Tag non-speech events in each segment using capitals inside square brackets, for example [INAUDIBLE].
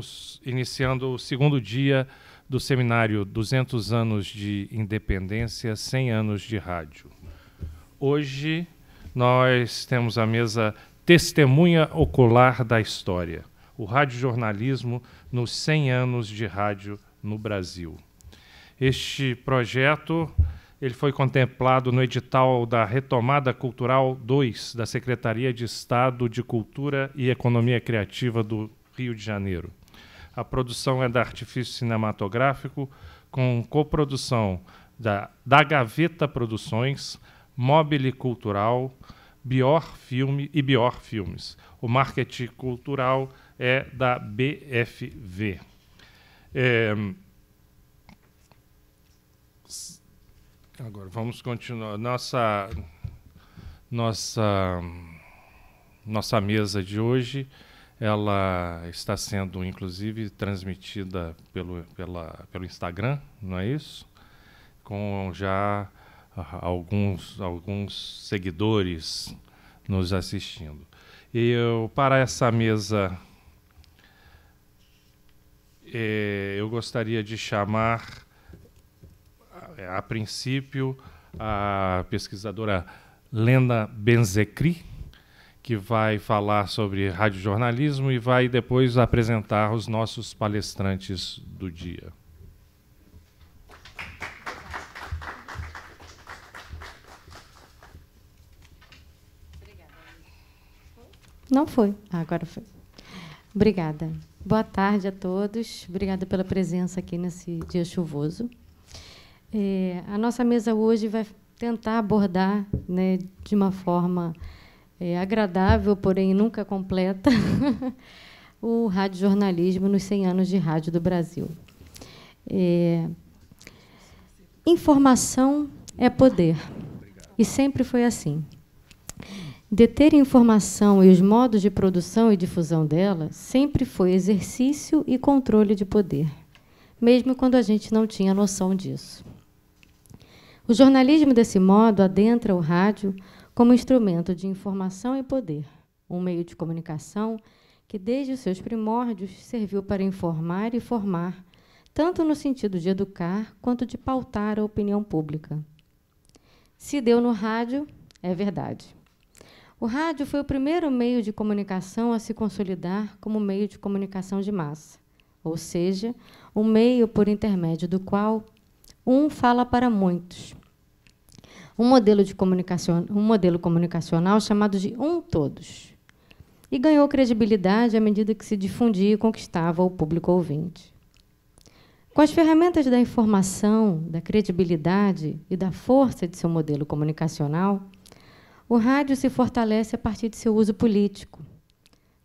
estamos iniciando o segundo dia do seminário 200 anos de independência, 100 anos de rádio. Hoje nós temos a mesa Testemunha Ocular da História, o radiojornalismo nos 100 anos de rádio no Brasil. Este projeto ele foi contemplado no edital da Retomada Cultural 2 da Secretaria de Estado de Cultura e Economia Criativa do Rio de Janeiro. A produção é da Artifício Cinematográfico, com coprodução da, da Gaveta Produções, Mobile Cultural, Bior Filme e Bior Filmes. O marketing cultural é da BFV. É... Agora vamos continuar nossa nossa nossa mesa de hoje. Ela está sendo, inclusive, transmitida pelo, pela, pelo Instagram, não é isso? Com já ah, alguns, alguns seguidores nos assistindo. E eu, para essa mesa, é, eu gostaria de chamar, a, a princípio, a pesquisadora Lena Benzecri que vai falar sobre radiojornalismo e vai depois apresentar os nossos palestrantes do dia. Não foi, ah, agora foi. Obrigada. Boa tarde a todos. Obrigada pela presença aqui nesse dia chuvoso. É, a nossa mesa hoje vai tentar abordar, né, de uma forma é, agradável, porém nunca completa, [LAUGHS] o rádio jornalismo nos 100 anos de rádio do Brasil. É, informação é poder, e sempre foi assim. Deter informação e os modos de produção e difusão dela sempre foi exercício e controle de poder, mesmo quando a gente não tinha noção disso. O jornalismo, desse modo, adentra o rádio como instrumento de informação e poder, um meio de comunicação que, desde os seus primórdios, serviu para informar e formar, tanto no sentido de educar quanto de pautar a opinião pública. Se deu no rádio, é verdade. O rádio foi o primeiro meio de comunicação a se consolidar como meio de comunicação de massa, ou seja, um meio por intermédio do qual um fala para muitos, um modelo, de comunicação um modelo comunicacional chamado de um todos. E ganhou credibilidade à medida que se difundia e conquistava o público ouvinte. Com as ferramentas da informação, da credibilidade e da força de seu modelo comunicacional, o rádio se fortalece a partir de seu uso político.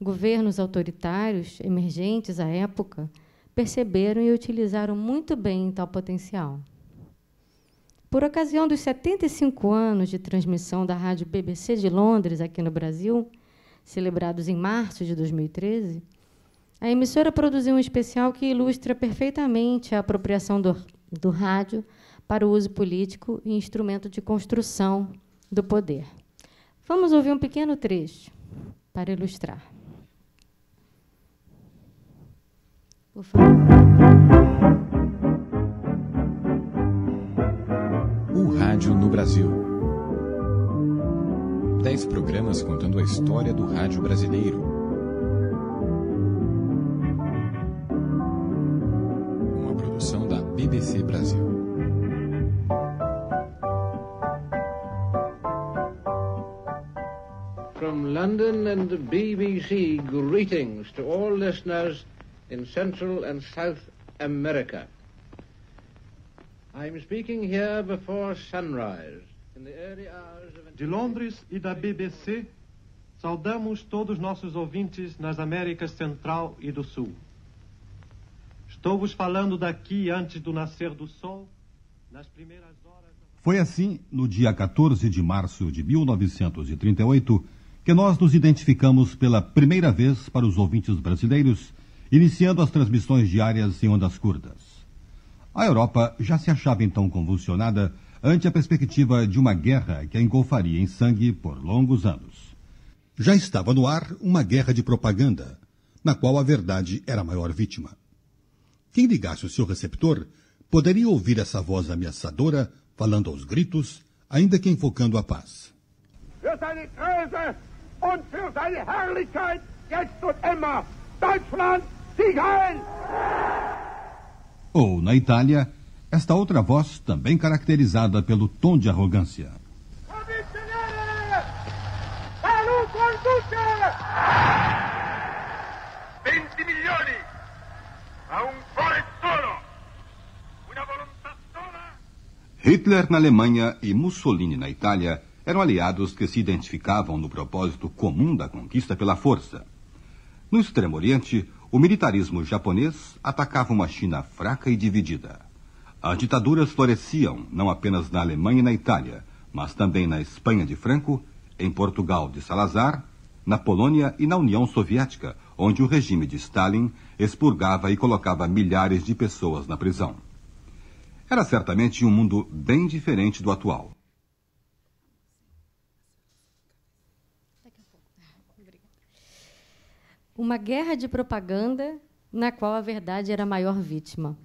Governos autoritários, emergentes à época, perceberam e utilizaram muito bem tal potencial. Por ocasião dos 75 anos de transmissão da rádio BBC de Londres aqui no Brasil, celebrados em março de 2013, a emissora produziu um especial que ilustra perfeitamente a apropriação do, do rádio para o uso político e instrumento de construção do poder. Vamos ouvir um pequeno trecho para ilustrar. Por favor. rádio no Brasil. Dez programas contando a história do rádio brasileiro. Uma produção da BBC Brasil. From London and the BBC, greetings to all listeners in Central and South America. I'm speaking here before sunrise, in the early hours of... De Londres e da BBC, saudamos todos nossos ouvintes nas Américas Central e do Sul. Estou vos falando daqui antes do nascer do sol, nas primeiras horas. Foi assim, no dia 14 de março de 1938, que nós nos identificamos pela primeira vez para os ouvintes brasileiros, iniciando as transmissões diárias em ondas curtas. A Europa já se achava então convulsionada ante a perspectiva de uma guerra que a engolfaria em sangue por longos anos. Já estava no ar uma guerra de propaganda, na qual a verdade era a maior vítima. Quem ligasse o seu receptor poderia ouvir essa voz ameaçadora falando aos gritos, ainda que enfocando a paz. Für seine Größe und für seine Herrlichkeit, jetzt und immer, Deutschland, sieg heil! Ou, na Itália, esta outra voz também caracterizada pelo tom de arrogância. Hitler na Alemanha e Mussolini na Itália eram aliados que se identificavam no propósito comum da conquista pela força. No Extremo Oriente, o militarismo japonês atacava uma China fraca e dividida. As ditaduras floresciam não apenas na Alemanha e na Itália, mas também na Espanha de Franco, em Portugal de Salazar, na Polônia e na União Soviética, onde o regime de Stalin expurgava e colocava milhares de pessoas na prisão. Era certamente um mundo bem diferente do atual. uma guerra de propaganda na qual a verdade era a maior vítima.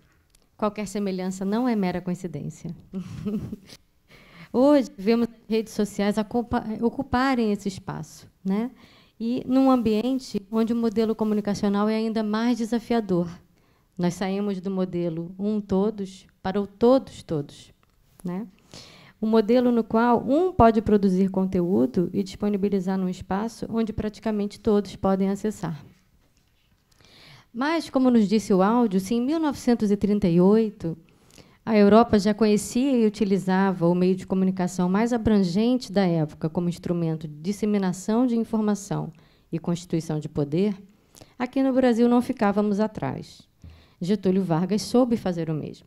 Qualquer semelhança não é mera coincidência. [LAUGHS] Hoje, vemos redes sociais ocuparem esse espaço, né? e num ambiente onde o modelo comunicacional é ainda mais desafiador. Nós saímos do modelo um todos para o todos todos. Né? um modelo no qual um pode produzir conteúdo e disponibilizar num espaço onde praticamente todos podem acessar. Mas, como nos disse o áudio, se em 1938 a Europa já conhecia e utilizava o meio de comunicação mais abrangente da época como instrumento de disseminação de informação e constituição de poder, aqui no Brasil não ficávamos atrás. Getúlio Vargas soube fazer o mesmo.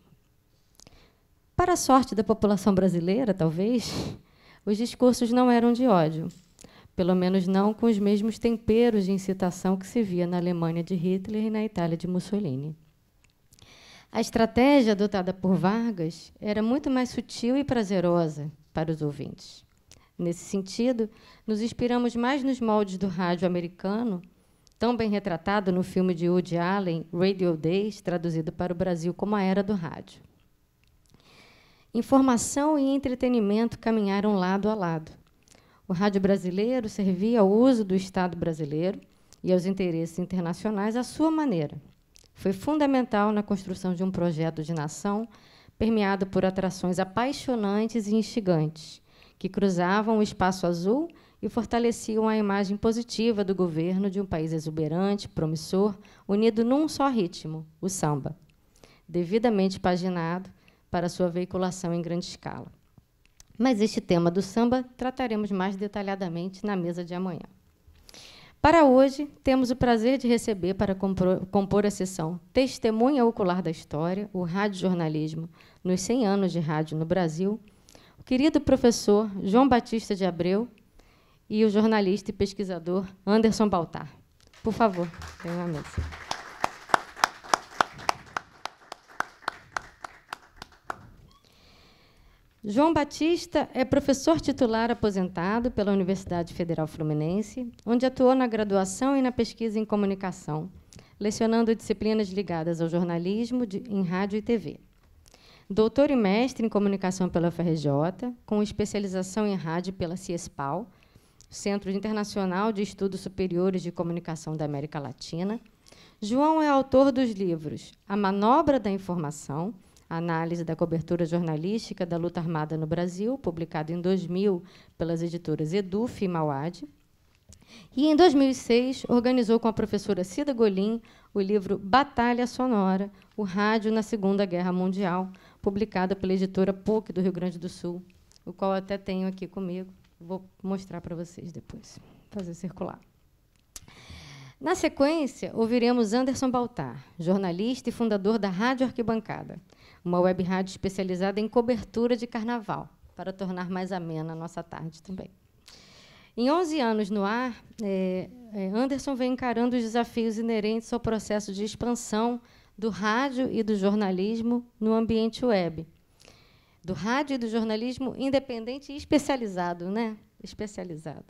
Para a sorte da população brasileira, talvez, os discursos não eram de ódio, pelo menos não com os mesmos temperos de incitação que se via na Alemanha de Hitler e na Itália de Mussolini. A estratégia adotada por Vargas era muito mais sutil e prazerosa para os ouvintes. Nesse sentido, nos inspiramos mais nos moldes do rádio americano, tão bem retratado no filme de Woody Allen, Radio Days, traduzido para o Brasil como a Era do Rádio. Informação e entretenimento caminharam lado a lado. O rádio brasileiro servia ao uso do Estado brasileiro e aos interesses internacionais à sua maneira. Foi fundamental na construção de um projeto de nação permeado por atrações apaixonantes e instigantes, que cruzavam o espaço azul e fortaleciam a imagem positiva do governo de um país exuberante, promissor, unido num só ritmo, o samba. Devidamente paginado, para sua veiculação em grande escala. Mas este tema do samba trataremos mais detalhadamente na mesa de amanhã. Para hoje, temos o prazer de receber para compor a sessão Testemunha Ocular da História, o Rádio Jornalismo nos 100 anos de rádio no Brasil, o querido professor João Batista de Abreu e o jornalista e pesquisador Anderson Baltar. Por favor, tenham a mesa. João Batista é professor titular aposentado pela Universidade Federal Fluminense, onde atuou na graduação e na pesquisa em comunicação, lecionando disciplinas ligadas ao jornalismo de, em rádio e TV. Doutor e mestre em comunicação pela FRJ, com especialização em rádio pela CIESPAL, Centro Internacional de Estudos Superiores de Comunicação da América Latina, João é autor dos livros A Manobra da Informação, Análise da cobertura jornalística da luta armada no Brasil, publicado em 2000 pelas editoras Eduf e Mauad. E em 2006 organizou com a professora Cida Golim o livro Batalha Sonora: O Rádio na Segunda Guerra Mundial, publicado pela editora PUC do Rio Grande do Sul, o qual até tenho aqui comigo. Vou mostrar para vocês depois, fazer circular. Na sequência, ouviremos Anderson Baltar, jornalista e fundador da Rádio Arquibancada, uma web rádio especializada em cobertura de carnaval, para tornar mais amena a nossa tarde também. Em 11 anos no ar, é, é, Anderson vem encarando os desafios inerentes ao processo de expansão do rádio e do jornalismo no ambiente web. Do rádio e do jornalismo independente e especializado, né? Especializado.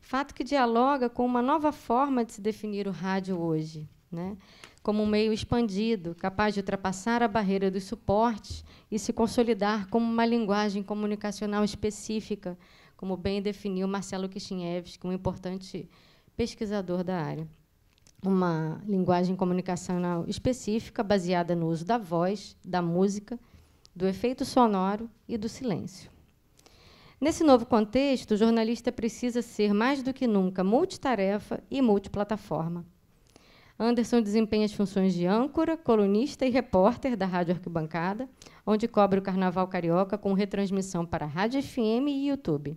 Fato que dialoga com uma nova forma de se definir o rádio hoje, né? como um meio expandido, capaz de ultrapassar a barreira dos suportes e se consolidar como uma linguagem comunicacional específica, como bem definiu Marcelo Kishinevski, um importante pesquisador da área. Uma linguagem comunicacional específica baseada no uso da voz, da música, do efeito sonoro e do silêncio. Nesse novo contexto, o jornalista precisa ser mais do que nunca multitarefa e multiplataforma Anderson desempenha as funções de âncora, colunista e repórter da Rádio Arquibancada, onde cobre o Carnaval Carioca com retransmissão para Rádio FM e YouTube.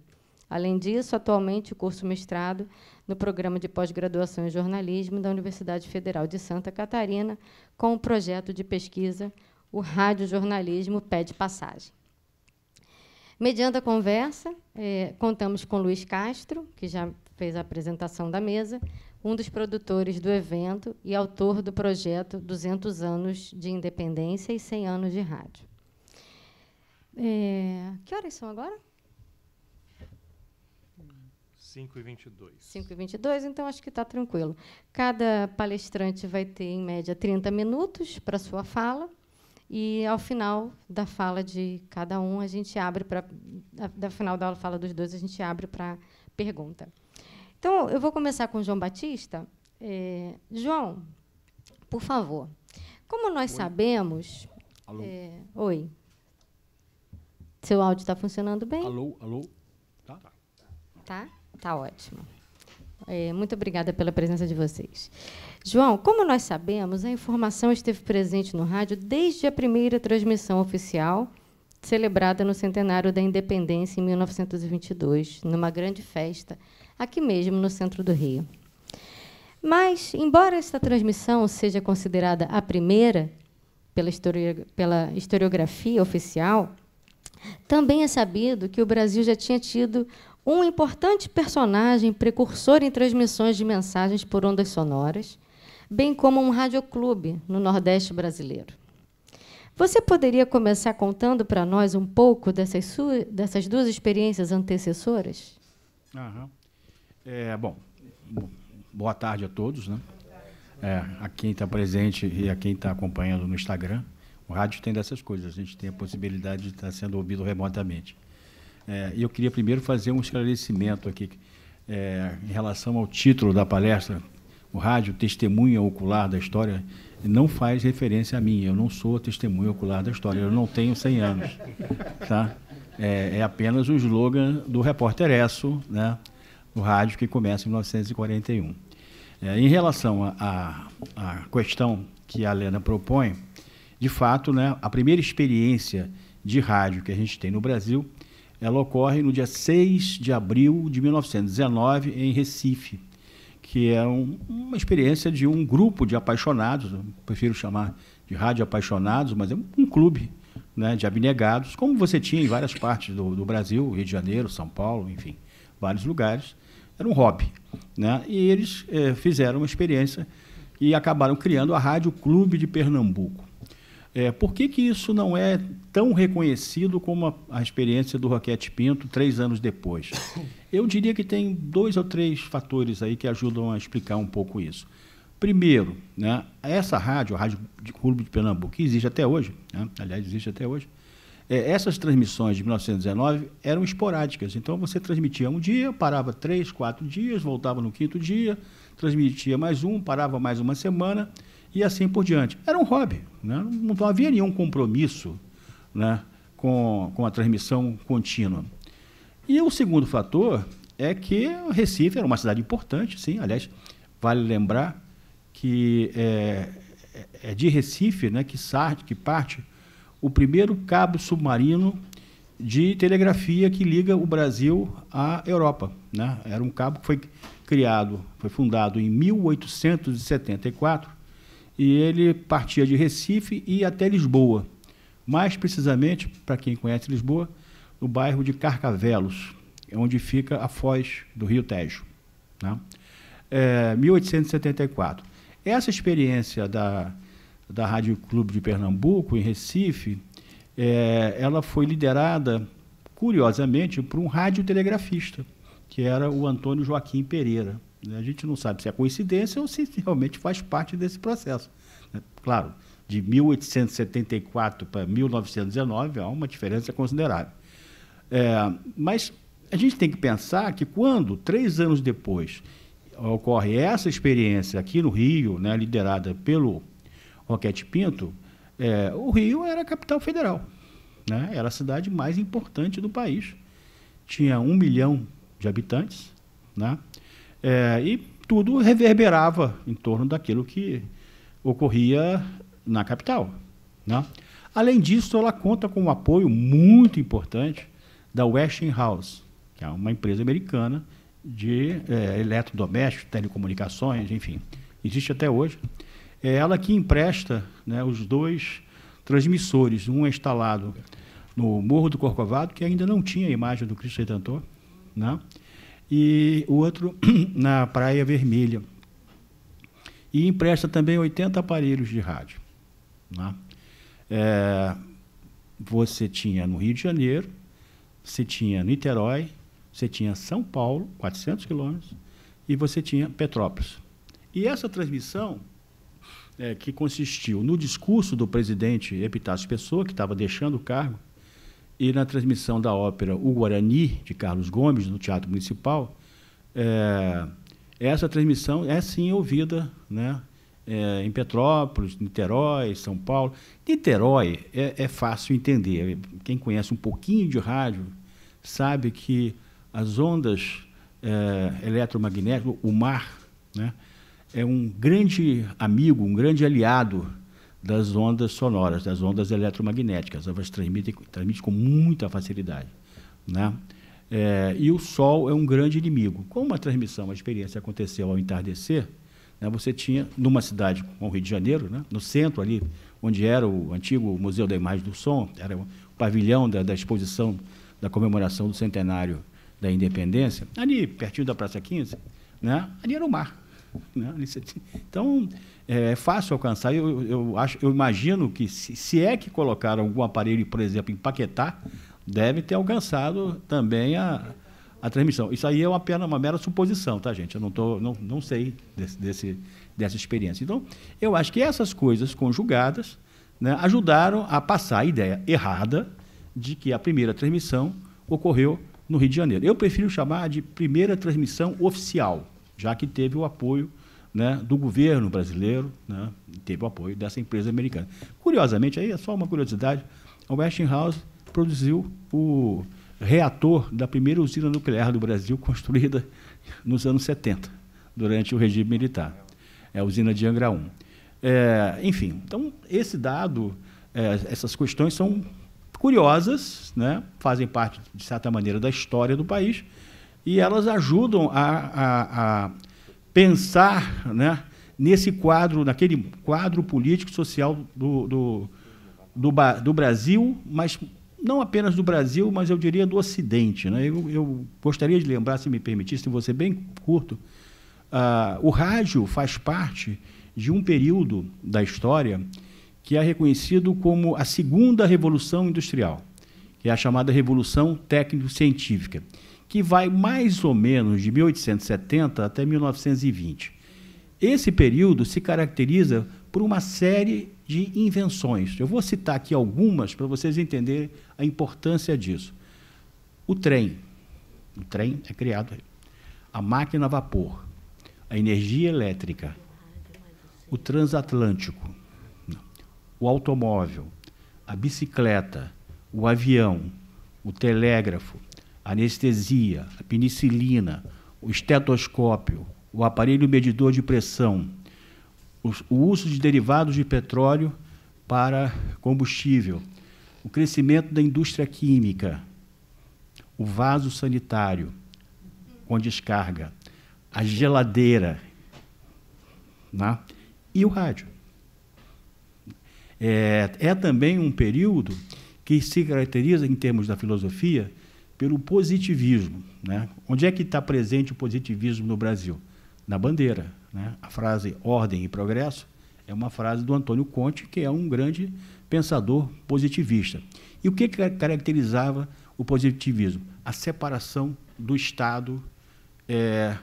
Além disso, atualmente curso mestrado no Programa de Pós-Graduação em Jornalismo da Universidade Federal de Santa Catarina, com o projeto de pesquisa O Rádio Jornalismo Pede Passagem. Mediante a conversa, eh, contamos com Luiz Castro, que já fez a apresentação da mesa, um dos produtores do evento e autor do projeto 200 anos de independência e 100 anos de rádio. É, que horas são agora? 5 e 22. 5 e 22, então acho que está tranquilo. Cada palestrante vai ter, em média, 30 minutos para sua fala. E ao final da fala de cada um, a gente abre para. Da final da fala dos dois, a gente abre para pergunta. Então, eu vou começar com João Batista. É, João, por favor, como nós oi. sabemos. Alô. É, oi. Seu áudio está funcionando bem? Alô, alô. Tá? tá? Tá, tá ótimo. É, muito obrigada pela presença de vocês. João, como nós sabemos, a informação esteve presente no rádio desde a primeira transmissão oficial, celebrada no centenário da independência em 1922, numa grande festa aqui mesmo, no centro do Rio. Mas, embora esta transmissão seja considerada a primeira pela, histori pela historiografia oficial, também é sabido que o Brasil já tinha tido um importante personagem precursor em transmissões de mensagens por ondas sonoras, bem como um radioclube no Nordeste brasileiro. Você poderia começar contando para nós um pouco dessas, dessas duas experiências antecessoras? Uhum. É, bom, boa tarde a todos, né? É, a quem está presente e a quem está acompanhando no Instagram. O rádio tem dessas coisas, a gente tem a possibilidade de estar tá sendo ouvido remotamente. É, eu queria primeiro fazer um esclarecimento aqui é, em relação ao título da palestra. O rádio, testemunha ocular da história, não faz referência a mim. Eu não sou testemunha ocular da história. Eu não tenho 100 anos. Tá? É, é apenas o slogan do repórter Esso, né? o rádio que começa em 1941. É, em relação à questão que a Lena propõe, de fato, né, a primeira experiência de rádio que a gente tem no Brasil, ela ocorre no dia 6 de abril de 1919 em Recife, que é um, uma experiência de um grupo de apaixonados, prefiro chamar de rádio apaixonados, mas é um, clube né, de abnegados, como você tinha em várias partes do, do Brasil, Rio de Janeiro, São Paulo, enfim, vários lugares, era um hobby. Né? E eles é, fizeram uma experiência e acabaram criando a Rádio Clube de Pernambuco. É, por que, que isso não é tão reconhecido como a, a experiência do Roquete Pinto três anos depois? Eu diria que tem dois ou três fatores aí que ajudam a explicar um pouco isso. Primeiro, né, essa rádio, a Rádio Clube de Pernambuco, que existe até hoje, né, aliás, existe até hoje, é, essas transmissões de 1919 eram esporádicas. Então você transmitia um dia, parava três, quatro dias, voltava no quinto dia, transmitia mais um, parava mais uma semana e assim por diante. Era um hobby, né? não, não havia nenhum compromisso né, com, com a transmissão contínua. E o segundo fator é que Recife era uma cidade importante, sim. Aliás, vale lembrar que é, é, é de Recife né, que, parte o primeiro cabo submarino de telegrafia que liga o Brasil à Europa. Né? Era um cabo que foi criado, foi fundado em 1874 e ele partia de Recife e até Lisboa. Mais precisamente, para quem conhece Lisboa, no bairro de Carcavelos, é onde fica a foz do Rio Tejo. Né? É, 1874. Essa experiência da da Rádio Clube de Pernambuco, em Recife, é, ela foi liderada, curiosamente, por um radiotelegrafista, que era o Antônio Joaquim Pereira. Né? A gente não sabe se é coincidência ou se realmente faz parte desse processo. Né? Claro, de 1874 para 1919 há uma diferença considerável. É, mas a gente tem que pensar que quando, três anos depois, ocorre essa experiência aqui no Rio, né, liderada pelo Roquete Pinto, é, o Rio era a capital federal. Né? Era a cidade mais importante do país. Tinha um milhão de habitantes, né? É, e tudo reverberava em torno daquilo que ocorria na capital. Né? Além disso, ela conta com um apoio muito importante da Westinghouse, que é uma empresa americana de é, eletrodomésticos, telecomunicações, enfim. Existe até hoje é ela que empresta né, os dois transmissores. Um é instalado no Morro do Corcovado, que ainda não tinha a imagem do Cristo Redentor, né? e o outro [CLEARS THROAT] na Praia Vermelha. E empresta também 80 aparelhos de rádio. Né? É, você tinha no Rio de Janeiro, você tinha Niterói, você tinha São Paulo, 400 quilômetros, e você tinha Petrópolis. E essa transmissão é, que consistiu no discurso do presidente Epitácio Pessoa, que estava deixando o cargo, e na transmissão da ópera O Guarani, de Carlos Gomes, no Teatro Municipal. É, essa transmissão é sim ouvida né, é, em Petrópolis, Niterói, São Paulo. Niterói é, é, fácil entender. Quem conhece um pouquinho de rádio sabe que as ondas é, eletromagnéticas, o mar, né, é um grande amigo, um grande aliado das ondas sonoras, das ondas eletromagnéticas. Elas transmitem, transmitem com muita facilidade. Né? É, e o Sol é um grande inimigo. Como a transmissão, a experiência aconteceu ao entardecer, né, você tinha, numa cidade como o Rio de Janeiro, né, no centro ali, onde era o antigo Museu da Imagem do Som, era o pavilhão da, da exposição da comemoração do centenário da independência, ali pertinho da Praça 15, né, ali era o mar. Né? Então, é, é fácil alcançar. Eu, eu, acho, eu imagino que, se, se é que colocaram algum aparelho, por exemplo, em Paquetá, deve ter alcançado também a, a transmissão. Isso aí é uma, pena, uma mera suposição, tá, gente? Eu não, tô, não, não sei desse, desse, dessa experiência. Então, eu acho que essas coisas conjugadas né, ajudaram a passar a ideia errada de que a primeira transmissão ocorreu no Rio de Janeiro. Eu prefiro chamar de primeira transmissão oficial já que teve o apoio né, do governo brasileiro, né, teve o apoio dessa empresa americana. Curiosamente, aí é só uma curiosidade, a Westinghouse produziu o reator da primeira usina nuclear do Brasil [LAUGHS] construída nos anos 70, durante o regime militar. É a usina de Angra 1. É, enfim, então esse dado, é, essas questões são curiosas, né? fazem parte, de certa maneira, da história do país, e elas ajudam a, a, a pensar né, nesse quadro, naquele quadro político-social do, do, do, do, Brasil, mas não apenas do Brasil, mas eu diria do Ocidente. Né? Eu, eu gostaria de lembrar, se me permitisse, se você bem curto, uh, o rádio faz parte de um período da história que é reconhecido como a segunda revolução industrial, que é a chamada revolução técnico-científica que vai mais ou menos de 1870 até 1920. Esse período se caracteriza por uma série de invenções. Eu vou citar aqui algumas para vocês entenderem a importância disso. O trem. O trem é criado. A máquina a vapor. A energia elétrica. O transatlântico. O automóvel. A bicicleta. O avião. O telégrafo anestesia, a penicilina, o estetoscópio, o aparelho medidor de pressão, os, o uso de derivados de petróleo para combustível, o crescimento da indústria química, o vaso sanitário com descarga, a geladeira né? e o rádio. É, é também um período que se caracteriza, em termos da filosofia, pelo positivismo. Né? Onde é que está presente o positivismo no Brasil? Na bandeira. Né? A frase ordem e progresso é uma frase do Antônio Conte, que é um grande pensador positivista. E o que caracterizava o positivismo? A separação do Estado, é,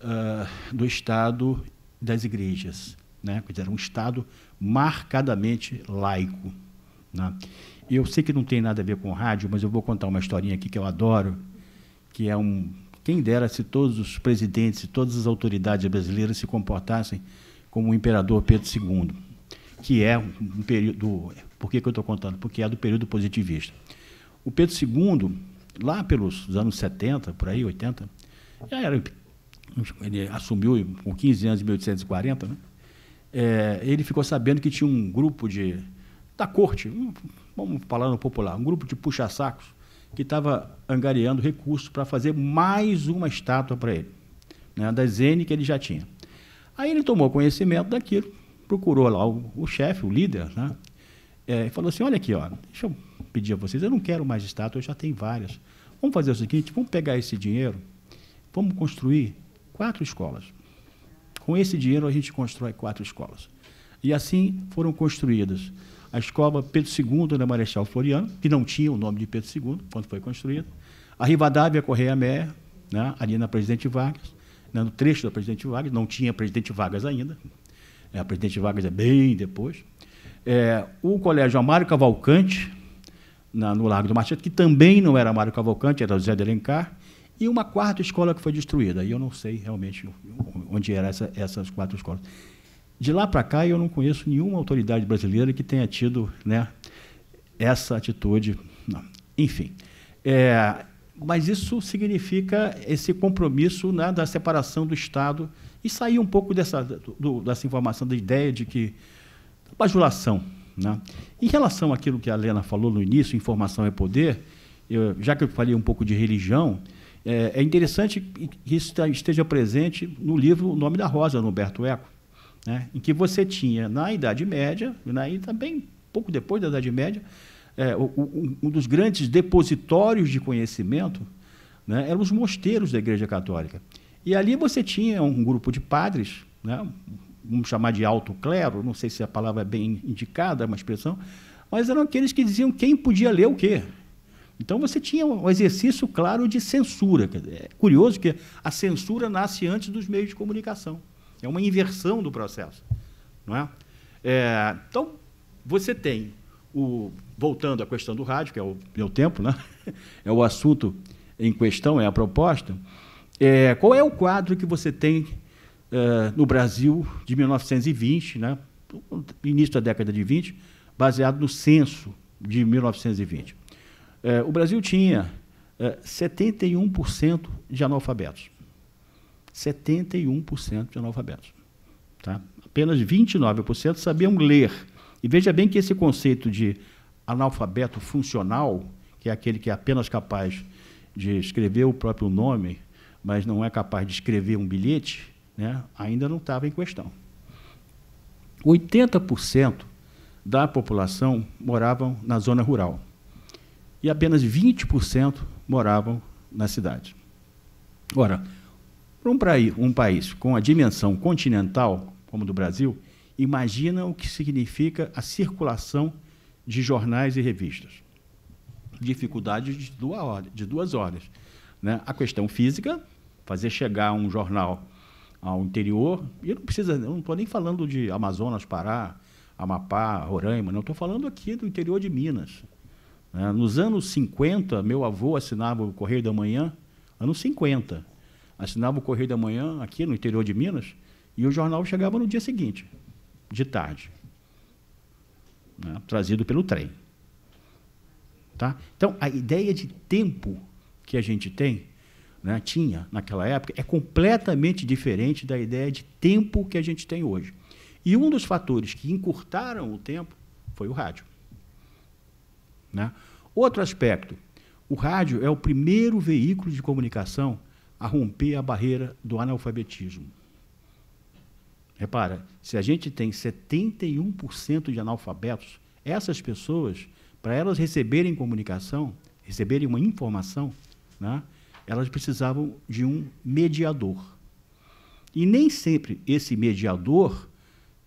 uh, do Estado das igrejas. Né? Era um Estado marcadamente laico. Né? Eu sei que não tem nada a ver com rádio, mas eu vou contar uma historinha aqui que eu adoro, que é um. Quem dera se todos os presidentes, todas as autoridades brasileiras se comportassem como o imperador Pedro II, que é um período. Por que, que eu estou contando? Porque é do período positivista. O Pedro II, lá pelos anos 70, por aí, 80, era, ele assumiu com 15 anos, em 1840, né? É, ele ficou sabendo que tinha um grupo de, da corte, vamos falar no popular, um grupo de puxa-sacos que estava angariando recursos para fazer mais uma estátua para ele, né, da N que ele já tinha. Aí ele tomou conhecimento daquilo, procurou lá o, o chefe, o líder, né, é, e falou assim: Olha aqui, ó, deixa eu pedir a vocês, eu não quero mais estátua, eu já tenho várias. Vamos fazer o seguinte: vamos pegar esse dinheiro, vamos construir quatro escolas. Com esse dinheiro a gente constrói quatro escolas. E assim foram construídas a escola Pedro II da Marechal Floriano, que não tinha o nome de Pedro II quando foi construída, a Rivadavia Correia Meia, né, ali na Presidente Vargas, né, no trecho da Presidente Vargas, não tinha Presidente Vargas ainda, né, a Presidente Vargas é bem depois, é, o Colégio Amário Cavalcante, na, no Largo do Machado, que também não era Amário Cavalcante, era José de Alencar, e uma quarta escola que foi destruída. E eu não sei realmente onde eram essa, essas quatro escolas. De lá para cá, eu não conheço nenhuma autoridade brasileira que tenha tido né, essa atitude. Não. Enfim. É, mas isso significa esse compromisso né, da separação do Estado e sair um pouco dessa, do, dessa informação, da ideia de que. bajulação. Né? Em relação àquilo que a Helena falou no início, informação é poder, eu, já que eu falei um pouco de religião, é, é interessante que isso esteja presente no livro O Nome da Rosa, do Humberto Eco né? em que você tinha na Idade Média, na, né, e também pouco depois da Idade Média, é, um dos grandes depositórios de conhecimento né, eram os mosteiros da Igreja Católica. E ali você tinha um grupo de padres, né, vamos chamar de alto clero, não sei se a palavra é bem indicada, é uma expressão, mas eram aqueles que diziam quem podia ler o quê. Então você tinha um exercício claro de censura. É curioso que a censura nasce antes dos meios de comunicação. É uma inversão do processo. Não é? é então, você tem, o, voltando à questão do rádio, que é o meu tempo, né? [LAUGHS] é o assunto em questão, é a proposta. É, qual é o quadro que você tem é, no Brasil de 1920, né? início da década de 20, baseado no censo de 1920? É, o Brasil tinha 71% é, de analfabetos. 71% de analfabetos. Tá? Apenas 29% sabiam ler. E veja bem que esse conceito de analfabeto funcional, que é aquele que é apenas capaz de escrever o próprio nome, mas não é capaz de escrever um bilhete, né, ainda não estava em questão. 80% da população moravam na zona rural e apenas 20% moravam na cidade. Ora, para um, um país com a dimensão continental, como do Brasil, imagina o que significa a circulação de jornais e revistas. Dificuldade de, duas horas. De duas horas né? A questão física, fazer chegar um jornal ao interior, e eu não precisa, eu não estou nem falando de Amazonas, Pará, Amapá, Roraima, não estou falando aqui do interior de Minas. Né? Nos anos 50, meu avô assinava o Correio da Manhã, anos 50 assinava o Correio da Manhã aqui no interior de Minas e o jornal chegava no dia seguinte, de tarde, né? trazido pelo trem. Tá? Então, a ideia de tempo que a gente tem, né, tinha naquela época, é completamente diferente da ideia de tempo que a gente tem hoje. E um dos fatores que encurtaram o tempo foi o rádio. Né? Outro aspecto: o rádio é o primeiro veículo de comunicação a romper a barreira do analfabetismo. Repara, se a gente tem 71% de analfabetos, essas pessoas, para elas receberem comunicação, receberem uma informação, né, elas precisavam de um mediador. E nem sempre esse mediador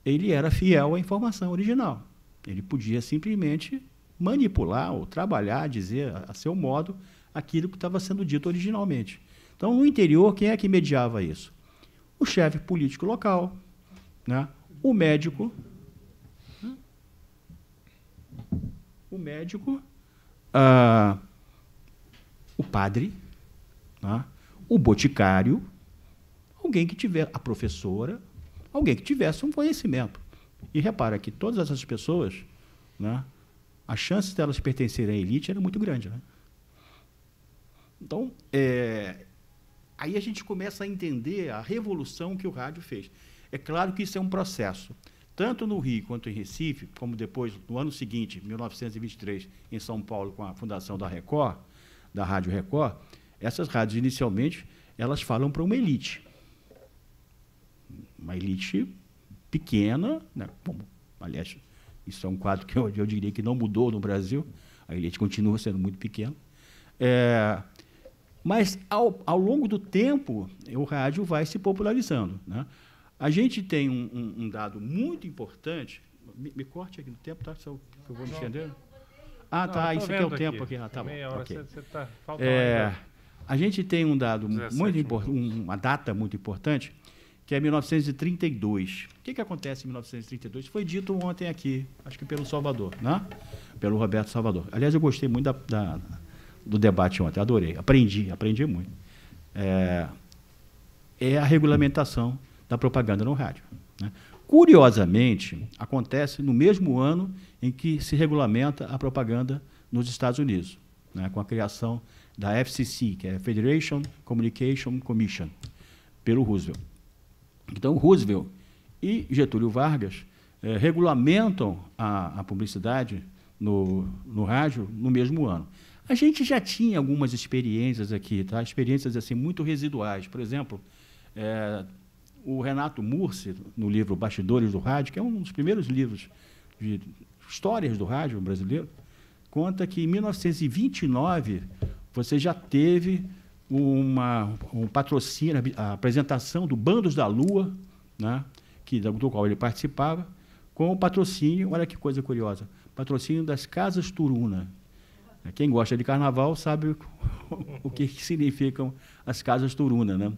ele era fiel à informação original. Ele podia simplesmente manipular ou trabalhar, dizer a seu modo, aquilo que estava sendo dito originalmente. Então, no interior, quem é que mediava isso? O chefe político local, né? o médico, o médico, ah, o padre, né? o boticário, alguém que tiver, a professora, alguém que tivesse um conhecimento. E repara que todas essas pessoas, né, a chance delas pertencerem à elite era muito grande. Né? Então, é, Aí a gente começa a entender a revolução que o rádio fez. É claro que isso é um processo. Tanto no Rio quanto em Recife, como depois, no ano seguinte, 1923, em São Paulo, com a fundação da Record, da Rádio Record, essas rádios, inicialmente, elas falam para uma elite. Uma elite pequena, né? Bom, aliás, isso é um quadro que eu, eu diria que não mudou no Brasil, a elite continua sendo muito pequena. É, mas, ao, ao longo do tempo, o rádio vai se popularizando. Né? A gente tem um, um, um dado muito importante. Me, me, corte aqui no tempo, tá? que eu vou me estender. Ah, tá. Não, isso aqui é o tempo aqui. aqui. Ah, tá bom. Meia hora, okay. você, você tá, é, a gente tem um dado muito importante, um, uma data muito importante, que é 1932. O que, que acontece em 1932? Foi dito ontem aqui, acho que pelo Salvador, né? pelo Roberto Salvador. Aliás, eu gostei muito da, da do debate ontem. Adorei. Aprendi, aprendi muito. É, é a regulamentação da propaganda no rádio. Né? Curiosamente, acontece no mesmo ano em que se regulamenta a propaganda nos Estados Unidos, né? com a criação da FCC, que é a Federation Communication Commission, pelo Roosevelt. Então, Roosevelt e Getúlio Vargas é, regulamentam a, a publicidade no, no rádio no mesmo ano. A gente já tinha algumas experiências aqui, tá? experiências assim muito residuais. Por exemplo, é, o Renato Mursi, no livro Bastidores do Rádio, que é um dos primeiros livros de histórias do rádio brasileiro, conta que em 1929 você já teve uma, um patrocínio, a apresentação do Bandos da Lua, né, que, do qual ele participava, com o patrocínio, olha que coisa curiosa, patrocínio das Casas Turuna, né? Quem gosta de carnaval sabe o que, que significam as casas Turuna, né?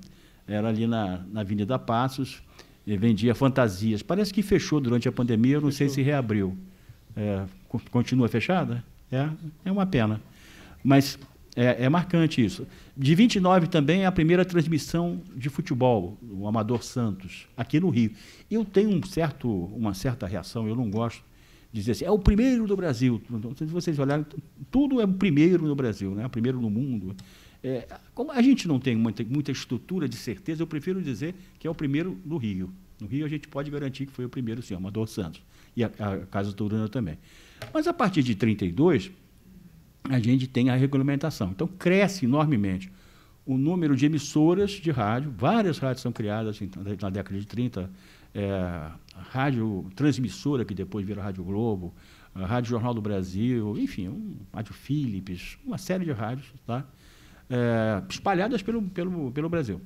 Era ali na, na Avenida Passos, eh, vendia fantasias. Parece que fechou durante a pandemia, eu não fechou. sei se reabriu. É, continua fechada? É, é uma pena. Mas é, é, marcante isso. De 29 também é a primeira transmissão de futebol, o Amador Santos, aqui no Rio. Eu tenho um certo, uma certa reação, eu não gosto dizer assim, é o primeiro do Brasil. Então, se vocês olharem, tudo é o primeiro no Brasil, né? primeiro no mundo. É, como a gente não tem muita, muita estrutura de certeza, eu prefiro dizer que é o primeiro no Rio. No Rio a gente pode garantir que foi o primeiro, sim, Amador Santos. E a, a Casa Turana também. Mas a partir de 32, a gente tem a regulamentação. Então cresce enormemente o número de emissoras de rádio, várias rádios são criadas assim, na década de 30, é, rádio transmissora, que depois virou Rádio Globo, Rádio Jornal do Brasil, enfim, um, Rádio Philips, uma série de rádios tá? É, espalhadas pelo, pelo, pelo Brasil.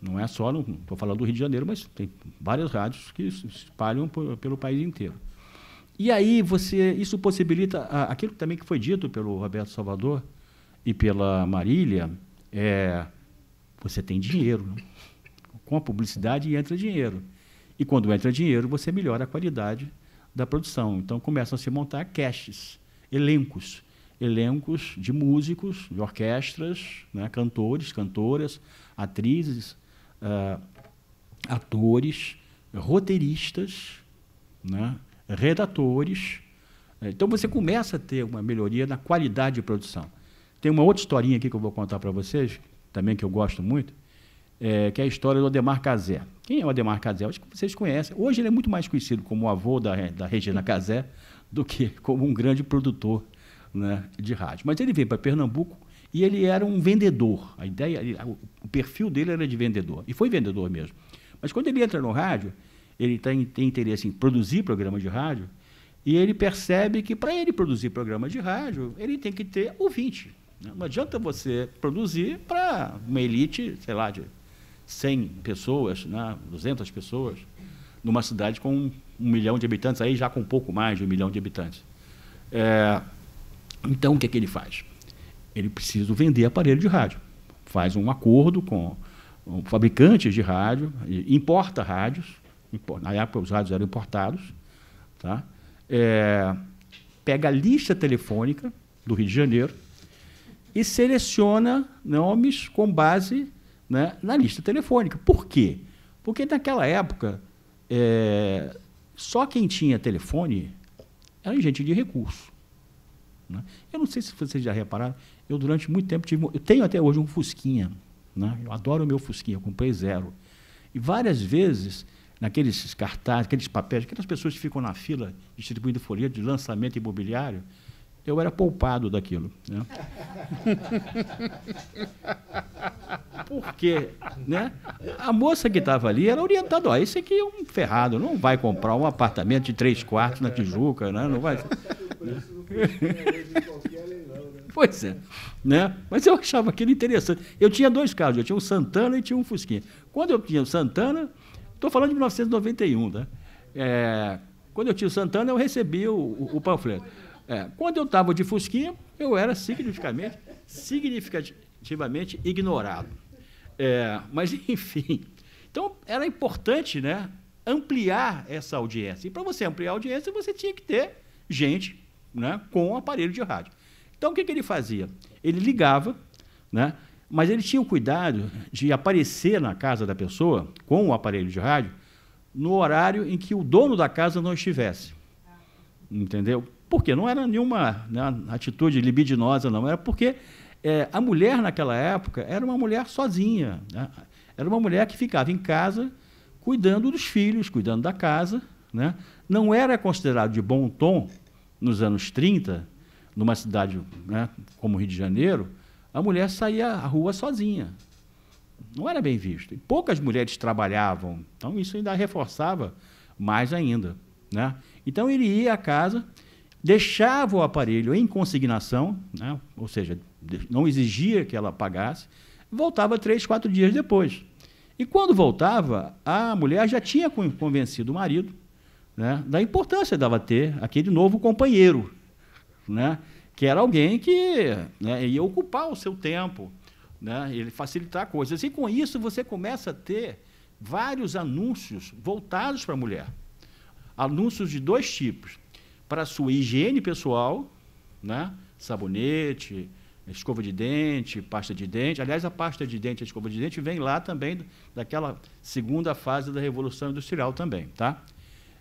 Não é só, estou falando do Rio de Janeiro, mas tem várias rádios que se espalham por, pelo país inteiro. E aí você, isso possibilita a, aquilo também que foi dito pelo Roberto Salvador e pela Marília, é, você tem dinheiro. Né? Com a publicidade entra dinheiro. E quando entra dinheiro, você melhora a qualidade da produção. Então começam a se montar caches, elencos, elencos de músicos, de orquestras, né, cantores, cantoras, atrizes, uh, atores, roteiristas, né, redatores. Então você começa a ter uma melhoria na qualidade de produção. Tem uma outra historinha aqui que eu vou contar para vocês, também que eu gosto muito, é, que é a história do Ademar Cazé. Quem é o Ademar Cazé? Acho que vocês conhecem. Hoje ele é muito mais conhecido como o avô da, da Regina Cazé do que como um grande produtor né, de rádio. Mas ele veio para Pernambuco e ele era um vendedor. A ideia, o perfil dele era de vendedor. E foi vendedor mesmo. Mas quando ele entra no rádio, ele tem, tá tem interesse em produzir programas de rádio, e ele percebe que para ele produzir programas de rádio, ele tem que ter ouvinte. Não adianta você produzir para uma elite, sei lá, de 100 pessoas, né, 200 pessoas, numa cidade com um, milhão de habitantes, aí já com um pouco mais de um milhão de habitantes. É, então, o que, é que ele faz? Ele precisa vender aparelho de rádio. Faz um acordo com, fabricantes de rádio, importa rádios, na época os rádios eram importados, tá? É, pega a lista telefônica do Rio de Janeiro e seleciona nomes com base né, na lista telefônica. Por quê? Porque naquela época, é, só quem tinha telefone era gente de recurso. Né? Eu não sei se vocês já repararam, eu durante muito tempo tive. Eu tenho até hoje um Fusquinha. Né? Eu adoro o meu Fusquinha, eu comprei zero. E várias vezes, naqueles cartazes, aqueles papéis, aquelas pessoas que ficam na fila distribuindo folheto de lançamento imobiliário, eu era poupado daquilo. Né? [LAUGHS] Porque né? a moça que estava ali era orientada, ó, ah, esse aqui é um ferrado, não vai comprar um apartamento de três quartos na Tijuca, né? não vai. [LAUGHS] Pois é. Né? Mas eu achava aquilo interessante. Eu tinha dois carros, eu tinha um Santana e tinha um Fusquinha. Quando eu tinha o Santana, estou falando de 1991, né? É, quando eu tinha o Santana, eu recebi o, o, o panfleto. É, quando eu estava de Fusquinha, eu era significativamente, significativamente ignorado. É, mas, [LAUGHS] enfim. Então, era importante né, ampliar essa audiência. E para você ampliar a audiência, você tinha que ter gente né, com um aparelho de rádio. Então, o que, que ele fazia? Ele ligava, né, mas ele tinha o cuidado de aparecer na casa da pessoa com o aparelho de rádio no horário em que o dono da casa não estivesse. Entendeu? porque não era nenhuma né, atitude libidinosa, não, era porque é, a mulher naquela época era uma mulher sozinha. Né? Era uma mulher que ficava em casa cuidando dos filhos, cuidando da casa. Né? Não era considerado de bom tom, nos anos 30, numa cidade né, como Rio de Janeiro, a mulher saía à rua sozinha. Não era bem visto. E poucas mulheres trabalhavam. Então, isso ainda reforçava mais ainda. Né? Então, ele ia à casa deixava o aparelho em consignação, né? ou seja, não exigia que ela pagasse, voltava três, quatro dias depois. E quando voltava, a mulher já tinha convencido o marido né, da importância dela ter aquele novo companheiro, né, que era alguém que né, ia ocupar o seu tempo, né, ele facilitar coisas. E com isso você começa a ter vários anúncios voltados para a mulher. Anúncios de dois tipos para a sua higiene pessoal, né? sabonete, escova de dente, pasta de dente. Aliás, a pasta de dente e a escova de dente vem lá também daquela segunda fase da Revolução Industrial também. Tá?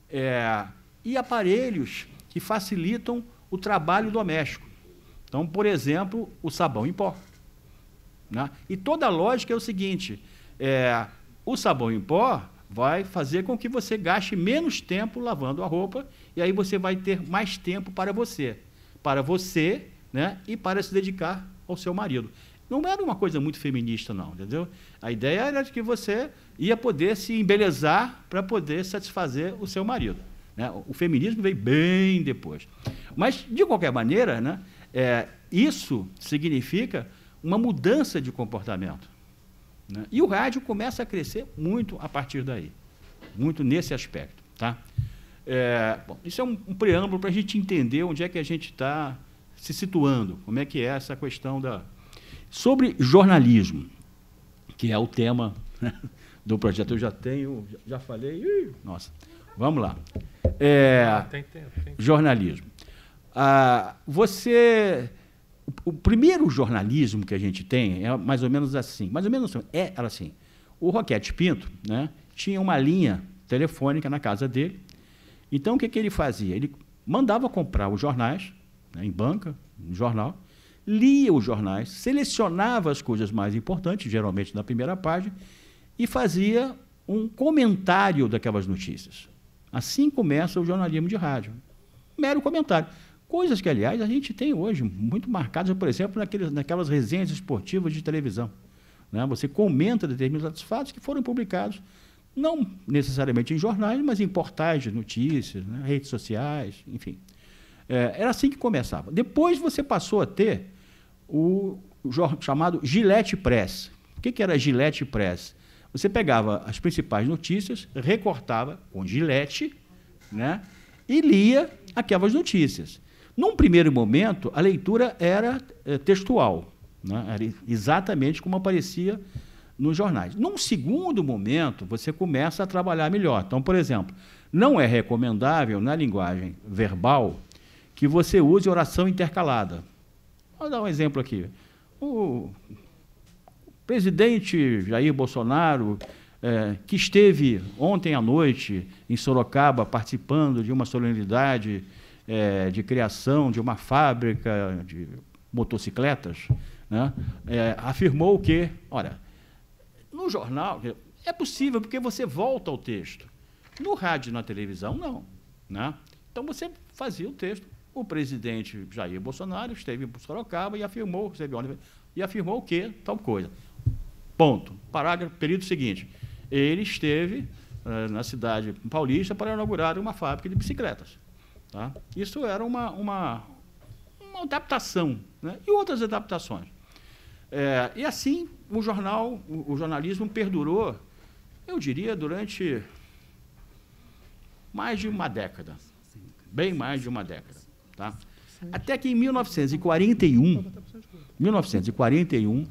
É, e aparelhos que facilitam o trabalho doméstico. Então, por exemplo, o sabão em pó. Né? E toda a lógica é o seguinte: é, o sabão em pó vai fazer com que você gaste menos tempo lavando a roupa e aí você vai ter mais tempo para você, para você, né, e para se dedicar ao seu marido. Não era uma coisa muito feminista, não, entendeu? A ideia era de que você ia poder se embelezar para poder satisfazer o seu marido. Né? O feminismo veio bem depois. Mas, de qualquer maneira, né, é, isso significa uma mudança de comportamento. Né? E o rádio começa a crescer muito a partir daí, muito nesse aspecto. Tá? É, bom, isso é um, um preâmbulo para a gente entender onde é que a gente está se situando, como é que é essa questão da. Sobre jornalismo, que é o tema né, [LAUGHS] do projeto, eu já tenho, já falei. Ih, nossa, vamos lá. É, tem tempo, Jornalismo. Ah, você. O, o primeiro jornalismo que a gente tem é mais ou menos assim. Mais ou menos assim. É era assim. O Roquete Pinto né, tinha uma linha telefônica na casa dele, então, o que, que ele fazia? Ele mandava comprar os jornais, né, em banca, no jornal, lia os jornais, selecionava as coisas mais importantes, geralmente na primeira página, e fazia um comentário daquelas notícias. Assim começa o jornalismo de rádio. Mero comentário. Coisas que, aliás, a gente tem hoje muito marcadas, por exemplo, naqueles, naquelas resenhas esportivas de televisão. Né? Você comenta determinados fatos que foram publicados não necessariamente em jornais, mas em portais de notícias, né? redes sociais, enfim. É, era assim que começava. Depois você passou a ter o chamado Gillette Press. O que, que era Gillette Press? Você pegava as principais notícias, recortava com gilete né? e lia aquelas notícias. Num primeiro momento, a leitura era é, textual, né? era exatamente como aparecia nos jornais. Num segundo momento, você começa a trabalhar melhor. Então, por exemplo, não é recomendável na linguagem verbal que você use oração intercalada. Vou dar um exemplo aqui. O presidente Jair Bolsonaro, é, que esteve ontem à noite em Sorocaba participando de uma solenidade é, de criação de uma fábrica de motocicletas, né, é, afirmou que, olha, no jornal, é possível, porque você volta ao texto. No rádio e na televisão, não. Né? Então você fazia o texto. O presidente Jair Bolsonaro esteve em Sorocaba e afirmou, e afirmou o que Tal coisa. Ponto. Parágrafo, período seguinte. Ele esteve eh, na cidade paulista para inaugurar uma fábrica de bicicletas. Tá? Isso era uma, uma, uma adaptação. Né? E outras adaptações. É, e assim o jornal, o, o jornalismo perdurou, eu diria, durante mais de uma década. Bem mais de uma década. Tá? Até que em 1941, 1941,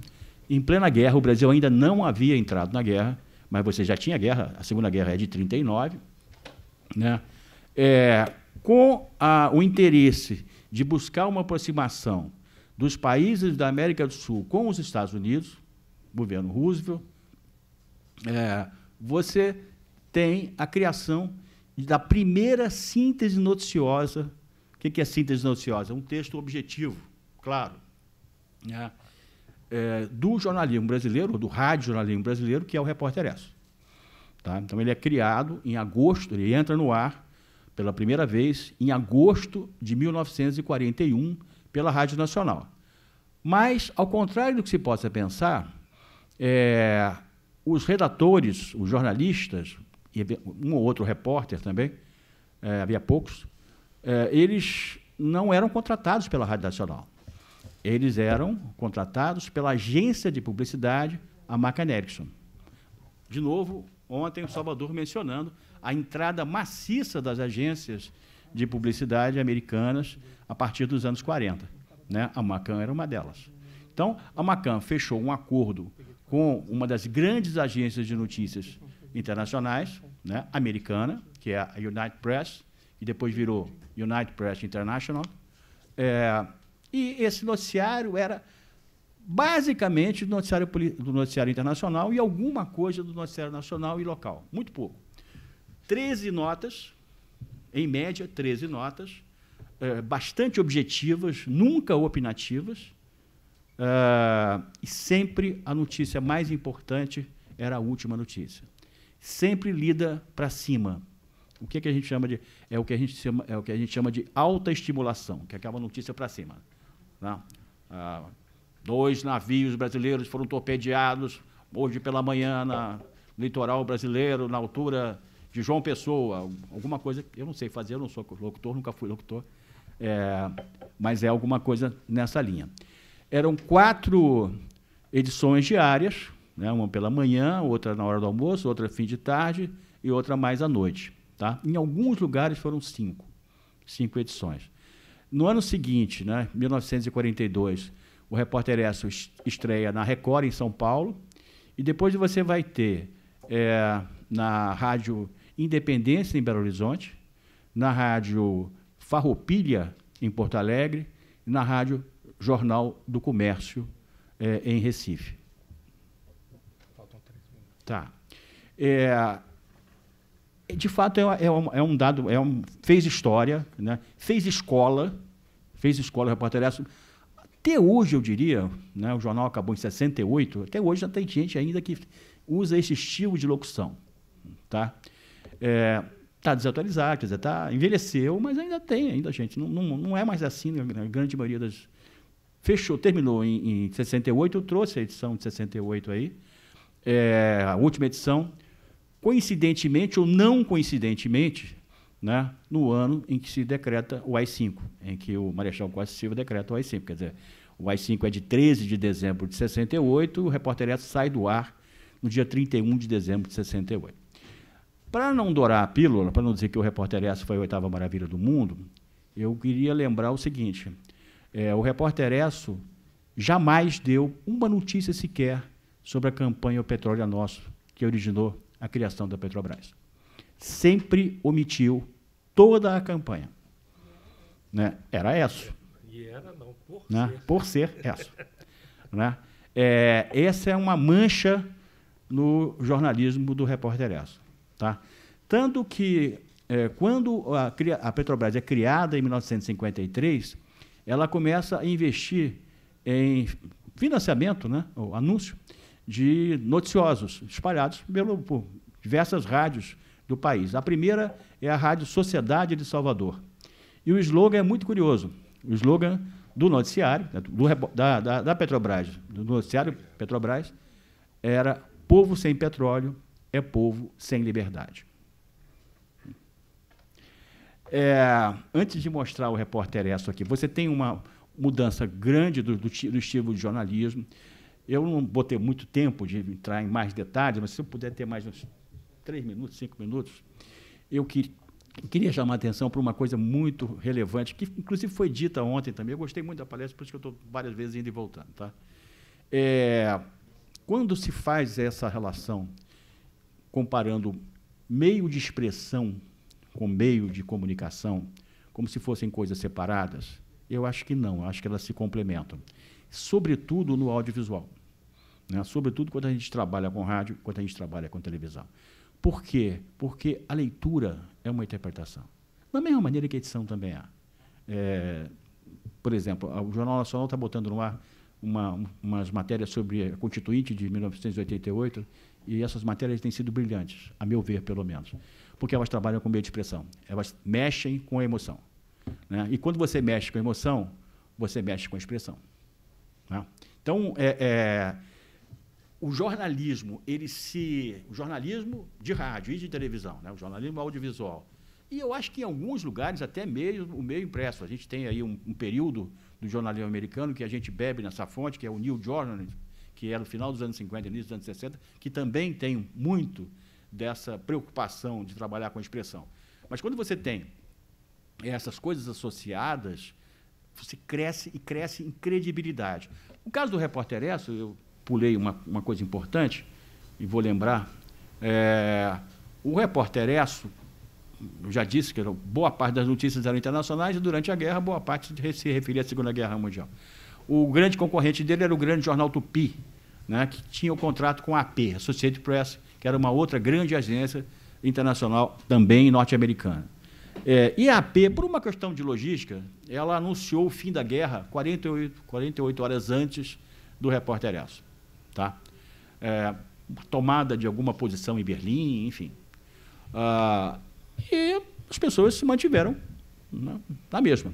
em plena guerra, o Brasil ainda não havia entrado na guerra, mas você já tinha guerra, a Segunda Guerra é de 39, né? É, com a, o interesse de buscar uma aproximação dos países da América do Sul com os Estados Unidos, governo Roosevelt, é, você tem a criação da primeira síntese noticiosa. O que é síntese noticiosa? É um texto objetivo, claro, né? é, do jornalismo brasileiro, do rádio jornalismo brasileiro, que é o Repórter S. Tá? Então, ele é criado em agosto, ele entra no ar pela primeira vez em agosto de 1941, pela Rádio Nacional. Mas, ao contrário do que se possa pensar, é, os redatores, os jornalistas, e um ou outro repórter também, é, havia poucos, é, eles não eram contratados pela Rádio Nacional. Eles eram contratados pela agência de publicidade, a Macan Erickson. De novo, ontem o Salvador mencionando a entrada maciça das agências de publicidade americanas a partir dos anos 40. Né? A Macan era uma delas. Então, a Macan fechou um acordo com uma das grandes agências de notícias internacionais, né, americana, que é a United Press, e depois virou United Press International. É, e esse noticiário era basicamente do noticiário, do noticiário internacional e alguma coisa do noticiário nacional e local, muito pouco. 13 notas em média, 13 notas, eh, bastante objetivas, nunca opinativas, eh, e sempre a notícia mais importante era a última notícia. Sempre lida para cima. O que, é que a gente chama de é o que a gente chama, é o que a gente chama de alta estimulação, que é aquela notícia para cima. Né? Ah, dois navios brasileiros foram torpedeados hoje pela manhã na litoral brasileiro, na altura de João Pessoa, alguma coisa, eu não sei fazer, eu não sou locutor, nunca fui locutor, é, mas é alguma coisa nessa linha. Eram quatro edições diárias, né, uma pela manhã, outra na hora do almoço, outra fim de tarde e outra mais à noite. Tá? Em alguns lugares foram cinco, cinco edições. No ano seguinte, né, 1942, o Repórter Esso estreia na Record, em São Paulo, e depois você vai ter é, na Rádio Independência em Belo Horizonte, na rádio Farroupilha em Porto Alegre e na rádio Jornal do Comércio eh, em Recife. Faltam três minutos. Tá. É, de fato é, é, um, é, um, dado, é um, fez história, né? fez escola, fez escola repórter. Até hoje, eu diria, né, o jornal acabou em 68, até hoje já tem gente ainda que usa esse estilo de locução. Tá? está é, tá desatualizado, quer dizer, tá, envelheceu, mas ainda tem, ainda, gente. Não, não, não é mais assim né? a grande maioria das. Fechou, terminou em, em 68, eu trouxe a edição de 68 aí, é, a última edição. Coincidentemente ou não coincidentemente, né, no ano em que se decreta o AI-5, em que o Marechal Costa Silva decreta o AI-5. Quer dizer, o AI-5 é de 13 de dezembro de 68, e o Repórter sai do ar no dia 31 de dezembro de 68. Para não dourar a pílula, para não dizer que o Repórter Extra foi a oitava maravilha do mundo, eu queria lembrar o seguinte: é, o Repórter Extra jamais deu uma notícia sequer sobre a campanha O Petróleo é Nosso, que originou a criação da Petrobras. Sempre omitiu toda a campanha. Né? Era essa. E era não, por né? ser. Por ser [LAUGHS] né? é, essa é uma mancha no jornalismo do Repórter ESSO. Tá? Tanto que, é, quando a, a, Petrobras é criada em 1953, ela começa a investir em financiamento, né, ou anúncio, de noticiosos espalhados pelo, por diversas rádios do país. A primeira é a Rádio Sociedade de Salvador. E o slogan é muito curioso. O slogan do noticiário, né, do, da, da, da Petrobras, do noticiário Petrobras, era Povo sem petróleo, é povo sem liberdade. É, antes de mostrar o repórter essa aqui, você tem uma mudança grande do, do, do, estilo de jornalismo. Eu não vou ter muito tempo de entrar em mais detalhes, mas se eu puder ter mais uns três minutos, cinco minutos, eu que, queria chamar a atenção para uma coisa muito relevante, que inclusive foi dita ontem também. Eu gostei muito da palestra, por isso que eu estou várias vezes indo e voltando. Tá? É, quando se faz essa relação comparando meio de expressão com meio de comunicação, como se fossem coisas separadas? Eu acho que não, eu acho que elas se complementam. Sobretudo no audiovisual. Né? Sobretudo quando a gente trabalha com rádio, quando a gente trabalha com televisão. Por quê? Porque a leitura é uma interpretação. Da mesma maneira que a edição também é. é por exemplo, o Jornal Nacional está botando no ar uma, umas matérias sobre a Constituinte de 1988 e essas matérias têm sido brilhantes, a meu ver, pelo menos. Porque elas trabalham com meio de expressão. Elas mexem com a emoção. Né? E quando você mexe com a emoção, você mexe com a expressão. Né? Então, é, é, o jornalismo, ele se. O jornalismo de rádio e de televisão, né? o jornalismo audiovisual. E eu acho que em alguns lugares, até mesmo o meio impresso. A gente tem aí um, um período do jornalismo americano que a gente bebe nessa fonte, que é o New Journalism, que era é o final dos anos 50, início dos anos 60, que também tem muito dessa preocupação de trabalhar com a expressão. Mas quando você tem essas coisas associadas, você cresce e cresce em credibilidade. No caso do repórter Esso, eu pulei uma, uma coisa importante e vou lembrar. É, o repórter Esso, eu já disse que boa parte das notícias eram internacionais e durante a guerra, boa parte se referia à Segunda Guerra Mundial. O grande concorrente dele era o grande jornal Tupi, né, que tinha o contrato com a AP, Associated Press, que era uma outra grande agência internacional, também norte-americana. É, e a AP, por uma questão de logística, ela anunciou o fim da guerra 48, 48 horas antes do repórter Aço. Tá? É, tomada de alguma posição em Berlim, enfim. Ah, e as pessoas se mantiveram na, na mesma.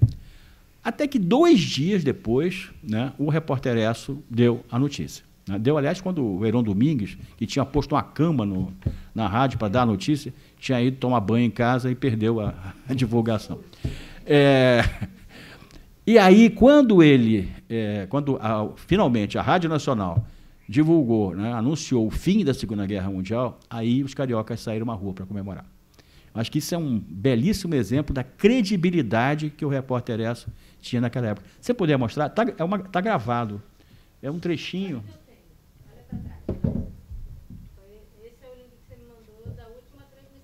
Até que dois dias depois, né, o repórter Esso deu a notícia. Né? Deu, aliás, quando o Heron Domingues, que tinha posto uma cama no, na rádio para dar a notícia, tinha ido tomar banho em casa e perdeu a, [LAUGHS] a divulgação. É, e aí, quando ele, é, quando a, finalmente a Rádio Nacional divulgou, né, anunciou o fim da Segunda Guerra Mundial, aí os cariocas saíram à rua para comemorar. Acho que isso é um belíssimo exemplo da credibilidade que o repórter Esso tinha naquela época. Você puder mostrar? Está é uma, tá gravado. É um trechinho.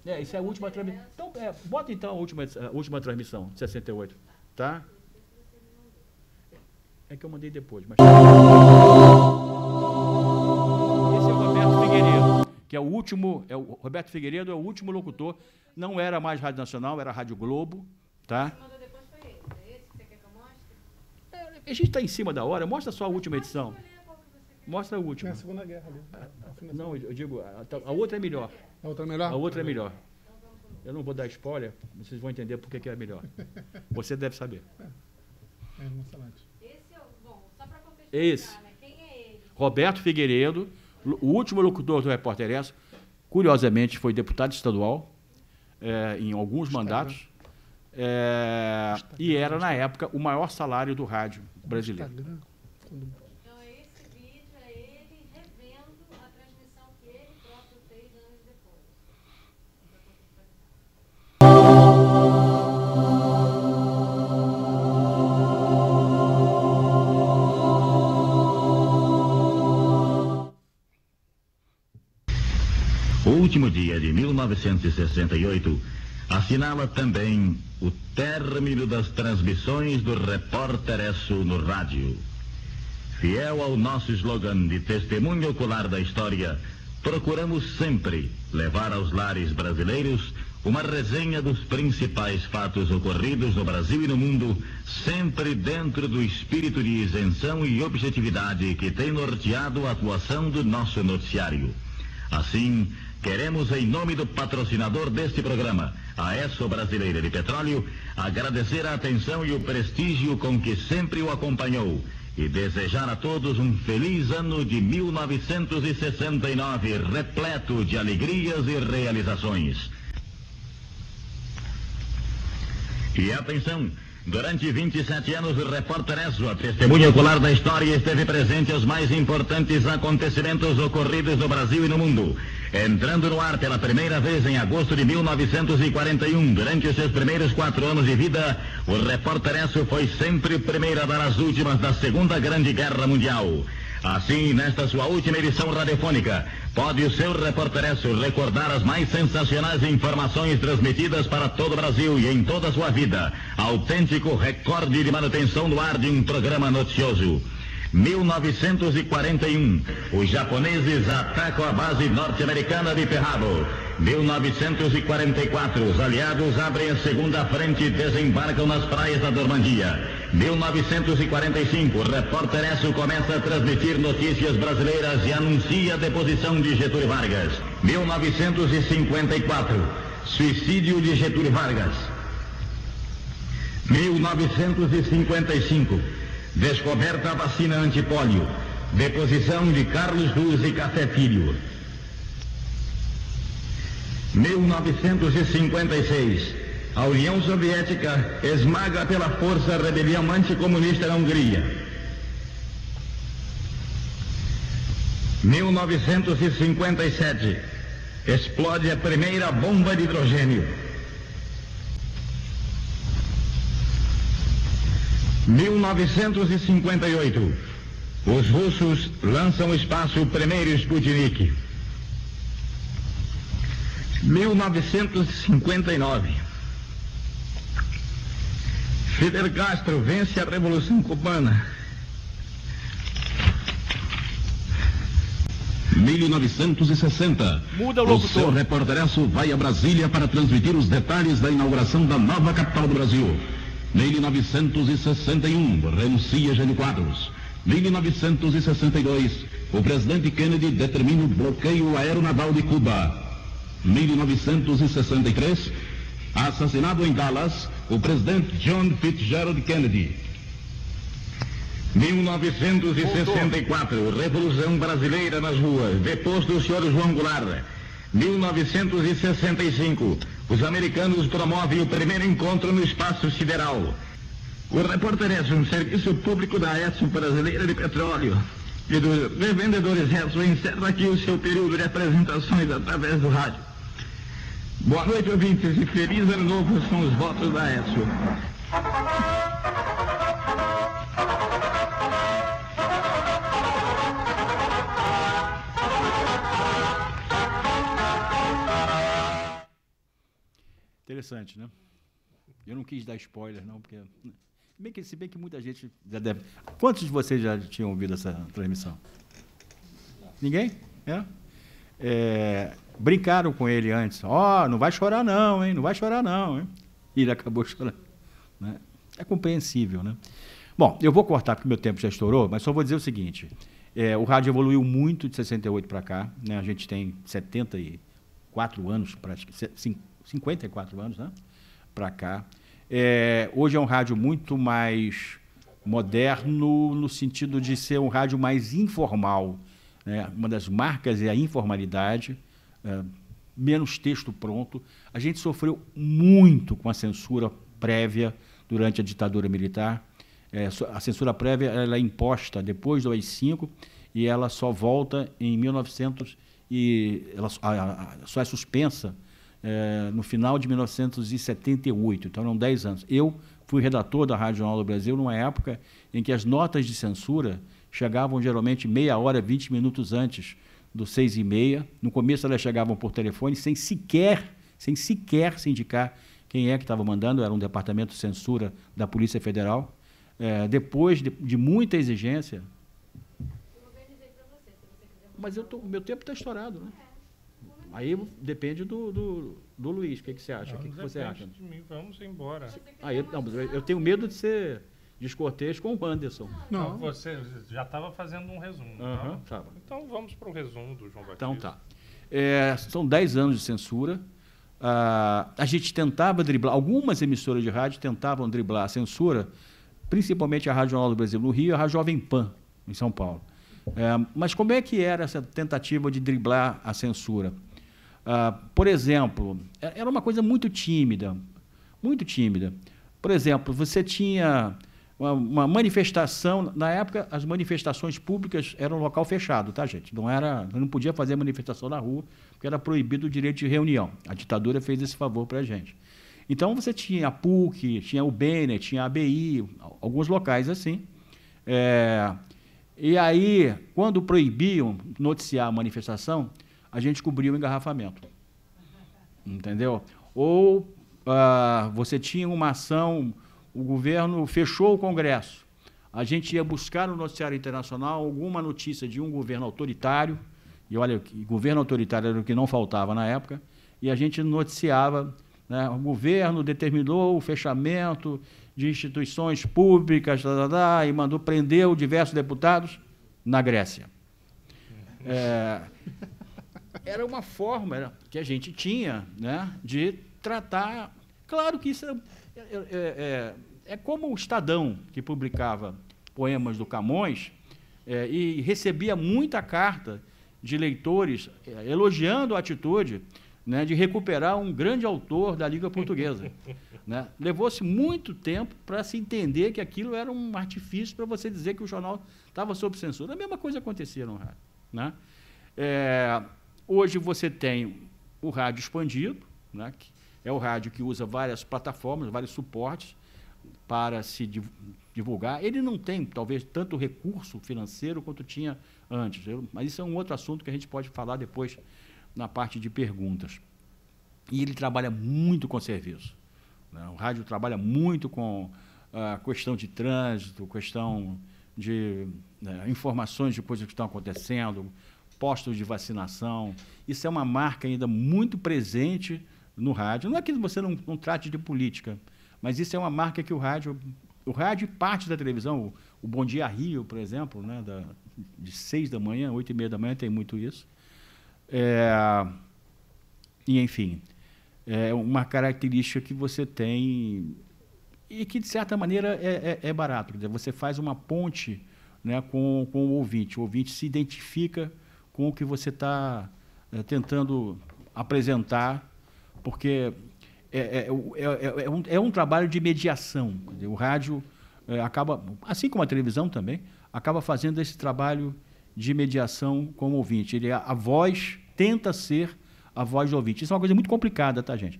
É, isso é a última transmissão. Então, é, bota então a última, a última transmissão, 68. Tá? É que eu mandei depois, mas. Esse é o Roberto Figueiredo, que é o último. É o Roberto Figueiredo é o último locutor. Não era mais Rádio Nacional, era Rádio Globo, tá? A gente está em cima da hora. Mostra só a última edição. Mostra a última. É a Segunda Guerra. Ali. Ah, não, eu digo, a, a, outra é melhor. A outra é melhor? A outra é melhor. Eu não vou dar spoiler, vocês vão entender por que é melhor. [LAUGHS] Você deve saber. É, é emocionante. Esse é o bom, só para Esse. Né? Quem é ele? Roberto Figueiredo, o último locutor do Repórter Essa, curiosamente foi deputado estadual é, em alguns mandatos. É, e era, na época, o maior salário do rádio brasileiro. Então, esse vídeo é ele revendo a transmissão que ele próprio fez anos depois. último dia de 1968 assinala também o término das transmissões do repórter ESSO no rádio. Fiel ao nosso slogan de testemunho ocular da história, procuramos sempre levar aos lares brasileiros uma resenha dos principais fatos ocorridos no Brasil e no mundo, sempre dentro do espírito de isenção e objetividade que tem norteado a atuação do nosso noticiário. Assim, Queremos, em nome do patrocinador deste programa, a ESO Brasileira de Petróleo, agradecer a atenção e o prestígio com que sempre o acompanhou e desejar a todos um feliz ano de 1969, repleto de alegrias e realizações. E atenção! Durante 27 anos, o repórter Ezra, testemunha ocular da história, esteve presente aos mais importantes acontecimentos ocorridos no Brasil e no mundo entrando no ar pela primeira vez em agosto de 1941. Durante os seus primeiros quatro anos de vida, o repórter foi sempre primeiro a dar as últimas da Segunda Grande Guerra Mundial. Assim, nesta sua última edição radiofônica, pode o seu repórteresso recordar as mais sensacionais informações transmitidas para todo o Brasil e em toda a sua vida. Autêntico recorde de manutenção do ar de um programa noticioso. 1941, os japoneses atacam a base norte-americana de Perrabo. 1944, os aliados abrem a segunda frente e desembarcam nas praias da Normandia. 1945, o repórter Esso começa a transmitir notícias brasileiras e anuncia a deposição de Getúlio Vargas. 1954, suicídio de Getúlio Vargas. 1955, Descoberta a vacina antipólio. Deposição de Carlos Luz e Café Filho. 1956. A União Soviética esmaga pela força a rebelião anticomunista na Hungria. 1957. Explode a primeira bomba de hidrogênio. 1958. Os russos lançam espaço o primeiro Sputnik. 1959. Fidel Castro vence a Revolução Cubana. 1960. Muda o locutor. O seu repórteraço vai a Brasília para transmitir os detalhes da inauguração da nova capital do Brasil. 1961, renuncia Jânio Quadros. 1962, o presidente Kennedy determina o bloqueio aeronaval de Cuba. 1963, assassinado em Dallas, o presidente John Fitzgerald Kennedy. 1964, Revolução Brasileira nas ruas, depois do senhor João Goulart. 1965, os americanos promovem o primeiro encontro no espaço sideral. O repórter é um serviço público da ESO Brasileira de Petróleo e dos revendedores ESO encerra aqui o seu período de apresentações através do rádio. Boa noite, ouvintes, e feliz ano novo são os votos da ESO. Interessante, né? Eu não quis dar spoiler, não, porque. Bem que, se bem que muita gente já deve. Quantos de vocês já tinham ouvido essa transmissão? Ninguém? É? é brincaram com ele antes. Ó, oh, não vai chorar, não, hein? Não vai chorar, não, hein? E ele acabou [LAUGHS] chorando. Né? É compreensível, né? Bom, eu vou cortar porque meu tempo já estourou, mas só vou dizer o seguinte: é, o rádio evoluiu muito de 68 para cá. Né? A gente tem 74 anos, praticamente, 54 anos, né? Para cá. É, hoje é um rádio muito mais moderno no sentido de ser um rádio mais informal. Né? Uma das marcas é a informalidade, é, menos texto pronto. A gente sofreu muito com a censura prévia durante a ditadura militar. É, a censura prévia ela é imposta depois do AI-5 e ela só volta em 1900 e ela só é suspensa é, no final de 1978, então eram 10 anos. Eu fui redator da Rádio Jornal do Brasil numa época em que as notas de censura chegavam geralmente meia hora, 20 minutos antes do 6 e meia. No começo elas chegavam por telefone sem sequer, sem sequer se indicar quem é que estava mandando, era um departamento de censura da Polícia Federal. É, depois de, de, muita exigência. Eu você, você Mas eu tô, meu tempo está estourado, né? Aí depende do, do, do Luiz, o que, é que você acha? o que, que você acha? De mim, vamos embora. Aí, não, eu tenho medo de ser descortês com o Anderson. Não. você já estava fazendo um resumo. tá? Então vamos para o resumo do João então Batista. Então tá. É, são 10 anos de censura. Ah, a gente tentava driblar, algumas emissoras de rádio tentavam driblar a censura, principalmente a Rádio Jornal do Brasil no Rio, e a Rádio Jovem Pan, em São Paulo. É, mas como é que era essa tentativa de driblar a censura? Ah, por exemplo, é, era uma coisa muito tímida, muito tímida. Por exemplo, você tinha uma, uma, manifestação, na época as manifestações públicas eram local fechado, tá gente? Não era, não podia fazer manifestação na rua, porque era proibido o direito de reunião. A ditadura fez esse favor para a gente. Então você tinha a PUC, tinha o Bene, tinha a ABI, alguns locais assim. É, e aí, quando proibiam noticiar a manifestação, a gente cobria o engarrafamento. Entendeu? Ou ah, você tinha uma ação, o governo fechou o Congresso. A gente ia buscar no noticiário internacional alguma notícia de um governo autoritário, e olha, governo autoritário era o que não faltava na época, e a gente noticiava, né, o governo determinou o fechamento de instituições públicas tá, e mandou prender diversos deputados na Grécia. É, era uma forma que a gente tinha né, de tratar. Claro que isso é, é, é, é, é como o Estadão, que publicava poemas do Camões é, e recebia muita carta de leitores é, elogiando a atitude né, de recuperar um grande autor da língua portuguesa. [LAUGHS] né? Levou-se muito tempo para se entender que aquilo era um artifício para você dizer que o jornal estava sob censura. A mesma coisa acontecia no rádio. Né? É, Hoje você tem o rádio expandido, né, que é o rádio que usa várias plataformas, vários suportes para se divulgar. Ele não tem, talvez, tanto recurso financeiro quanto tinha antes. mas isso é um outro assunto que a gente pode falar depois na parte de perguntas. E ele trabalha muito com serviço. Né? O rádio trabalha muito com a ah, questão de trânsito, questão de né, informações de coisas que estão acontecendo, postos de vacinação. Isso é uma marca ainda muito presente no rádio. Não é que você não, não trate de política, mas isso é uma marca que o rádio, o rádio parte da televisão, o, o, Bom Dia Rio, por exemplo, né, da, de 6 da manhã, 8 e meia da manhã, tem muito isso. É, e, enfim, é uma característica que você tem e que, de certa maneira, é, é, é barato. você faz uma ponte né, com, com o ouvinte. O ouvinte se identifica com o que você está é, eh, tentando apresentar, porque é é, é, é, é, um, é, um, trabalho de mediação. O rádio eh, acaba, assim como a televisão também, acaba fazendo esse trabalho de mediação com o ouvinte. Ele, a, a voz tenta ser a voz do ouvinte. Isso é uma coisa muito complicada, tá, gente?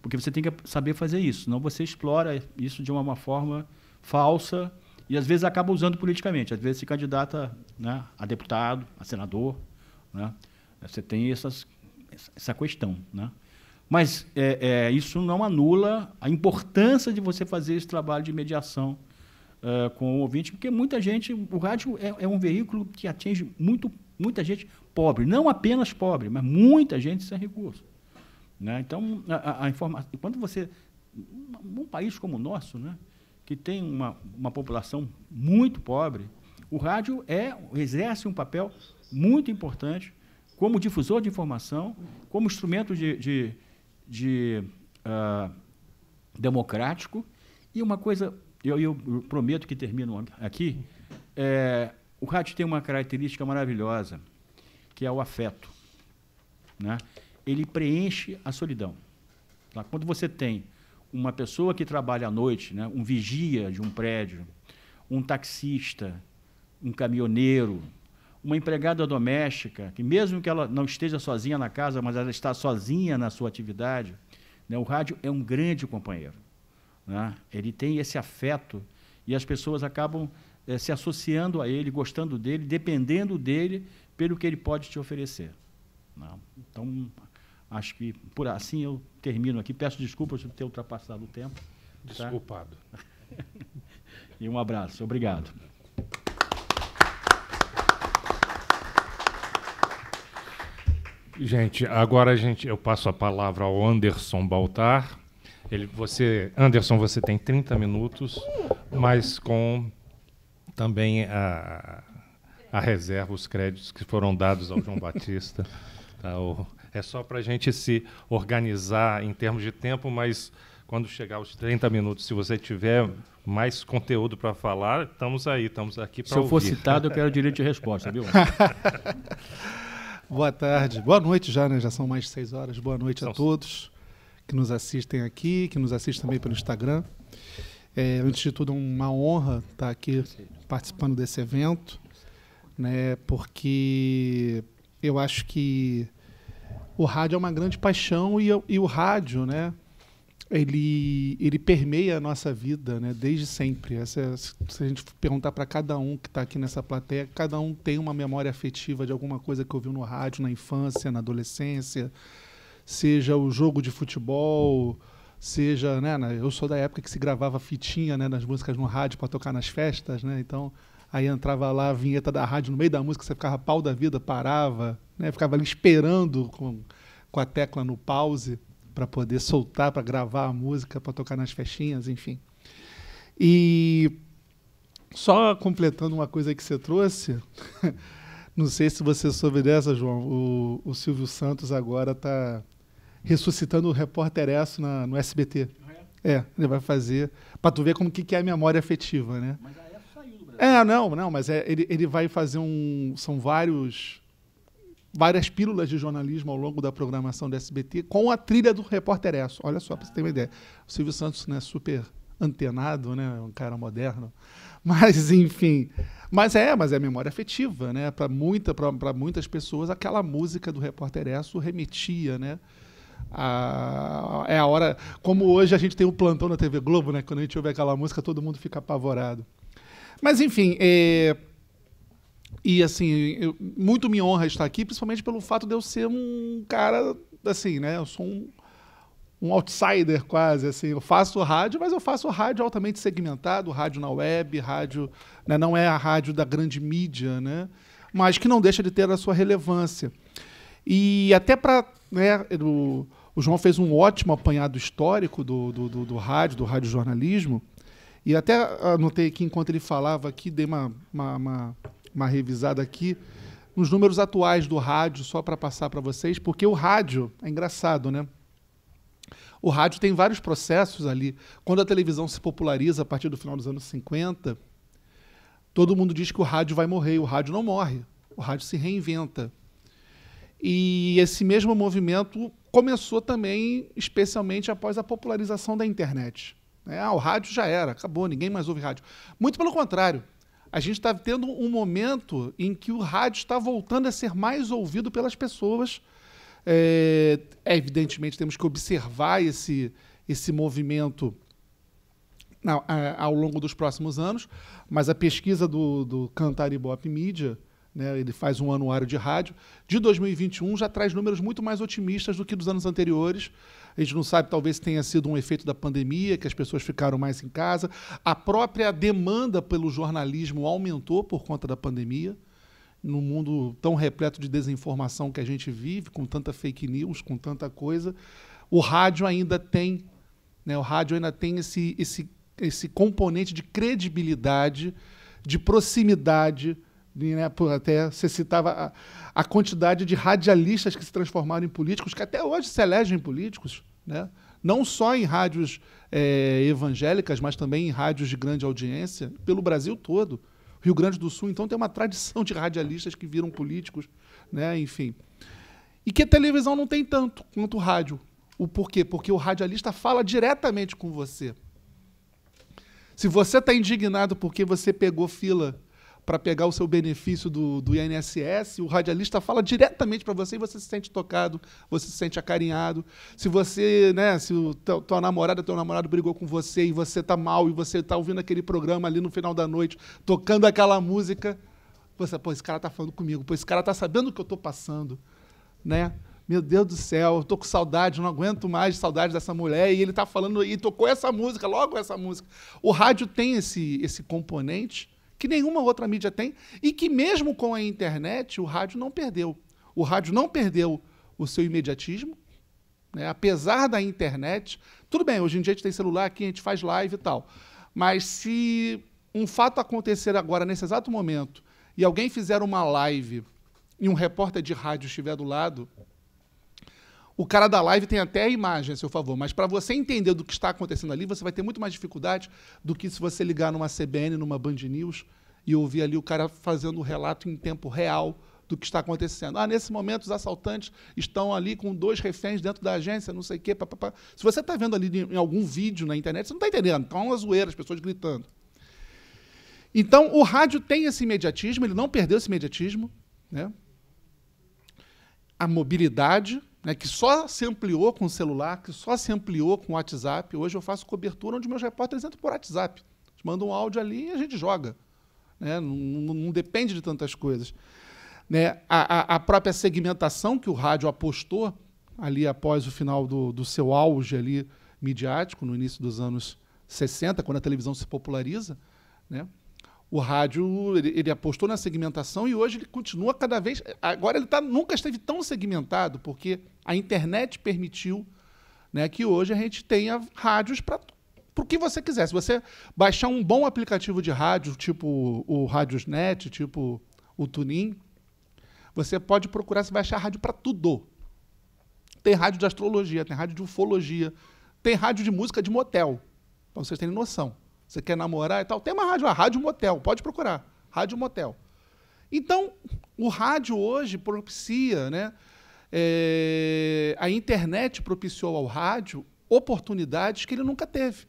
Porque você tem que saber fazer isso, senão você explora isso de uma, uma forma falsa e às vezes acaba usando politicamente. Às vezes se candidata né, a deputado, a senador, né? Você tem essas, essa questão. Né? Mas é, é, isso não anula a importância de você fazer esse trabalho de mediação uh, com o ouvinte, porque muita gente, o rádio é, é, um veículo que atinge muito, muita gente pobre, não apenas pobre, mas muita gente sem recurso. Né? Então, a, a informação, quando você, um, país como o nosso, né, que tem uma, uma população muito pobre, o rádio é, exerce um papel muito importante, como difusor de informação, como instrumento de, de, de uh, democrático. E uma coisa, eu, eu prometo que termino aqui, é, o rádio tem uma característica maravilhosa, que é o afeto. Né? Ele preenche a solidão. Tá? Quando você tem uma pessoa que trabalha à noite, né? um vigia de um prédio, um taxista, um caminhoneiro, uma empregada doméstica, que mesmo que ela não esteja sozinha na casa, mas ela está sozinha na sua atividade, né? o rádio é um grande companheiro. Né? Ele tem esse afeto e as pessoas acabam é, se associando a ele, gostando dele, dependendo dele, pelo que ele pode te oferecer. Né? Então, acho que por assim eu termino aqui. Peço desculpas por ter ultrapassado o tempo. Tá? Desculpado. Tá? [LAUGHS] e um abraço. Obrigado. Gente, agora a gente, eu passo a palavra ao Anderson Baltar. Ele, você, Anderson, você tem 30 minutos, mas com também a, a reserva, os créditos que foram dados ao João [LAUGHS] Batista. Tá, o, é só para a gente se organizar em termos de tempo, mas quando chegar aos 30 minutos, se você tiver mais conteúdo para falar, estamos aí, estamos aqui para Se eu for citado, eu quero direito de resposta, viu? [LAUGHS] Boa tarde, boa noite já, né? Já são mais de seis horas. Boa noite a todos que nos assistem aqui, que nos assistem também pelo Instagram. É, antes de tudo, uma honra estar aqui participando desse evento, né? Porque eu acho que o rádio é uma grande paixão e, e o rádio, né? ele, ele permeia a nossa vida né, desde sempre. Essa, é se a gente perguntar para cada um que está aqui nessa plateia, cada um tem uma memória afetiva de alguma coisa que ouviu no rádio na infância, na adolescência, seja o jogo de futebol, seja. Né, eu sou da época que se gravava fitinha né, nas músicas no rádio para tocar nas festas, né, então aí entrava lá a vinheta da rádio no meio da música, você ficava pau da vida, parava, né, ficava ali esperando com, com a tecla no pause para poder soltar, para gravar a música, para tocar nas festinhas, enfim. E só completando uma coisa que você trouxe, [LAUGHS] não sei se você soube dessa, João, o, o Silvio Santos agora está ressuscitando o repórter Esso na, no SBT. Ah, é? é, ele vai fazer, para tu ver como que, que é a memória afetiva, né? Mas a Esso é, saiu do Brasil. É, não, não, mas é, ele, ele vai fazer um, são vários várias pílulas de jornalismo ao longo da programação do SBT com a trilha do Repórter Esso. Olha só, para você ter uma ideia. O Silvio Santos não é super antenado, né? Um cara moderno. Mas, [LAUGHS] enfim. Mas é, mas é memória afetiva, né? Para muita, muitas pessoas, aquela música do Repórter Esso remetia, né? A, é a hora. Como hoje a gente tem o um plantão na TV Globo, né? Quando a gente ouve aquela música, todo mundo fica apavorado. Mas, enfim. É, e assim, eu, muito me honra estar aqui, principalmente pelo fato de eu ser um cara assim, né? Eu sou um, um outsider quase, assim. Eu faço rádio, mas eu faço rádio altamente segmentado, rádio na web, rádio, né? não é a rádio da grande mídia, né? Mas que não deixa de ter a sua relevância. E até para, né, o, o, João fez um ótimo apanhado histórico do, do, do, do rádio, do rádio jornalismo. E até anotei que enquanto ele falava aqui, dei uma, uma, uma uma revisada aqui nos números atuais do rádio, só para passar para vocês, porque o rádio é engraçado, né? O rádio tem vários processos ali. Quando a televisão se populariza a partir do final dos anos 50, todo mundo diz que o rádio vai morrer. O rádio não morre, o rádio se reinventa. E esse mesmo movimento começou também, especialmente após a popularização da internet. É, ah, o rádio já era, acabou, ninguém mais ouve rádio. Muito pelo contrário a gente está tendo um momento em que o rádio está voltando a ser mais ouvido pelas pessoas. É, é evidentemente, temos que observar esse, esse movimento ao longo dos próximos anos, mas a pesquisa do, do Cantar Ibope né, ele faz um anuário de rádio. De 2021 já traz números muito mais otimistas do que dos anos anteriores. A gente não sabe, talvez tenha sido um efeito da pandemia, que as pessoas ficaram mais em casa. A própria demanda pelo jornalismo aumentou por conta da pandemia. No mundo tão repleto de desinformação que a gente vive, com tanta fake news, com tanta coisa, o rádio ainda tem, né, o rádio ainda tem esse, esse, esse componente de credibilidade, de proximidade né, até você citava a, a, quantidade de radialistas que se transformaram em políticos, que até hoje se elegem políticos, né? não só em rádios é, evangélicas, mas também em rádios de grande audiência, pelo Brasil todo. Rio Grande do Sul, então, tem uma tradição de radialistas que viram políticos, né? enfim. E que a televisão não tem tanto quanto o rádio. O porquê? Porque o radialista fala diretamente com você. Se você está indignado porque você pegou fila para pegar o seu benefício do, do INSS, o radialista fala diretamente para você e você se sente tocado, você se sente acarinhado. Se você, né, se o, tua, namorada, teu namorado brigou com você e você tá mal e você tá ouvindo aquele programa ali no final da noite, tocando aquela música, você, pô, esse cara tá falando comigo, pô, esse cara tá sabendo o que eu tô passando, né? Meu Deus do céu, eu tô com saudade, não aguento mais de saudade dessa mulher. E ele tá falando, e tocou essa música, logo essa música. O rádio tem esse, esse componente que nenhuma outra mídia tem e que, mesmo com a internet, o rádio não perdeu. O rádio não perdeu o seu imediatismo, né? apesar da internet. Tudo bem, hoje em dia a gente tem celular aqui, a gente faz live e tal. Mas se um fato acontecer agora, nesse exato momento, e alguém fizer uma live e um repórter de rádio estiver do lado, o cara da live tem até a imagem a seu favor, mas para você entender do que está acontecendo ali, você vai ter muito mais dificuldade do que se você ligar numa CBN, numa Band News e ouvir ali o cara fazendo o relato em tempo real do que está acontecendo. Ah, nesse momento os assaltantes estão ali com dois reféns dentro da agência, não sei o quê. Papapá. Se você está vendo ali em algum vídeo na internet, você não está entendendo. Então é uma zoeira, as pessoas gritando. Então o rádio tem esse imediatismo, ele não perdeu esse imediatismo. Né? A mobilidade né, que só se ampliou com o celular, que só se ampliou com o WhatsApp. Hoje eu faço cobertura onde meus repórteres entram por WhatsApp. Eles mandam um áudio ali e a gente joga. Né? Não, não, não, depende de tantas coisas. Né? A, a, a, própria segmentação que o rádio apostou ali após o final do, do seu auge ali midiático, no início dos anos 60, quando a televisão se populariza, né? o rádio ele, ele, apostou na segmentação e hoje ele continua cada vez. Agora ele tá, nunca esteve tão segmentado, porque a internet permitiu né, que hoje a gente tenha rádios para o que você quiser. Se você baixar um bom aplicativo de rádio, tipo o Radiosnet, tipo o Tunin, você pode procurar se baixar rádio para tudo. Tem rádio de astrologia, tem rádio de ufologia, tem rádio de música de motel, para vocês terem noção você quer namorar e tal, tem uma rádio, a Rádio Motel, pode procurar, Rádio Motel. Então, o rádio hoje propicia, né? É, a internet propiciou ao rádio oportunidades que ele nunca teve.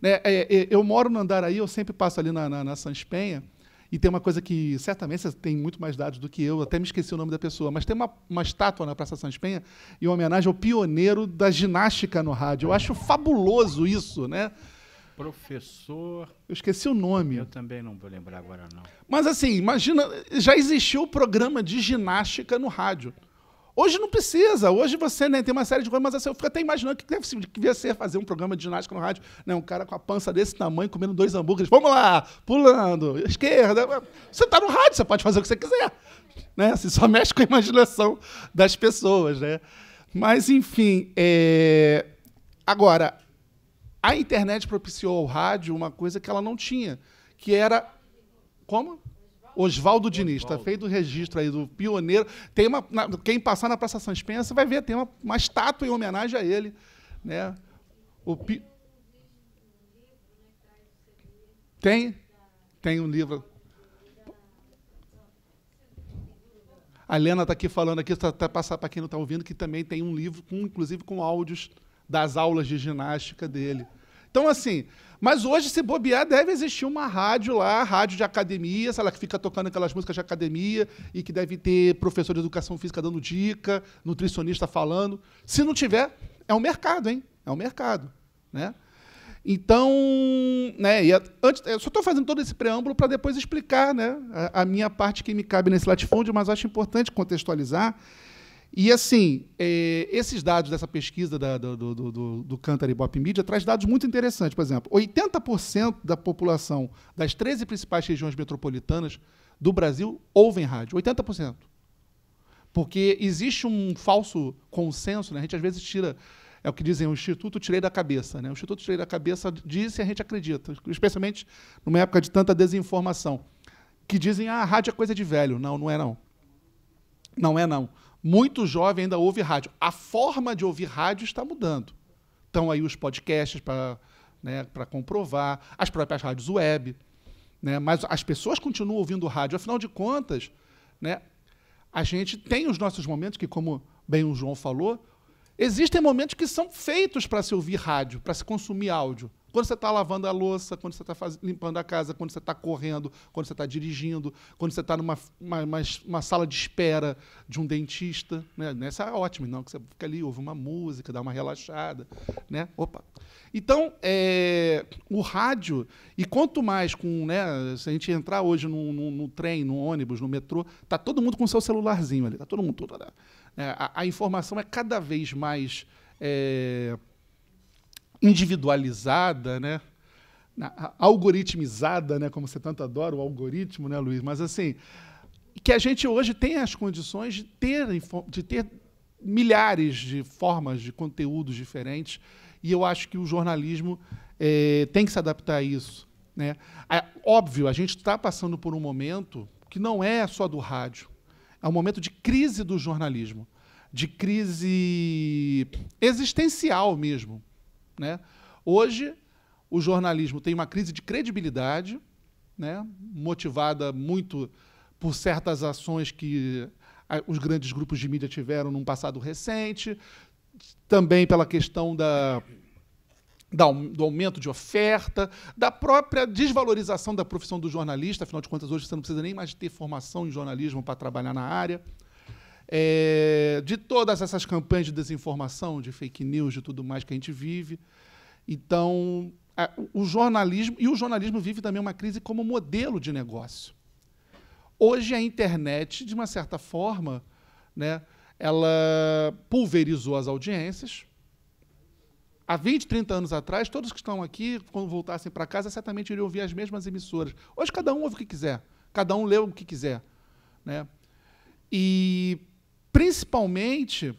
Né? É, é, eu moro no Andaraí, eu sempre passo ali na, na, na Sans Penha, e tem uma coisa que, certamente, você tem muito mais dados do que eu, até me esqueci o nome da pessoa, mas tem uma, uma estátua na Praça Sans Penha em homenagem ao pioneiro da ginástica no rádio. Eu acho fabuloso isso, né? Professor. Eu esqueci o nome. Eu também não vou lembrar agora, não. Mas assim, imagina, já existiu o programa de ginástica no rádio. Hoje não precisa, hoje você né, tem uma série de coisas, mas assim, eu fico até imaginando o que deve, devia ser fazer um programa de ginástica no rádio. Né, um cara com a pança desse tamanho, comendo dois hambúrgueres. Vamos lá, pulando, esquerda. Você está no rádio, você pode fazer o que você quiser. Né? Assim, só mexe com a imaginação das pessoas. Né? Mas, enfim, é... agora, a internet propiciou ao rádio uma coisa que ela não tinha, que era. Como? Oswaldo Diniz, está feito o registro aí do pioneiro. Tem uma, na, quem passar na Praça São Spencer vai ver, tem uma, uma estátua em homenagem a ele. Né? O pi... Tem? Tem um livro. A Lena está aqui falando aqui, tá, tá passar para quem não está ouvindo, que também tem um livro, com, inclusive com áudios das aulas de ginástica dele. Então, assim, mas hoje, se bobear, deve existir uma rádio lá, rádio de academia, sei lá, que fica tocando aquelas músicas de academia e que deve ter professor de educação física dando dica, nutricionista falando. Se não tiver, é um mercado, hein? É um mercado, né? Então, né, e antes, eu só estou fazendo todo esse preâmbulo para depois explicar né, a, a minha parte que me cabe nesse latifúndio, mas acho importante contextualizar e assim, é, esses dados dessa pesquisa da, do, do, do, do e Bop Media traz dados muito interessantes. Por exemplo, 80% da população das 13 principais regiões metropolitanas do Brasil ouvem rádio. 80%. Porque existe um falso consenso, né? a gente às vezes tira, é o que dizem, o Instituto Tirei da Cabeça. Né? O Instituto Tirei da Cabeça disse e a gente acredita, especialmente numa época de tanta desinformação, que dizem, ah, a rádio é coisa de velho. Não, não é não. Não é não muito jovem ainda ouve rádio. A forma de ouvir rádio está mudando. Estão aí os podcasts para né, comprovar, as próprias rádios web. Né, mas as pessoas continuam ouvindo rádio. Afinal de contas, né, a gente tem os nossos momentos, que, como bem o João falou, existem momentos que são feitos para se ouvir rádio, para se consumir áudio. Quando você está lavando a louça, quando você está limpando a casa, quando você está correndo, quando você está dirigindo, quando você está numa uma, uma, uma, sala de espera de um dentista. Né? Nessa é ótima, não, que você fica ali, ouve uma música, dá uma relaxada. Né? Opa. Então, é, o rádio, e quanto mais com. Né, se a gente entrar hoje no, no, no trem, no ônibus, no metrô, está todo mundo com seu celularzinho ali, está todo mundo. Toda, né? a, a, informação é cada vez mais. É, individualizada, né? algoritmizada, né? como você tanto adora o algoritmo, né, Luiz? Mas assim, que a gente hoje tem as condições de ter, de ter milhares de formas de conteúdos diferentes e eu acho que o jornalismo é, tem que se adaptar a isso. Né? É, óbvio, a gente está passando por um momento que não é só do rádio, é um momento de crise do jornalismo, de crise existencial mesmo. Né? Hoje, o jornalismo tem uma crise de credibilidade, né? motivada muito por certas ações que os grandes grupos de mídia tiveram num passado recente, também pela questão da, da, do aumento de oferta, da própria desvalorização da profissão do jornalista, afinal de contas, hoje você não precisa nem mais ter formação em jornalismo para trabalhar na área é, de todas essas campanhas de desinformação, de fake news, de tudo mais que a gente vive. Então, a, o jornalismo e o jornalismo vive também uma crise como modelo de negócio. Hoje a internet, de uma certa forma, né, ela pulverizou as audiências. Há 20, 30 anos atrás, todos que estão aqui, quando voltassem para casa, certamente iriam ouvir as mesmas emissoras. Hoje cada um ouve o que quiser, cada um lê o que quiser, né? E Principalmente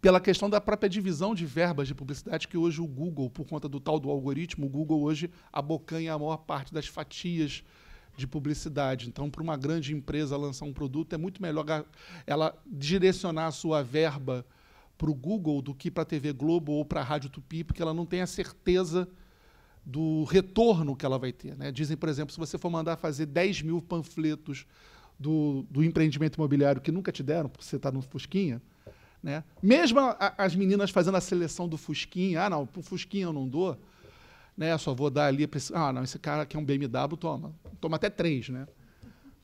pela questão da própria divisão de verbas de publicidade que hoje o Google, por conta do tal do algoritmo, o Google hoje abocanha a maior parte das fatias de publicidade. Então, para uma grande empresa lançar um produto, é muito melhor ela direcionar a sua verba para o Google do que para a TV Globo ou para a Rádio Tupi, porque ela não tem a certeza do retorno que ela vai ter. Né? Dizem, por exemplo, se você for mandar fazer 10 mil panfletos do, do empreendimento imobiliário que nunca te deram, porque você está no Fusquinha, né? Mesmo a, as meninas fazendo a seleção do Fusquinha, ah, não, pro Fusquinha eu não dou, né? Só vou dar ali, ah, não, esse cara aqui é um BMW, toma. Toma até três, né?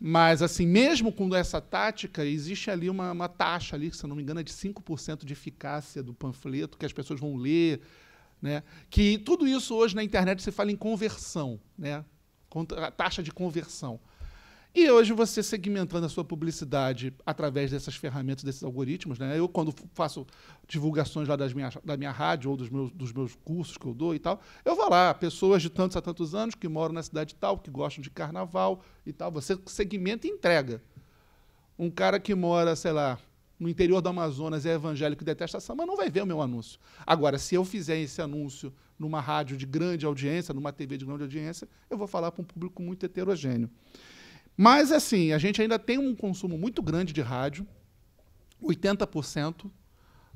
Mas, assim, mesmo com essa tática, existe ali uma, uma taxa ali, que, se não me engano, é de 5% de eficácia do panfleto, que as pessoas vão ler, né? Que tudo isso hoje na internet se fala em conversão, né? A taxa de conversão. E hoje você segmentando a sua publicidade através dessas ferramentas, desses algoritmos, né? Eu, quando faço divulgações lá das minha, da minha rádio ou dos meus, dos meus cursos que eu dou e tal, eu vou lá, pessoas de tantos a tantos anos que moram na cidade tal, que gostam de carnaval e tal, você segmenta e entrega. Um cara que mora, sei lá, no interior do Amazonas é evangélico e detesta samba, não vai ver o meu anúncio. Agora, se eu fizer esse anúncio numa rádio de grande audiência, numa TV de grande audiência, eu vou falar para um público muito heterogêneo. Mas, assim, a gente ainda tem um consumo muito grande de rádio. 80%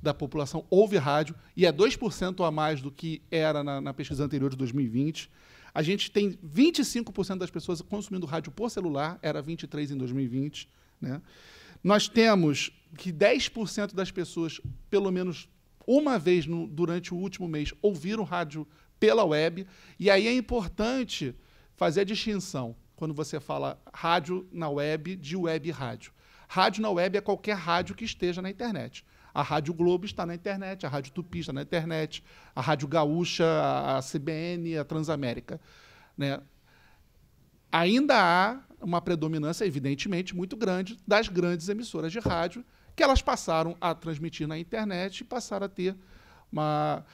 da população ouve rádio, e é 2% a mais do que era na, na pesquisa anterior de 2020. A gente tem 25% das pessoas consumindo rádio por celular, era 23% em 2020. Né? Nós temos que 10% das pessoas, pelo menos uma vez no, durante o último mês, ouviram rádio pela web. E aí é importante fazer a distinção quando você fala rádio na web de web rádio. Rádio na web é qualquer rádio que esteja na internet. A Rádio Globo está na internet, a Rádio Tupi está na internet, a Rádio Gaúcha, a CBN, a Transamérica. Né? Ainda há uma predominância, evidentemente, muito grande das grandes emissoras de rádio, que elas passaram a transmitir na internet e passaram a ter uma.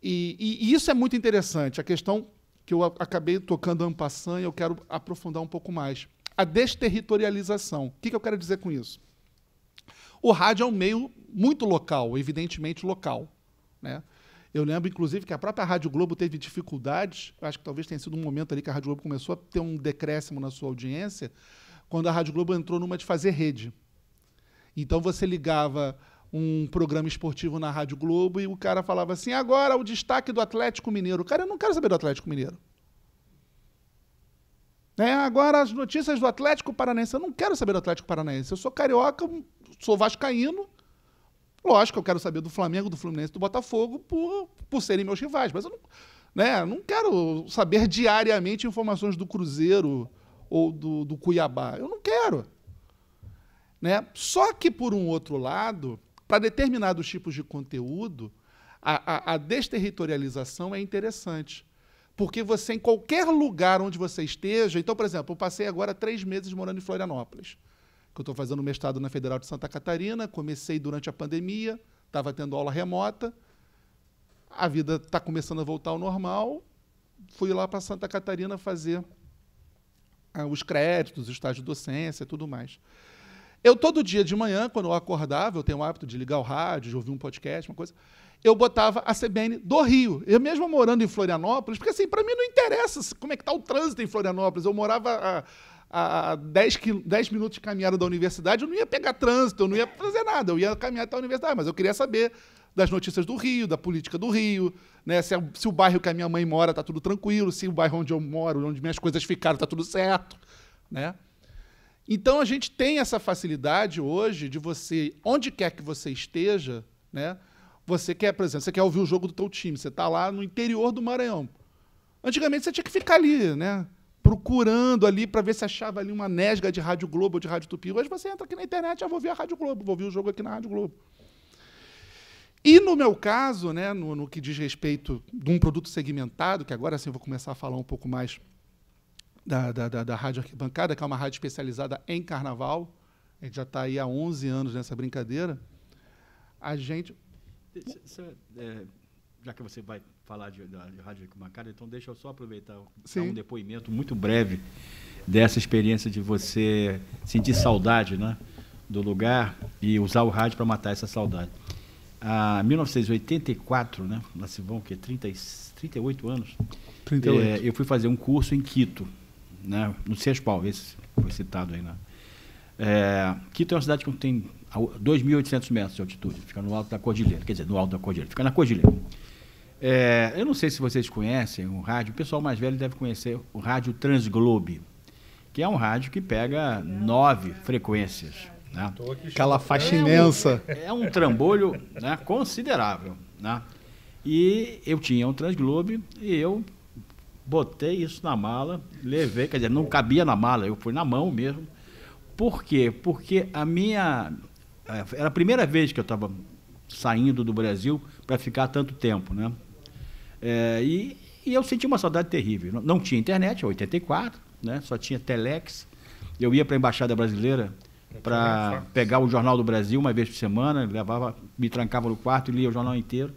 E, e, e isso é muito interessante, a questão que eu acabei tocando ampassan e eu quero aprofundar um pouco mais. A desterritorialização. O que, que eu quero dizer com isso? O rádio é um meio muito local, evidentemente local. Né? Eu lembro, inclusive, que a própria Rádio Globo teve dificuldades, acho que talvez tenha sido um momento ali que a Rádio Globo começou a ter um decréscimo na sua audiência, quando a Rádio Globo entrou numa de fazer rede. Então você ligava um programa esportivo na Rádio Globo e o cara falava assim: agora o destaque do Atlético Mineiro. Cara, eu não quero saber do Atlético Mineiro. É, agora as notícias do Atlético Paranaense. Eu não quero saber do Atlético Paranaense. Eu sou carioca, sou vascaíno. Lógico, eu quero saber do Flamengo, do Fluminense, do Botafogo por, por serem meus rivais. Mas eu não, né, não quero saber diariamente informações do Cruzeiro ou do, do Cuiabá. Eu não quero. Né? Só que, por um outro lado, para determinados tipos de conteúdo, a, a, a, desterritorialização é interessante. Porque você, em qualquer lugar onde você esteja. Então, por exemplo, eu passei agora três meses morando em Florianópolis, que eu estou fazendo mestrado na Federal de Santa Catarina, comecei durante a pandemia, estava tendo aula remota, a vida está começando a voltar ao normal, fui lá para Santa Catarina fazer ah, os créditos, o estágio de docência e tudo mais. Eu, todo dia de manhã, quando eu acordava, eu tenho o hábito de ligar o rádio, de ouvir um podcast, uma coisa, eu botava a CBN do Rio. Eu mesmo morando em Florianópolis, porque assim, para mim não interessa como é que está o trânsito em Florianópolis. Eu morava a, a 10, 10 minutos de caminhada da universidade, eu não ia pegar trânsito, eu não ia fazer nada, eu ia caminhar até a universidade, mas eu queria saber das notícias do Rio, da política do Rio, né? Se, se, o bairro que a minha mãe mora tá tudo tranquilo, se o bairro onde eu moro, onde minhas coisas ficaram, tá tudo certo, né? Então a gente tem essa facilidade hoje de você, onde quer que você esteja, né? Você quer, por exemplo, você quer ouvir o jogo do teu time, você está lá no interior do Maranhão. Antigamente você tinha que ficar ali, né? Procurando ali para ver se achava ali uma nesga de Rádio Globo ou de Rádio Tupi. Hoje você entra aqui na internet, eu vou ver a Rádio Globo, vou ouvir o jogo aqui na Rádio Globo. E no meu caso, né, no, no que diz respeito de um produto segmentado, que agora sim vou começar a falar um pouco mais da, da, da, da Rádio Arquibancada, que é uma rádio especializada em carnaval. A gente já está aí há 11 anos nessa brincadeira. A gente. É, já que você vai falar de, de rádio arquibancada, então deixa eu só aproveitar um depoimento muito breve dessa experiência de você sentir saudade né, do lugar e usar o rádio para matar essa saudade. A ah, 1984, né, lá se vão que 30, 38 anos, 38. É, eu fui fazer um curso em Quito né, no Sespal, esse foi citado aí. Né? É, Quito é uma cidade que tem 2.800 metros de altitude, fica no alto da cordilheira, quer dizer, no alto da cordilheira, fica na cordilheira. É, eu não sei se vocês conhecem o rádio, o pessoal mais velho deve conhecer o rádio Transglobe, que é um rádio que pega nove frequências. Né? Aquela faixa imensa. É um, [LAUGHS] é um trambolho né, considerável. Né? E eu tinha um Transglobe e eu botei isso na mala, levei, quer dizer, não cabia na mala, eu fui na mão mesmo. Por quê? Porque a minha. Eh, era a primeira vez que eu estava saindo do Brasil para ficar tanto tempo, né? É, e, e, eu senti uma saudade terrível. Não, não tinha internet, 84, né? Só tinha telex. Eu ia para a Embaixada Brasileira para né? pegar o Jornal do Brasil uma vez por semana, levava, me trancava no quarto e lia o jornal inteiro.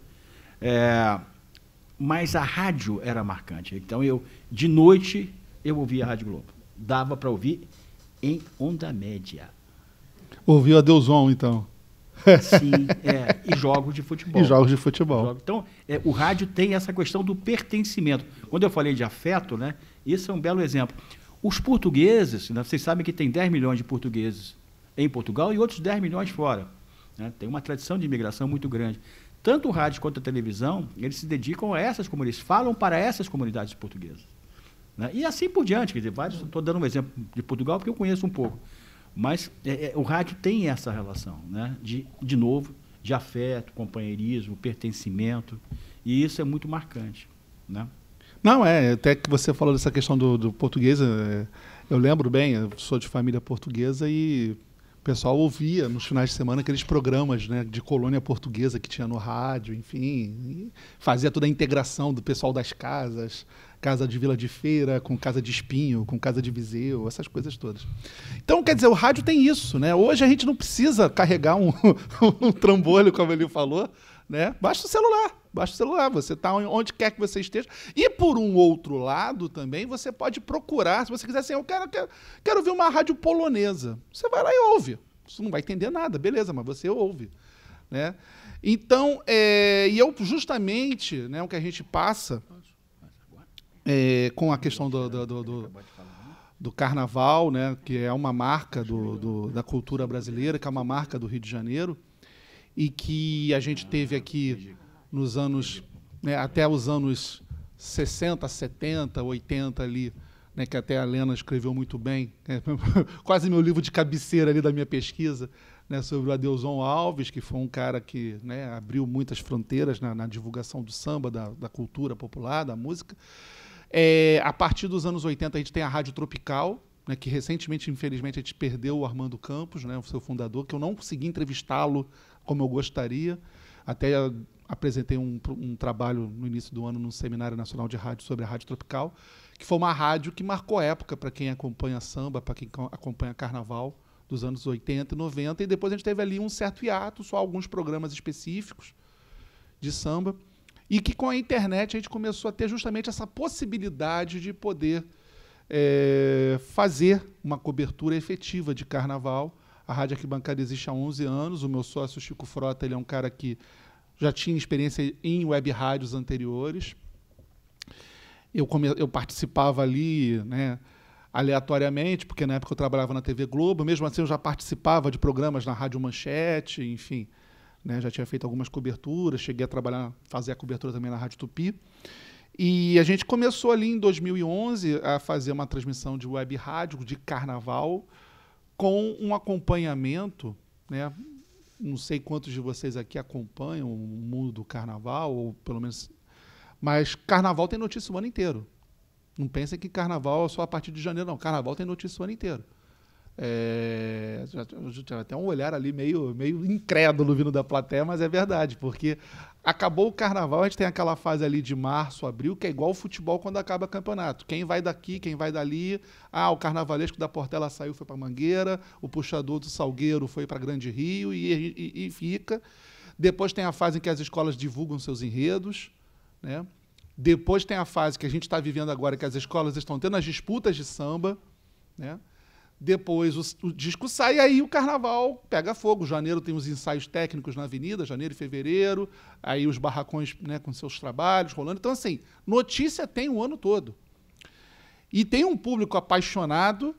É, mas a rádio era marcante. Então eu, de noite, eu ouvia a Rádio Globo. Dava para ouvir em onda média. Ouviu a Deuson, então. Sim, é, e jogos de futebol. E jogos de futebol. Então, é, o rádio tem essa questão do pertencimento. Quando eu falei de afeto, né, isso é um belo exemplo. Os portugueses, né, vocês sabem que tem 10 milhões de portugueses em Portugal e outros 10 milhões fora. Né? Tem uma tradição de imigração muito grande tanto o rádio quanto a televisão, eles se dedicam a essas comunidades, falam para essas comunidades portuguesas. Né? E assim por diante, quer dizer, vários, estou dando um exemplo de Portugal porque eu conheço um pouco. Mas é, é, o rádio tem essa relação, né? de, de novo, de afeto, companheirismo, pertencimento, e isso é muito marcante. Né? Não, é, até que você falou dessa questão do, do português, é, eu lembro bem, eu sou de família portuguesa e o pessoal ouvia nos finais de semana aqueles programas né, de colônia portuguesa que tinha no rádio, enfim. fazia toda a integração do pessoal das casas, casa de Vila de Feira, com casa de Espinho, com casa de Viseu, essas coisas todas. Então, quer dizer, o rádio tem isso, né? Hoje a gente não precisa carregar um, [LAUGHS] um trambolho, como ele falou, né? Basta o celular. Baixa o celular, você está onde quer que você esteja. E por um outro lado também, você pode procurar, se você quiser assim, eu quero, quero, quero ouvir uma rádio polonesa. Você vai lá e ouve. Você não vai entender nada, beleza, mas você ouve. Né? Então, é, e eu justamente, né, o que a gente passa é, com a questão do, do, do, do do carnaval, né, que é uma marca do, do, da cultura brasileira, que é uma marca do Rio de Janeiro, e que a gente teve aqui nos anos né, até os anos 60, 70, 80 ali, né, que até a Helena escreveu muito bem, né, [LAUGHS] quase meu livro de cabeceira ali da minha pesquisa, né, sobre o Adeuson Alves, que foi um cara que né, abriu muitas fronteiras na, na divulgação do samba, da, da, cultura popular, da música. É, a partir dos anos 80, a gente tem a Rádio Tropical, né, que recentemente, infelizmente, a gente perdeu o Armando Campos, né, o seu fundador, que eu não consegui entrevistá-lo como eu gostaria. Até apresentei um, um, trabalho no início do ano num seminário nacional de rádio sobre a rádio tropical, que foi uma rádio que marcou época para quem acompanha samba, para quem acompanha carnaval dos anos 80 e 90, e depois a gente teve ali um certo hiato, só alguns programas específicos de samba, e que com a internet a gente começou a ter justamente essa possibilidade de poder é, fazer uma cobertura efetiva de carnaval. A Rádio Arquibancada existe há 11 anos, o meu sócio Chico Frota ele é um cara que já tinha experiência em web rádios anteriores. Eu, eu participava ali, né, aleatoriamente, porque na época eu trabalhava na TV Globo, mesmo assim eu já participava de programas na Rádio Manchete, enfim, né, já tinha feito algumas coberturas, cheguei a trabalhar, fazer a cobertura também na Rádio Tupi. E a gente começou ali em 2011 a fazer uma transmissão de web rádio de carnaval com um acompanhamento né, não sei quantos de vocês aqui acompanham o mundo do carnaval, ou pelo menos. Mas carnaval tem notícia o ano inteiro. Não pensem que carnaval é só a partir de janeiro, não. Carnaval tem notícia o ano inteiro. É, até um olhar ali meio, meio incrédulo vindo da plateia, mas é verdade, porque acabou o carnaval, a gente tem aquela fase ali de março, abril, que é igual o futebol quando acaba o campeonato. Quem vai daqui, quem vai dali. Ah, o carnavalesco da Portela saiu, foi para Mangueira, o puxador do Salgueiro foi para Grande Rio e, e, e fica. Depois tem a fase em que as escolas divulgam seus enredos, né? Depois tem a fase que a gente está vivendo agora, que as escolas estão tendo as disputas de samba, né? depois o, o, disco sai, e aí o carnaval pega fogo. Janeiro tem os ensaios técnicos na avenida, janeiro e fevereiro, aí os barracões né, com seus trabalhos rolando. Então, assim, notícia tem o ano todo. E tem um público apaixonado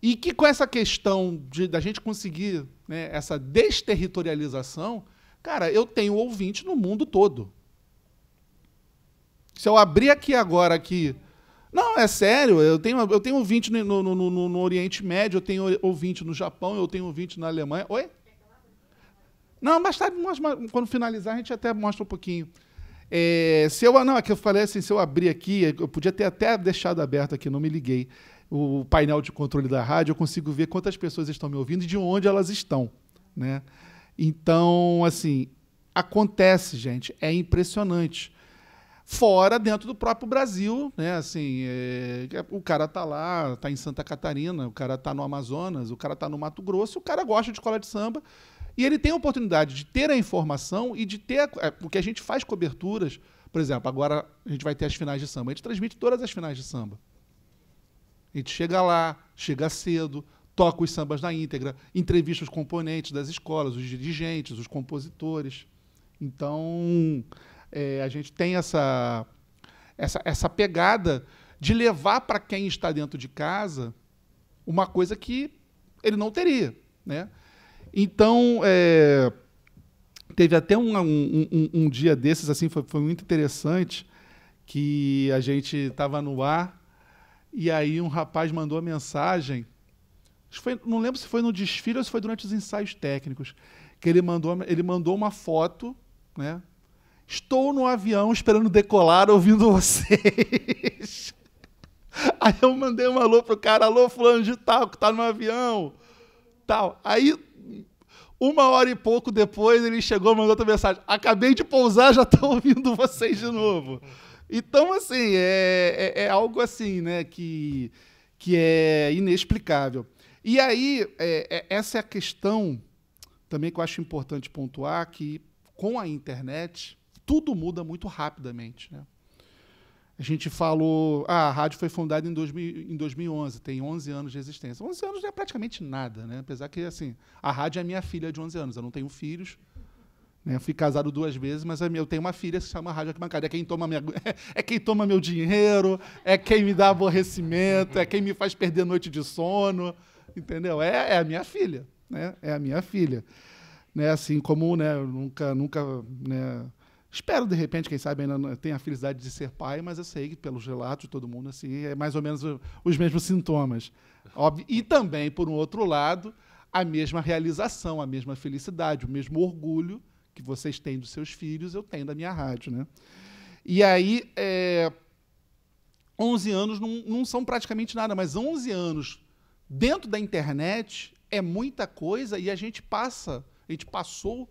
e que com essa questão de, da gente conseguir né, essa desterritorialização, cara, eu tenho ouvinte no mundo todo. Se eu abrir aqui agora aqui não, é sério. Eu tenho, eu tenho ouvinte no, no, no, no Oriente Médio, eu tenho ouvinte no Japão, eu tenho ouvinte na Alemanha. Oi? Não, mais tarde, quando finalizar, a gente até mostra um pouquinho. É, se eu, não, é que eu falei assim, se eu abrir aqui, eu podia ter até deixado aberto aqui, não me liguei. O painel de controle da rádio, eu consigo ver quantas pessoas estão me ouvindo e de onde elas estão. Né? Então, assim, acontece, gente, é impressionante fora dentro do próprio Brasil, né? Assim, é, o cara tá lá, tá em Santa Catarina, o cara tá no Amazonas, o cara tá no Mato Grosso, o cara gosta de escola de samba e ele tem a oportunidade de ter a informação e de ter é, porque a gente faz coberturas, por exemplo, agora a gente vai ter as finais de samba, a gente transmite todas as finais de samba. A gente chega lá, chega cedo, toca os sambas na íntegra, entrevista os componentes das escolas, os dirigentes, os compositores. Então, é, a gente tem essa, essa, essa pegada de levar para quem está dentro de casa uma coisa que ele não teria. Né? Então, é, teve até um, um, um, um, dia desses, assim, foi, foi muito interessante, que a gente estava no ar e aí um rapaz mandou a mensagem. Foi, não lembro se foi no desfile ou se foi durante os ensaios técnicos, que ele mandou, ele mandou uma foto, né? Estou no avião esperando decolar ouvindo vocês. [LAUGHS] Aí eu mandei um alô pro cara, alô fulano de tal, que tá no avião. Tal. Aí, uma hora e pouco depois, ele chegou e mandou outra mensagem. Acabei de pousar, já tô ouvindo vocês de novo. Então, assim, é, é, é algo assim, né, que, que é inexplicável. E aí, é, é essa é a questão também que eu acho importante pontuar, que com a internet tudo muda muito rapidamente. Né? A gente falou, ah, a rádio foi fundada em, 2000, em 2011, tem 11 anos de existência. 11 anos é praticamente nada, né? apesar que assim, a rádio é minha filha de 11 anos, eu não tenho filhos, né? eu fui casado duas vezes, mas eu tenho uma filha que se chama Rádio Arquibancada. É quem, toma minha, [LAUGHS] é quem toma meu dinheiro, é quem me dá aborrecimento, é quem me faz perder noite de sono. Entendeu? É, é a minha filha. Né? É a minha filha. Né? Assim como né, eu nunca, nunca né, Espero, de repente, quem sabe ainda tenha a felicidade de ser pai, mas eu sei que, pelos relatos de todo mundo, assim, é mais ou menos os mesmos sintomas. Óbvio. E também, por um outro lado, a mesma realização, a mesma felicidade, o mesmo orgulho que vocês têm dos seus filhos, eu tenho da minha rádio. Né? E aí, é, 11 anos não, não são praticamente nada, mas 11 anos dentro da internet é muita coisa e a gente passa, a gente passou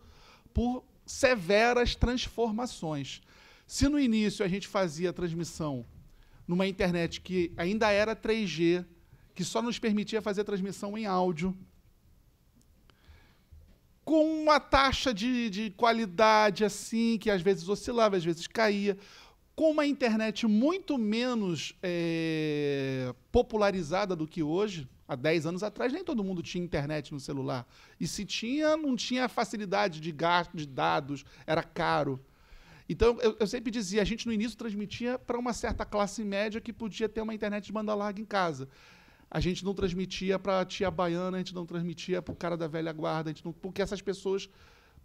por severas transformações. Se no início a gente fazia a transmissão numa internet que ainda era 3G, que só nos permitia fazer transmissão em áudio, com uma taxa de, de qualidade assim, que às vezes oscilava, às vezes caía, com uma internet muito menos é, popularizada do que hoje, Há 10 anos atrás, nem todo mundo tinha internet no celular. E se tinha, não tinha facilidade de gasto de dados, era caro. Então, eu, eu sempre dizia, a gente no início transmitia para uma certa classe média que podia ter uma internet de banda larga em casa. A gente não transmitia para a tia baiana, a gente não transmitia para o cara da velha guarda, a gente não, porque essas pessoas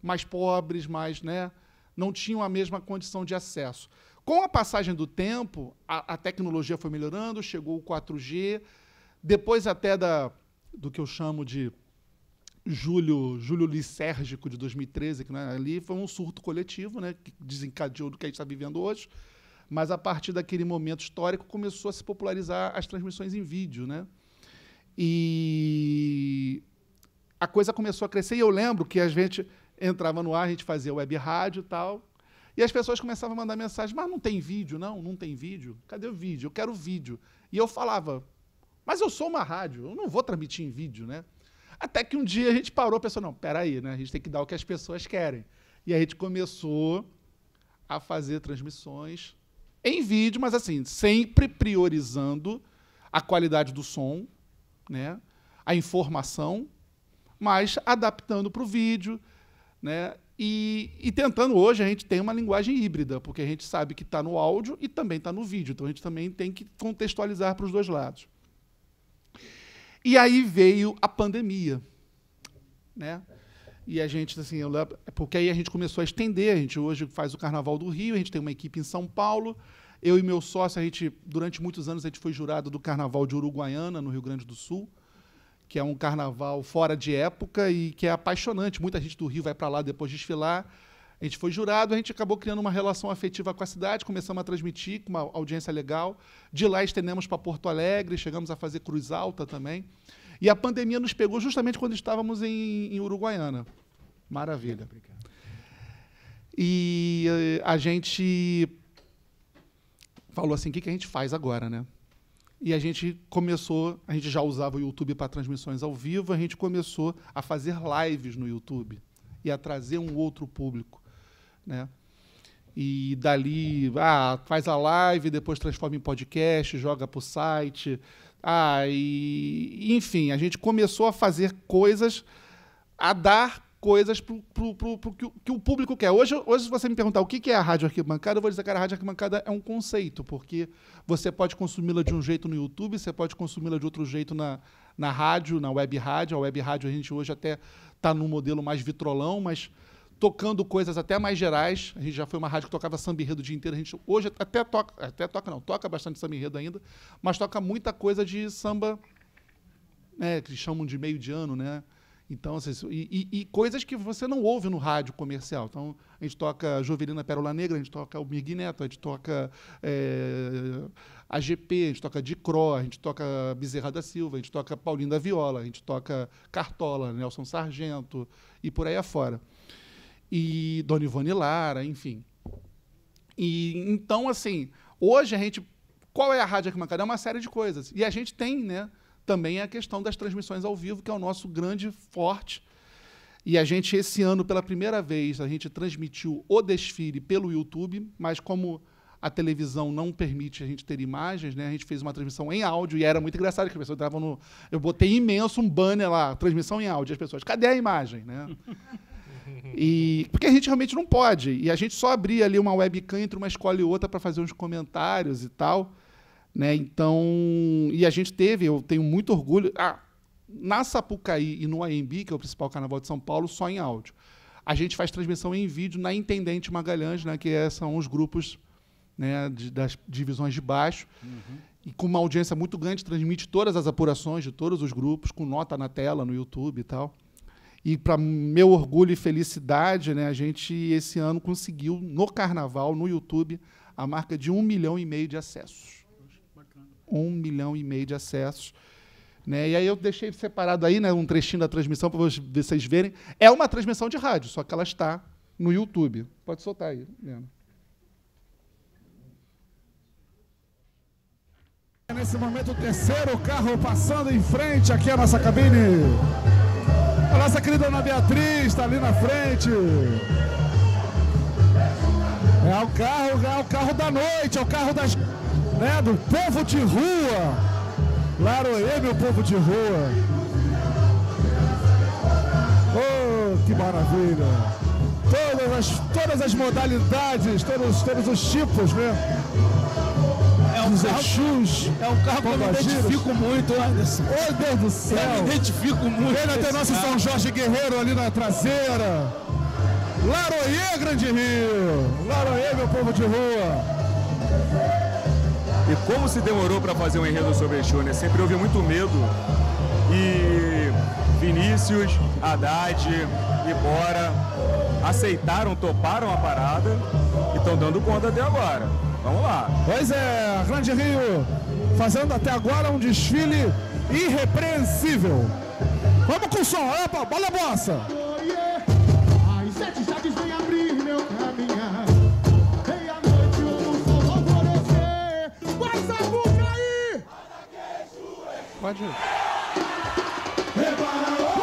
mais pobres, mais, né, não tinham a mesma condição de acesso. Com a passagem do tempo, a, a tecnologia foi melhorando, chegou o 4G, depois até da, do que eu chamo de julho, julho lisérgico de 2013, que não é ali foi um surto coletivo, né, que desencadeou do que a gente está vivendo hoje. Mas a partir daquele momento histórico começou a se popularizar as transmissões em vídeo, né? E a coisa começou a crescer e eu lembro que a gente entrava no ar, a gente fazia web rádio e tal. E as pessoas começavam a mandar mensagem, mas não tem vídeo, não? Não tem vídeo? Cadê o vídeo? Eu quero vídeo. E eu falava, mas eu sou uma rádio, eu não vou transmitir em vídeo, né? Até que um dia a gente parou, pensou, não, peraí, né? A gente tem que dar o que as pessoas querem. E a gente começou a fazer transmissões em vídeo, mas assim, sempre priorizando a qualidade do som, né? A informação, mas adaptando para o vídeo, né? E, e, tentando hoje a gente tem uma linguagem híbrida, porque a gente sabe que está no áudio e também está no vídeo. Então a gente também tem que contextualizar para os dois lados. E aí veio a pandemia. Né? E a gente, assim, eu lembro, é porque aí a gente começou a estender, a gente hoje faz o Carnaval do Rio, a gente tem uma equipe em São Paulo. Eu e meu sócio, a gente, durante muitos anos, a gente foi jurado do Carnaval de Uruguaiana, no Rio Grande do Sul, que é um carnaval fora de época e que é apaixonante. Muita gente do Rio vai para lá depois desfilar. A gente foi jurado, a gente acabou criando uma relação afetiva com a cidade, começamos a transmitir com uma audiência legal. De lá estendemos para Porto Alegre, chegamos a fazer Cruz Alta também. E a pandemia nos pegou justamente quando estávamos em, em Uruguaiana. Maravilha. E eh, a gente falou assim: o que, que a gente faz agora, né? E a gente começou, a gente já usava o YouTube para transmissões ao vivo, a gente começou a fazer lives no YouTube e a trazer um outro público né? E dali, ah, faz a live, depois transforma em podcast, joga para o site. Ah, e, enfim, a gente começou a fazer coisas, a dar coisas para o que, que, o público quer. Hoje, hoje se você me perguntar o que, que é a rádio arquibancada, eu vou dizer que a rádio arquibancada é um conceito, porque você pode consumi-la de um jeito no YouTube, você pode consumi-la de outro jeito na, na rádio, na web rádio. A web rádio a gente hoje até está num modelo mais vitrolão, mas tocando coisas até mais gerais. A gente já foi uma rádio que tocava samba enredo o dia inteiro. A gente hoje até toca, até toca não, toca bastante samba enredo ainda, mas toca muita coisa de samba, né, que chamam de meio de ano, né? Então, assim, e, e, e, coisas que você não ouve no rádio comercial. Então, a gente toca Jovelina Pérola Negra, a gente toca o Mirgui Neto, a gente toca é, eh, GP a gente toca Dicró, a gente toca Bezerra da Silva, a gente toca Paulinho da Viola, a gente toca Cartola, Nelson Sargento e por aí afora e Dona Ivone Lara, enfim. E então, assim, hoje a gente. Qual é a Rádio Arquibancada? É uma série de coisas. E a gente tem, né? Também a questão das transmissões ao vivo, que é o nosso grande forte. E a gente, esse ano, pela primeira vez, a gente transmitiu o desfile pelo YouTube, mas como a televisão não permite a gente ter imagens, né? A gente fez uma transmissão em áudio e era muito engraçado que as pessoas estavam no. Eu botei imenso um banner lá, transmissão em áudio. As pessoas, cadê a imagem? Né? [LAUGHS] E, porque a gente realmente não pode. E a gente só abria ali uma webcam entre uma escola e outra para fazer uns comentários e tal. Né? Então, e a gente teve, eu tenho muito orgulho. Ah, na Sapucaí e no AMB, que é o principal carnaval de São Paulo, só em áudio. A gente faz transmissão em vídeo na Intendente Magalhães, né, que é, são os grupos né, de, das divisões de baixo. Uhum. E com uma audiência muito grande, transmite todas as apurações de todos os grupos, com nota na tela, no YouTube e tal. E para meu orgulho e felicidade, né, a gente esse ano conseguiu no Carnaval, no YouTube, a marca de um milhão e meio de acessos. Um milhão e meio de acessos. Né? E aí eu deixei separado aí né, um trechinho da transmissão para vocês verem. É uma transmissão de rádio, só que ela está no YouTube. Pode soltar aí, Leandro. É nesse momento, o terceiro carro passando em frente aqui à nossa cabine. Nossa querida Ana Beatriz está ali na frente. É o carro, é o carro da noite, é o carro das, né, do povo de rua. Laroê, meu povo de rua. Oh, que maravilha. Todas as, todas as modalidades, todos, todos os tipos, né? É um Zé Xux. É um carro que eu me identifico muito, Anderson. Ô, oh, Deus do céu. Eu me identifico muito. Vendo até nosso São Jorge Guerreiro ali na traseira. Laroê, Grande Rio. Laroê, meu povo de rua. E como se demorou para fazer um enredo sobre Xux, né? Sempre houve muito medo. E Vinícius, Haddad e Bora aceitaram, toparam a parada e estão dando conta até agora. Vamos lá. Pois é, Grande Rio fazendo até agora um desfile irrepreensível. Vamos com o som, opa, bola é bossa. a Pode ir. Prepara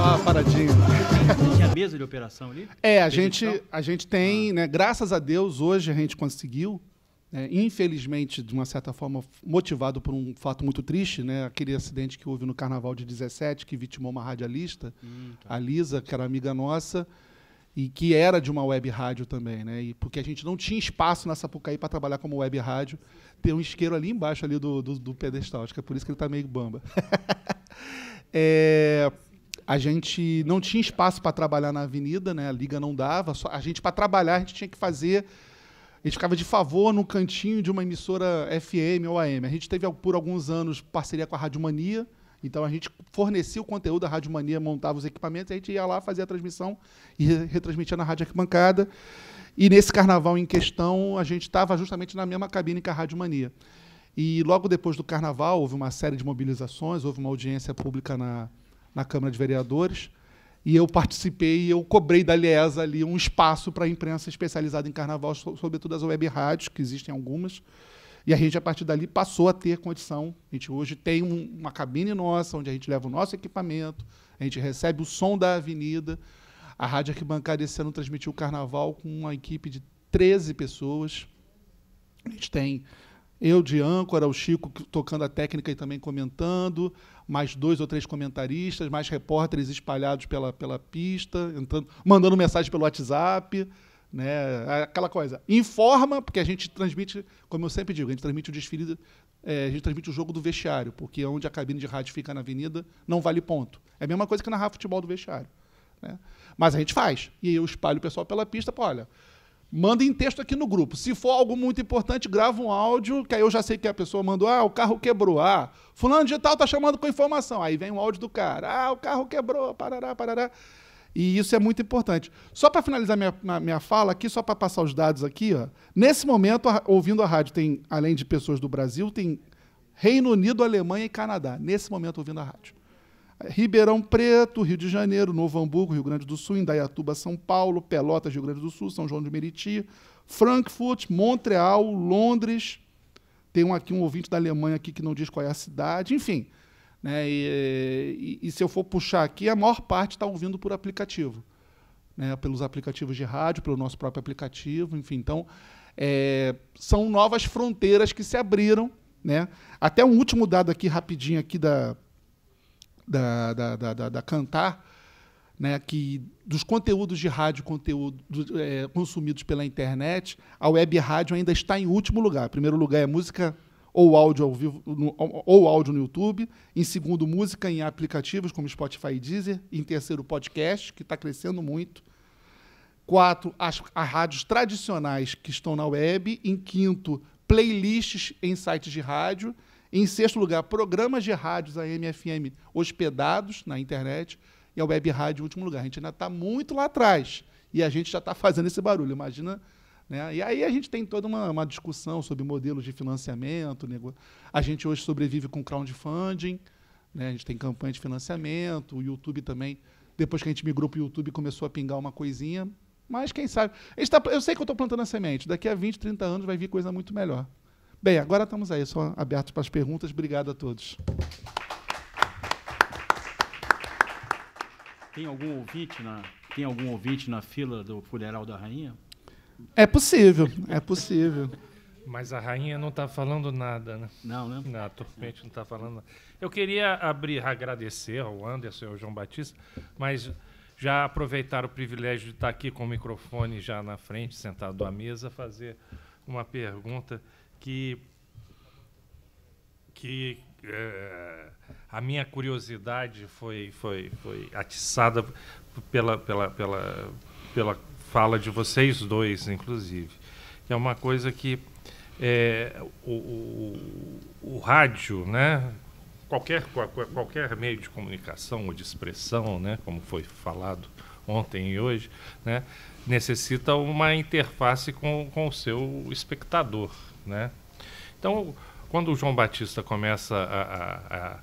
uma paradinha. [LAUGHS] Tinha mesa de operação ali? É, a gente, a gente tem, ah. né, graças a Deus, hoje a gente conseguiu, né, infelizmente, de uma certa forma, motivado por um fato muito triste, né, aquele acidente que houve no Carnaval de 17, que vitimou uma radialista, hum, tá. a Lisa, que era amiga nossa, e que era de uma web rádio também, né? E porque a gente não tinha espaço na Sapucaí para trabalhar como web rádio, tem um isqueiro ali embaixo ali do, do, do pedestal, acho que é por isso que ele está meio bamba. [LAUGHS] é, a gente não tinha espaço para trabalhar na avenida, né? A liga não dava. Só, a gente, para trabalhar, a gente tinha que fazer. A gente ficava de favor no cantinho de uma emissora FM ou AM. A gente teve, por alguns anos, parceria com a Rádio Mania. Então a gente fornecia o conteúdo, a Rádio Mania montava os equipamentos, a gente ia lá, fazer a transmissão e retransmitia na Rádio Arquibancada. E nesse carnaval em questão, a gente estava justamente na mesma cabine que a Rádio Mania. E logo depois do carnaval, houve uma série de mobilizações, houve uma audiência pública na, na Câmara de Vereadores, e eu participei e eu cobrei da Liesa ali um espaço para a imprensa especializada em carnaval, sobretudo as web rádios, que existem algumas. E a gente, a partir dali, passou a ter condição. A gente hoje tem um, uma cabine nossa, onde a gente leva o nosso equipamento, a gente recebe o som da avenida. A Rádio Arquibancada esse ano transmitiu o carnaval com uma equipe de 13 pessoas. A gente tem eu de âncora, o Chico tocando a técnica e também comentando, mais dois ou três comentaristas, mais repórteres espalhados pela, pela pista, entrando, mandando mensagem pelo WhatsApp. Né? É aquela coisa. Informa, porque a gente transmite, como eu sempre digo, a gente transmite o desfile, é, a gente transmite o jogo do vestiário, porque onde a cabine de rádio fica na avenida não vale ponto. É a mesma coisa que narrar futebol do vestiário. Né? Mas a gente faz. E eu espalho o pessoal pela pista, pô, olha, Manda em texto aqui no grupo. Se for algo muito importante, grava um áudio, que aí eu já sei que a pessoa mandou, ah, o carro quebrou, ah, fulano digital tá chamando com informação. Aí vem o um áudio do cara, ah, o carro quebrou, parará, parará. E isso é muito importante. Só para finalizar minha, minha fala aqui, só para passar os dados aqui, ó. nesse momento, ouvindo a rádio, tem, além de pessoas do Brasil, tem Reino Unido, Alemanha e Canadá. Nesse momento, ouvindo a rádio. Ribeirão Preto, Rio de Janeiro, Novo Hamburgo, Rio Grande do Sul, Indaiatuba, São Paulo, Pelotas, Rio Grande do Sul, São João de Meriti, Frankfurt, Montreal, Londres. Tem um, aqui um ouvinte da Alemanha aqui que não diz qual é a cidade, enfim. Né? E, e, e se eu for puxar aqui, a maior parte está ouvindo por aplicativo. Né? Pelos aplicativos de rádio, pelo nosso próprio aplicativo, enfim. Então, é, são novas fronteiras que se abriram. Né? Até um último dado aqui, rapidinho, aqui da, da, da, da, da Cantar, né, que dos conteúdos de rádio conteúdo, é, consumidos pela internet, a web rádio ainda está em último lugar. Em primeiro lugar é música ou áudio ao vivo no, ou áudio no YouTube, em segundo música em aplicativos como Spotify e Deezer, em terceiro podcast que está crescendo muito, quatro as, as rádios tradicionais que estão na web, em quinto playlists em sites de rádio em sexto lugar, programas de rádios AM/FM hospedados na internet e a web rádio em último lugar. A gente ainda está muito lá atrás e a gente já está fazendo esse barulho. Imagina né? E aí a gente tem toda uma, uma discussão sobre modelos de financiamento. A gente hoje sobrevive com crowdfunding, né? a gente tem campanha de financiamento, o YouTube também. Depois que a gente migrou para o YouTube, começou a pingar uma coisinha. Mas quem sabe? Tá... eu sei que eu estou plantando a semente. Daqui a 20, 30 anos vai vir coisa muito melhor. Bem, agora estamos aí, só abertos para as perguntas. Obrigado a todos. Tem algum ouvinte na, tem algum ouvinte na fila do funeral da rainha? É possível, é possível. Mas a rainha não está falando nada, né? Não, né? Não, atualmente não está falando nada. Eu queria abrir, agradecer ao Anderson e ao João Batista, mas já aproveitar o privilégio de estar aqui com o microfone já na frente, sentado à mesa, fazer uma pergunta que, que é, a minha curiosidade foi, foi, foi atiçada pela, pela, pela, pela fala de vocês dois, inclusive. É uma coisa que é, o, o, o, rádio, né? qualquer, qualquer meio de comunicação ou de expressão, né? como foi falado ontem e hoje, né? necessita uma interface com, com o seu espectador. Né? Então, quando o João Batista começa a, a,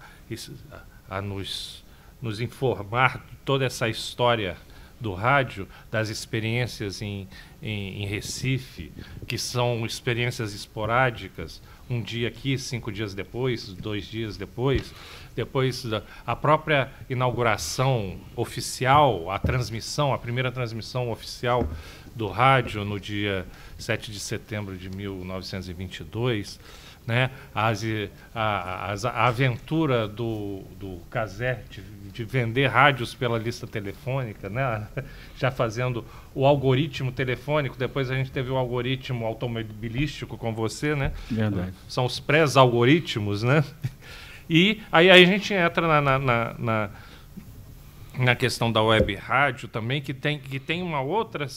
a, a nos, nos informar toda essa história do rádio, das experiências em, em, em, Recife, que são experiências esporádicas, um dia aqui, cinco dias depois, dois dias depois, depois da, a própria inauguração oficial, a transmissão, a primeira transmissão oficial do rádio no dia 7 de setembro de 1922, né? As, a, a aventura do, do Cazé de, de, vender rádios pela lista telefônica, né? [LAUGHS] já fazendo o algoritmo telefônico, depois a gente teve o algoritmo automobilístico com você, né? São os pré-algoritmos, né? [LAUGHS] E aí, aí, a gente entra na, na, na, na na questão da web rádio também, que tem, que tem uma, outra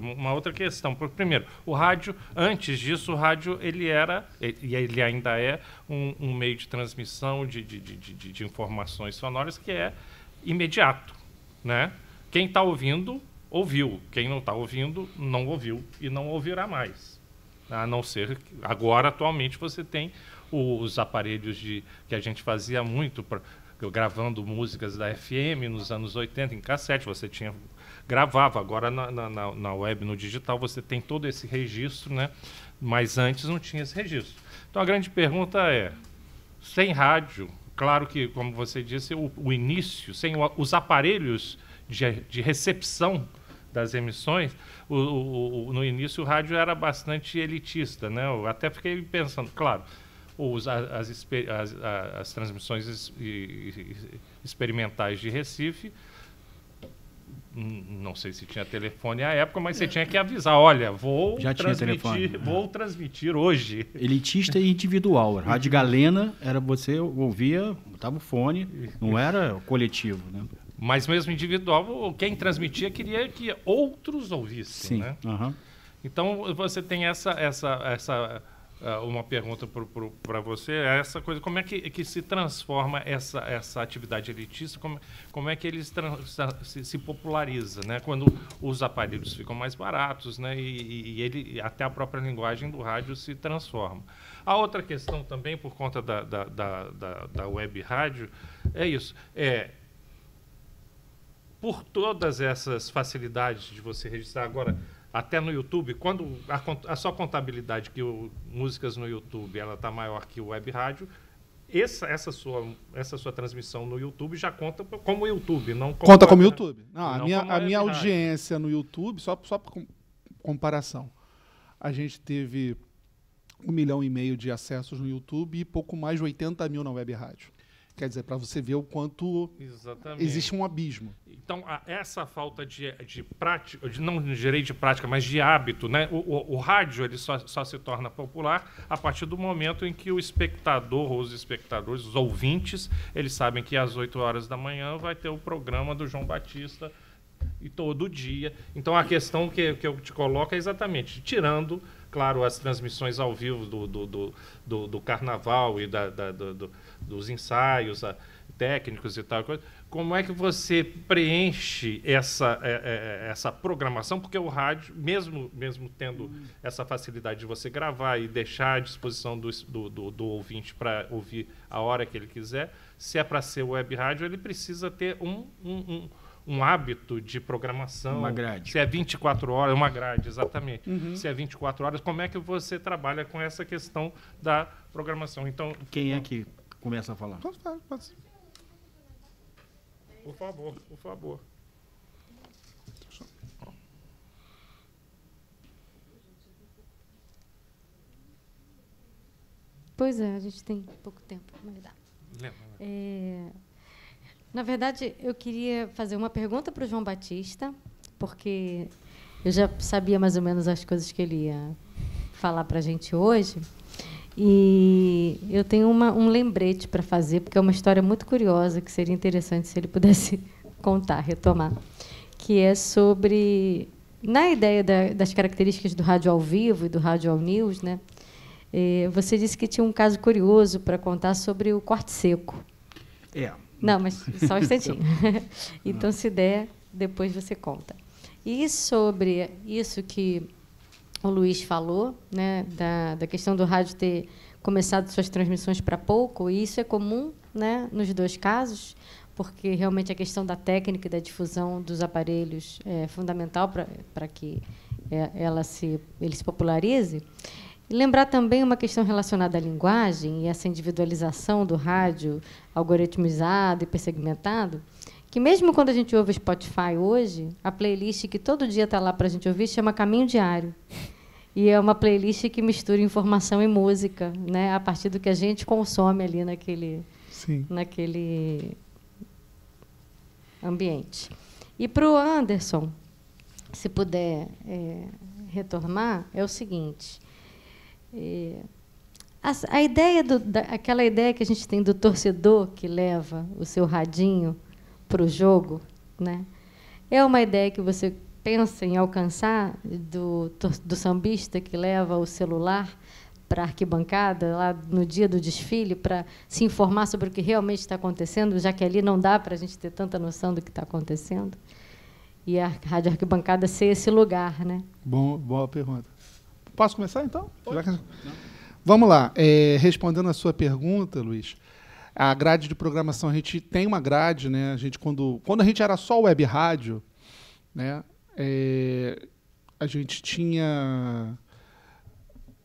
uma outra questão. Primeiro, o rádio, antes disso, o rádio ele era, e ele ainda é, um, um meio de transmissão de, de, de, de, informações sonoras que é imediato. Né? Quem está ouvindo, ouviu. Quem não está ouvindo, não ouviu e não ouvirá mais. A não ser que agora, atualmente, você tem os aparelhos de que a gente fazia muito. Pra, gravando músicas da FM nos anos 80 em cassete, você tinha gravava. Agora na, na, na web, no digital, você tem todo esse registro, né? Mas antes não tinha esse registro. Então a grande pergunta é: sem rádio, claro que, como você disse, o, o início, sem o, os aparelhos de, de, recepção das emissões, o, no início o rádio era bastante elitista, né? Eu até fiquei pensando, claro os, as, as, as, as transmissões experimentais de Recife não sei se tinha telefone à época, mas você tinha que avisar, olha, vou Já transmitir, tinha telefone. vou transmitir hoje. Elitista e individual. A [LAUGHS] Rádio Galena era você ouvia, botava o fone, não era coletivo, né? Mas mesmo individual, quem transmitia queria que outros ouvissem, Sim. Né? Uhum. Então você tem essa essa essa ah, uma pergunta para você. É essa coisa, como é que, que se transforma essa, essa atividade elitista? Como, como é que ele se, se, populariza, né? Quando os aparelhos ficam mais baratos, né? E, e, ele até a própria linguagem do rádio se transforma. A outra questão também, por conta da, da, da, da, da web rádio, é isso. É, por todas essas facilidades de você registrar agora até no YouTube, quando a, a sua contabilidade que o, músicas no YouTube ela está maior que o web rádio, essa, essa, sua, essa sua transmissão no YouTube já conta como YouTube, não como Conta como YouTube. Não, a minha, a minha audiência no YouTube, só, só por comparação, a gente teve um milhão e meio de acessos no YouTube e pouco mais de 80 mil na web rádio. Quer dizer, para você ver o quanto Exatamente. existe um abismo. Então, essa falta de, de prática, de, não direi de prática, mas de hábito, né? O, o, o, rádio ele só, só se torna popular a partir do momento em que o espectador, ou os espectadores, os ouvintes, eles sabem que às 8 horas da manhã vai ter o programa do João Batista e todo dia. Então, a questão que, que eu te coloco é exatamente, tirando claro, as transmissões ao vivo do, do, do, do, do carnaval e da, da do, dos ensaios a, ah, técnicos e tal coisa. Como é que você preenche essa, é, é, é, essa programação? Porque o rádio, mesmo, mesmo tendo uhum. essa facilidade de você gravar e deixar à disposição do, do, do, do ouvinte para ouvir a hora que ele quiser, se é para ser web rádio, ele precisa ter um, um, um um hábito de programação. Uma grade. Se é 24 horas, uma grade, exatamente. Uhum. Se é 24 horas, como é que você trabalha com essa questão da programação? Então, quem é que começa a falar? Pode, pode. Por favor, por favor. Pois é, a gente tem pouco tempo, mas dá. Né? É, na verdade, eu queria fazer uma pergunta para o João Batista, porque eu já sabia mais ou menos as coisas que ele ia falar para a gente hoje. E eu tenho uma, um lembrete para fazer, porque é uma história muito curiosa que seria interessante se ele pudesse [LAUGHS] contar, retomar, que é sobre na ideia da, das características do rádio ao vivo e do rádio ao news, né? Eh, você disse que tinha um caso curioso para contar sobre o corte seco. É, não, mas só um instantinho. [LAUGHS] então, se der, depois você conta. E sobre isso que o Luiz falou, né, da, da questão do rádio ter começado suas transmissões para pouco, e isso é comum né, nos dois casos, porque realmente a questão da técnica e da difusão dos aparelhos é fundamental para que é, ela se, ele se popularize. lembrar também uma questão relacionada à linguagem e essa individualização do rádio algoritmizado e persegmentado, que mesmo quando a gente ouve Spotify hoje, a playlist que todo dia está lá para a gente ouvir chama Caminho Diário. E é uma playlist que mistura informação e música, né? A partir do que a gente consome ali naquele, Sim. naquele ambiente. E para o Anderson, se puder é, retornar, é o seguinte. É, a, a ideia do, da, aquela ideia que a gente tem do torcedor que leva o seu radinho para o jogo, né? É uma ideia que você pensa em alcançar do, do sambista que leva o celular para a arquibancada lá no dia do desfile para se informar sobre o que realmente está acontecendo, já que ali não dá para a gente ter tanta noção do que está acontecendo. E a rádio arquibancada ser esse lugar, né? Bom, boa pergunta. Posso começar então? Pode. Já que... Vamos lá. É, respondendo a sua pergunta, Luiz, a grade de programação, a gente tem uma grade, né? A gente, quando, quando a gente era só web rádio, né? É, a gente tinha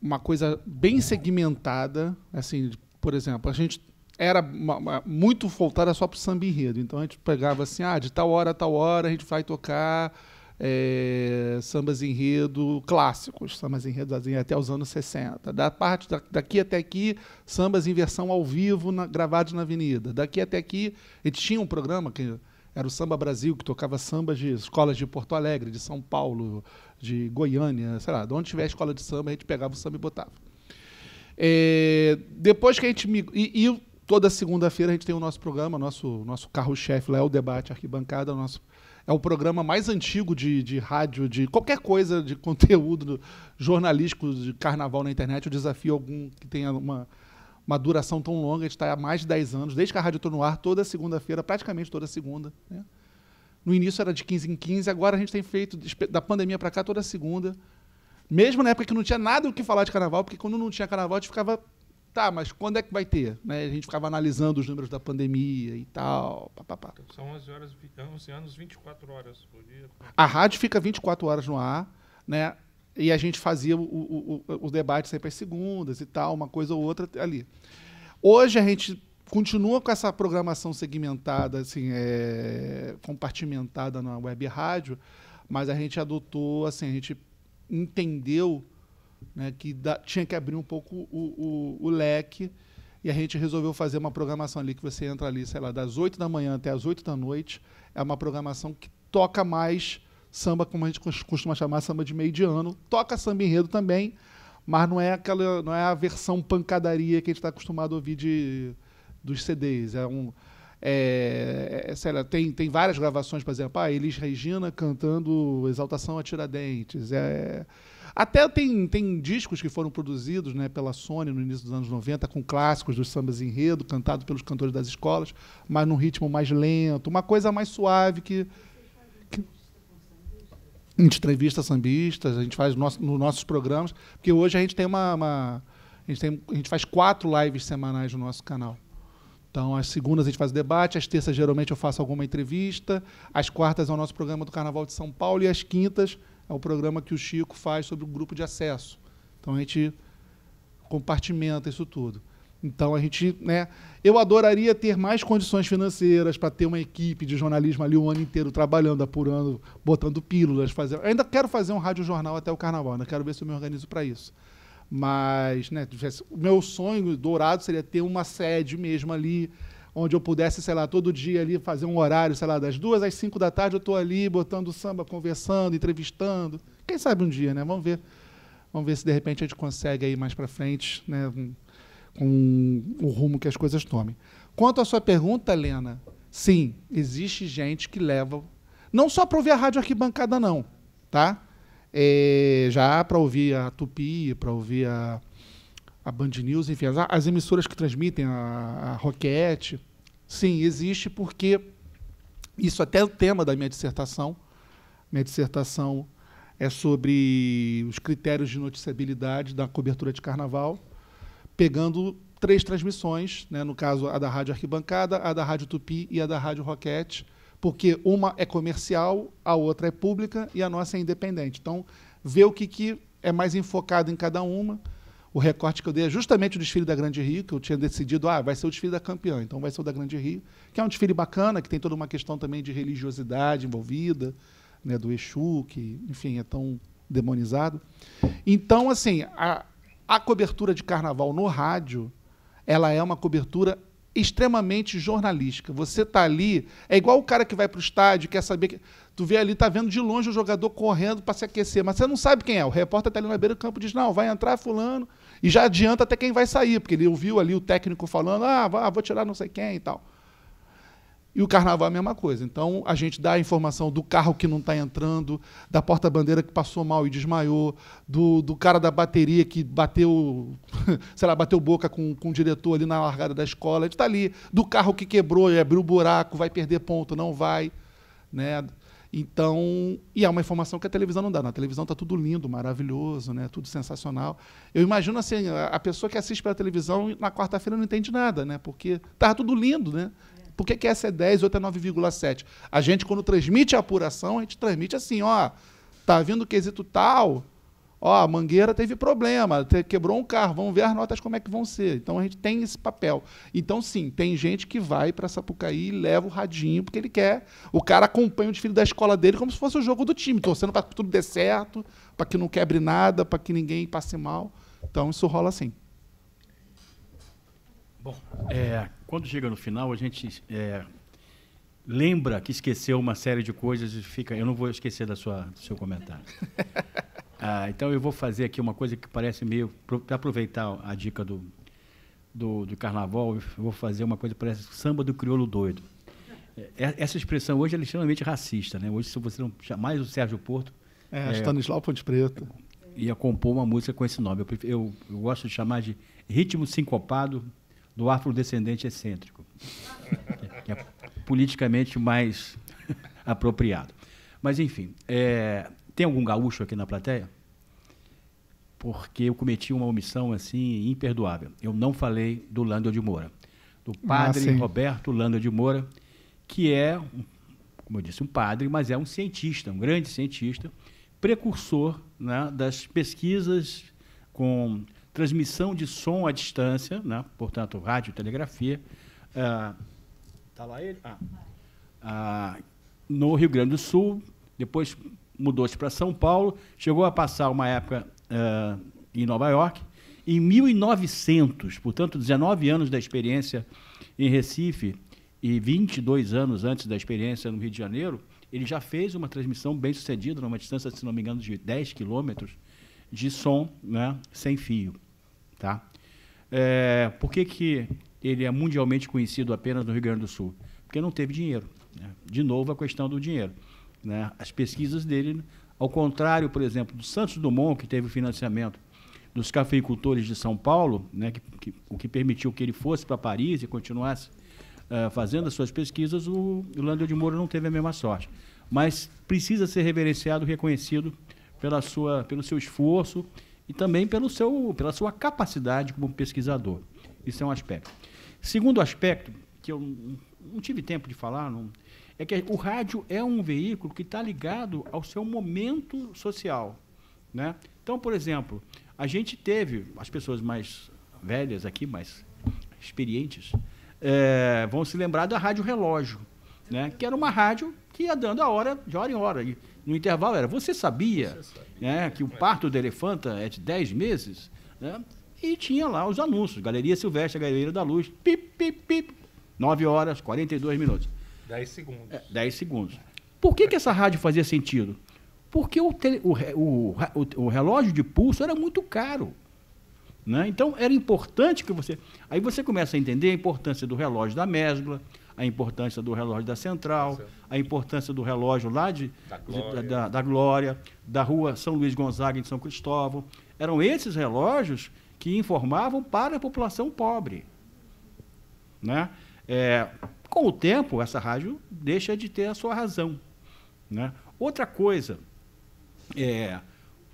uma coisa bem segmentada, assim, por exemplo, a gente era uma, uma, muito voltada só para o samba enredo. Então a gente pegava assim, ah, de tal hora a tal hora a gente vai tocar é, sambas enredo clássicos, sambas enredo assim, até os anos 60. Da parte da, daqui até aqui, sambas em versão ao vivo na, gravados na avenida. Daqui até aqui, eles tinha um programa que era o Samba Brasil, que tocava sambas de escolas de Porto Alegre, de São Paulo, de Goiânia, sei lá, de onde tiver escola de samba, a gente pegava o samba e botava. É, depois que a gente. E, e toda segunda-feira a gente tem o nosso programa, nosso, nosso carro-chefe lá é o Debate Arquibancada, o nosso é o programa mais antigo de, de rádio, de qualquer coisa de [LAUGHS] conteúdo jornalístico de carnaval na internet. Eu desafio algum que tenha uma, uma duração tão longa. A gente está há mais de 10 anos, desde que a rádio está no ar, toda segunda-feira, praticamente toda segunda. Né? No início era de 15 em 15, agora a gente tem feito, da pandemia para cá, toda segunda. Mesmo na época que não tinha nada o que falar de carnaval, porque quando não tinha carnaval a gente ficava Tá, mas quando é que vai ter? Né? A gente ficava analisando os números da pandemia e tal. Pá, pá, pá. Então, são 11, horas, 11 anos, 24 horas por dia. A rádio fica 24 horas no ar, né? e a gente fazia o, o, o, debate sempre às segundas e tal, uma coisa ou outra ali. Hoje a gente continua com essa programação segmentada, assim, é, compartimentada na web rádio, mas a gente adotou, assim, a gente entendeu né, que da, tinha que abrir um pouco o, o, o, leque. E a gente resolveu fazer uma programação ali que você entra ali, sei lá, das 8 da manhã até as 8 da noite. É uma programação que toca mais samba, como a gente costuma chamar, samba de meio de ano. Toca samba enredo também, mas não é aquela, não é a versão pancadaria que a gente está acostumado a ouvir de, dos CDs. É um, é, é, sei lá, tem, tem várias gravações, por exemplo, ah, Elis Regina cantando Exaltação a Tiradentes. é até tem, tem discos que foram produzidos né, pela Sony no início dos anos 90, com clássicos dos sambas enredo, cantados pelos cantores das escolas, mas num ritmo mais lento, uma coisa mais suave que. que entrevista sambistas, a gente faz nosso, nos nossos programas, porque hoje a gente tem uma, uma a gente, tem, a gente faz quatro lives semanais no nosso canal. Então, as segundas a gente faz o debate, as terças geralmente eu faço alguma entrevista, as quartas é o nosso programa do Carnaval de São Paulo e as quintas é o programa que o Chico faz sobre o grupo de acesso. Então a gente compartimenta isso tudo. Então a gente, né? Eu adoraria ter mais condições financeiras para ter uma equipe de jornalismo ali o ano inteiro trabalhando, apurando, botando pílulas, fazer. ainda quero fazer um rádio jornal até o carnaval, ainda quero ver se eu me organizo para isso. Mas, né, o meu sonho dourado seria ter uma sede mesmo ali, onde eu pudesse, sei lá, todo dia ali fazer um horário, sei lá, das duas às cinco da tarde eu estou ali botando samba, conversando, entrevistando. Quem sabe um dia, né? Vamos ver. Vamos ver se de repente a gente consegue aí mais para frente, né? Com o rumo que as coisas tomem. Quanto à sua pergunta, Lena, sim, existe gente que leva, não só para ouvir a rádio arquibancada, não, tá? É, já para ouvir a Tupi, para ouvir a a Band News, enfim, as, as emissoras que transmitem, a, a Roquete. Sim, existe porque isso até é o tema da minha dissertação. Minha dissertação é sobre os critérios de noticiabilidade da cobertura de carnaval, pegando três transmissões, né? no caso a da Rádio Arquibancada, a da Rádio Tupi e a da Rádio Roquete, porque uma é comercial, a outra é pública e a nossa é independente. Então, ver o que, que é mais enfocado em cada uma o recorte que eu dei é justamente o desfile da Grande Rio, que eu tinha decidido, ah, vai ser o desfile da campeã, então vai ser o da Grande Rio, que é um desfile bacana, que tem toda uma questão também de religiosidade envolvida, né, do Exu, que, enfim, é tão demonizado. Então, assim, a, a cobertura de carnaval no rádio, ela é uma cobertura extremamente jornalística. Você tá ali, é igual o cara que vai para o estádio, quer saber que tu vê ali tá vendo de longe o jogador correndo para se aquecer, mas você não sabe quem é. O repórter tá ali na beira do campo diz: "Não, vai entrar fulano". E já adianta até quem vai sair, porque ele ouviu ali o técnico falando, ah, vou tirar não sei quem e tal. E o carnaval é a mesma coisa. Então, a gente dá a informação do carro que não está entrando, da porta-bandeira que passou mal e desmaiou, do, do cara da bateria que bateu, [LAUGHS] sei lá, bateu boca com, com o diretor ali na largada da escola. A gente está ali. Do carro que quebrou e abriu o buraco, vai perder ponto, não vai. Né? Então, e é uma informação que a televisão não dá. Na televisão está tudo lindo, maravilhoso, né? Tudo sensacional. Eu imagino assim, a, pessoa que assiste pela televisão na quarta-feira não entende nada, né? Porque está tudo lindo, né? Por que, que essa é 10, outra é 9,7? A gente, quando transmite a apuração, a gente transmite assim, ó, tá vindo quesito tal, Ó, a mangueira teve problema, quebrou um carro, vamos ver as notas como é que vão ser. Então a gente tem esse papel. Então, sim, tem gente que vai para Sapucaí e leva o radinho, porque ele quer. O cara acompanha o desfile da escola dele como se fosse o jogo do time, torcendo para que tudo dê certo, para que não quebre nada, para que ninguém passe mal. Então isso rola assim. Bom, é, quando chega no final, a gente é, lembra que esqueceu uma série de coisas e fica. Eu não vou esquecer da sua, do seu comentário. [LAUGHS] Ah, então eu vou fazer aqui uma coisa que parece meio. Para aproveitar a dica do, do, do, carnaval, eu vou fazer uma coisa que parece samba do crioulo doido. É, é essa expressão hoje é extremamente racista, né? Hoje, se você não mais o Sérgio Porto. É, é Stanislau Ponte Preta. Ia compor uma música com esse nome. Eu, eu, eu gosto de chamar de ritmo sincopado do afrodescendente excêntrico, que é politicamente mais [LAUGHS] apropriado. Mas, enfim, é, tem algum gaúcho aqui na plateia? Porque eu cometi uma omissão assim imperdoável. Eu não falei do Lando de Moura, do ah, padre ah, Roberto Lando de Moura, que é, como eu disse, um padre, mas é um cientista, um grande cientista, precursor né, das pesquisas com transmissão de som à distância, né, portanto, radiotelegrafia. Está ah, tá lá ele? Ah, ah, no Rio Grande do Sul, depois mudou-se para São Paulo, chegou a passar uma época uh, em Nova York. Em 1900, portanto, 19 anos da experiência em Recife e 22 anos antes da experiência no Rio de Janeiro, ele já fez uma transmissão bem sucedida, numa distância, se não me engano, de 10 quilômetros de som né, sem fio. Tá? É, por que, que ele é mundialmente conhecido apenas no Rio Grande do Sul? Porque não teve dinheiro. Né? De novo, a questão do dinheiro né, as pesquisas dele. Ao contrário, por exemplo, do Santos Dumont, que teve o financiamento dos cafeicultores de São Paulo, né, que, que, o que permitiu que ele fosse para Paris e continuasse uh, fazendo as suas pesquisas, o, o Landel de Moura não teve a mesma sorte. Mas precisa ser reverenciado, reconhecido pela sua, pelo seu esforço e também pelo seu, pela sua capacidade como pesquisador. Isso é um aspecto. Segundo aspecto, que eu não tive tempo de falar, não, é que o rádio é um veículo que está ligado ao seu momento social. Né? Então, por exemplo, a gente teve, as pessoas mais velhas aqui, mais experientes, é, vão se lembrar da Rádio Relógio, né? que era uma rádio que ia dando a hora, de hora em hora. E no intervalo era, você sabia, você sabia né, que o parto do elefanta é de 10 meses? Né? E tinha lá os anúncios, Galeria Silvestre, Galeria da Luz, pip, pip, pip, 9 horas, 42 minutos. 10 segundos. É, segundos. Por que, que essa rádio fazia sentido? Porque o, tele, o, o, o, relógio de pulso era muito caro. Né? Então, era importante que você. Aí você começa a entender a importância do relógio da mesgla, a importância do relógio da Central, a importância do relógio lá de, da, Glória. da, da, Glória, da rua São Luís Gonzaga em São Cristóvão. Eram esses relógios que informavam para a população pobre. Né? É, com o tempo, essa rádio deixa de ter a sua razão. Né? Outra coisa, é,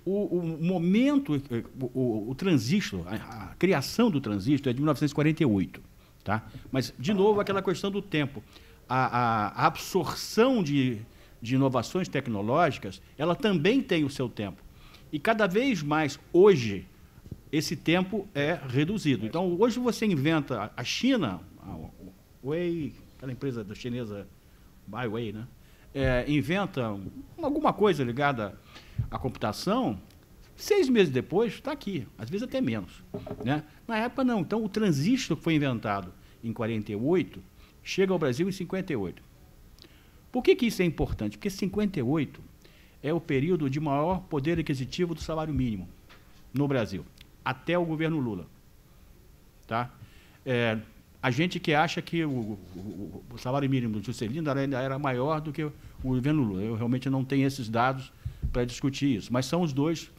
o, o momento, o, o, o transistor, a, a, criação do transistor é de 1948. Tá? Mas, de novo, aquela questão do tempo. A, a, absorção de, de inovações tecnológicas, ela também tem o seu tempo. E cada vez mais, hoje, esse tempo é reduzido. Então, hoje você inventa a China, a Huawei, aquela empresa da chinesa Byway, né? É, inventa alguma coisa ligada à computação, seis meses depois está aqui, às vezes até menos. Né? Na época não, então o transistor que foi inventado em 48 chega ao Brasil em 58. Por que, que isso é importante? Porque 58 é o período de maior poder aquisitivo do salário mínimo no Brasil, até o governo Lula. Tá? É, a gente que acha que o, o, o salário mínimo do Juscelino ainda era, maior do que o governo Lula. Eu realmente não tenho esses dados para discutir isso, mas são os dois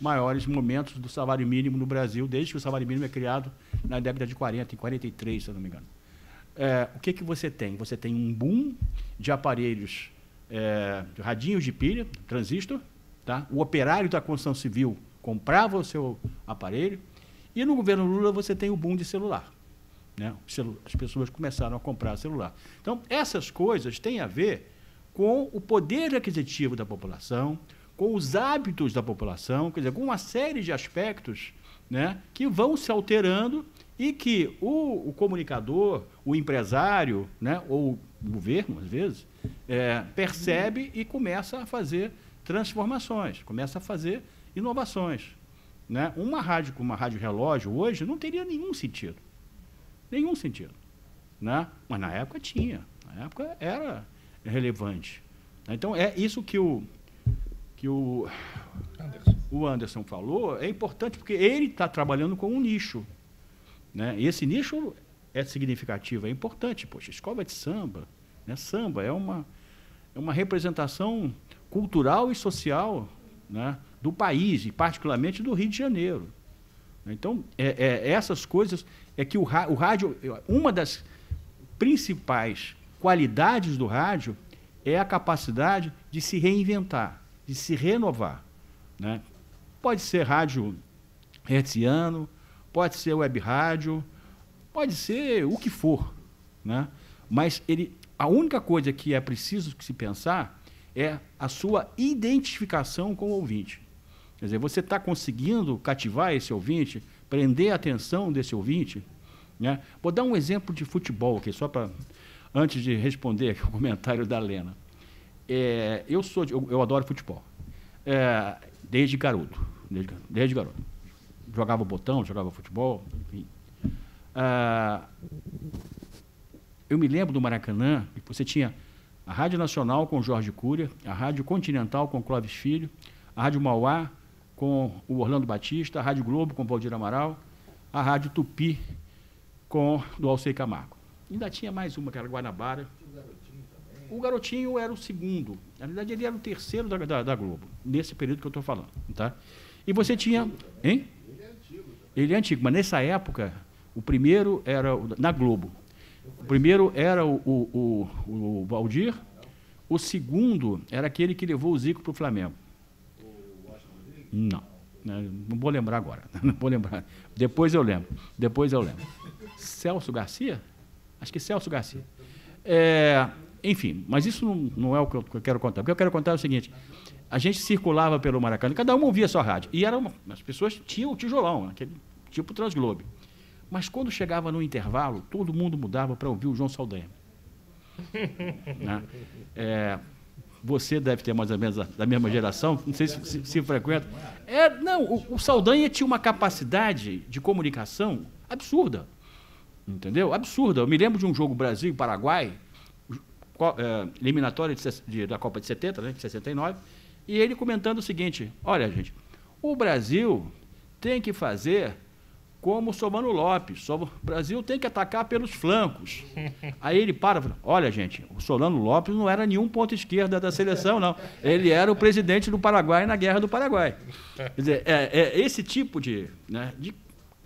maiores momentos do salário mínimo no Brasil, desde que o salário mínimo é criado na década de 40, em 43, se eu não me engano. É, o que, que você tem? Você tem um boom de aparelhos, é, de radinhos de pilha, transistor, tá? o operário da construção civil comprava o seu aparelho, e no governo Lula você tem o boom de celular. Né? As pessoas começaram a comprar celular. Então, essas coisas têm a ver com o poder aquisitivo da população, com os hábitos da população, quer dizer, com uma série de aspectos né, que vão se alterando e que o, o comunicador, o empresário, né, ou o governo, às vezes, é, percebe e começa a fazer transformações, começa a fazer inovações. Né? Uma rádio com uma rádio relógio hoje não teria nenhum sentido. Nenhum sentido. Né? Mas na época tinha. Na época era relevante. Né? Então é isso que o que o Anderson, o Anderson falou é importante porque ele está trabalhando com um nicho, né? E esse nicho é significativo, é importante. Poxa, escola de samba, né? Samba é uma é uma representação cultural e social, né? Do país e particularmente do Rio de Janeiro. Então, é, é, essas coisas é que o, o rádio, uma das principais qualidades do rádio é a capacidade de se reinventar, de se renovar. Né? Pode ser rádio hertziano, pode ser web rádio, pode ser o que for. Né? Mas ele, a única coisa que é preciso que se pensar é a sua identificação com o ouvinte. Quer dizer, você está conseguindo cativar esse ouvinte, prender a atenção desse ouvinte? Né? Vou dar um exemplo de futebol aqui, só para. Antes de responder o [LAUGHS] comentário da Lena. É, eu sou eu, eu adoro futebol. É, desde garoto. Desde, desde, garoto. Jogava botão, jogava futebol, enfim. Ah, eu me lembro do Maracanã, você tinha a Rádio Nacional com Jorge Cúria a Rádio Continental com Clóvis Filho, a Rádio Mauá com o Orlando Batista, a Rádio Globo com o Valdir Amaral, a Rádio Tupi com do Alcei Camargo. Ainda tinha mais uma, que era Guanabara. O Garotinho, o Garotinho era o segundo. Na verdade, ele era o terceiro da, da, da Globo, nesse período que eu estou falando. Tá? E você tinha. Hein? Ele é antigo. Também. Ele é antigo, mas nessa época, o primeiro era o, na Globo. O primeiro era o, o, o, o Valdir, o segundo era aquele que levou o Zico para o Flamengo. Não. Né, não vou lembrar agora. [LAUGHS] Não vou lembrar. Depois eu lembro. Depois eu lembro. Celso Garcia? Acho que Celso Garcia. É, enfim, mas isso não é o que eu quero contar. O que eu quero contar é o seguinte: a gente circulava pelo Maracanã, cada um ouvia a sua rádio. E era uma, as pessoas tinham o tijolão, aquele tipo Transglobe. Mas quando chegava no intervalo, todo mundo mudava para ouvir o João Saldanha. [LAUGHS] né? é, você deve ter mais ou menos da mesma é. geração, não sei se, se, se frequenta. É. é, não, o, o Saldanha tinha uma capacidade de comunicação absurda. Entendeu? Absurda. Eu me lembro de um jogo Brasil e Paraguai, é, eliminatória de, de, da Copa de 70, né, de 69, e ele comentando o seguinte: olha, gente, o Brasil tem que fazer como o Sobano Lopes. O Brasil tem que atacar pelos flancos. [LAUGHS] Aí ele para, olha gente, o Solano Lopes não era nenhum ponto esquerda da seleção, não. Ele era o presidente do Paraguai na Guerra do Paraguai. Quer dizer, é, é esse tipo de, né, de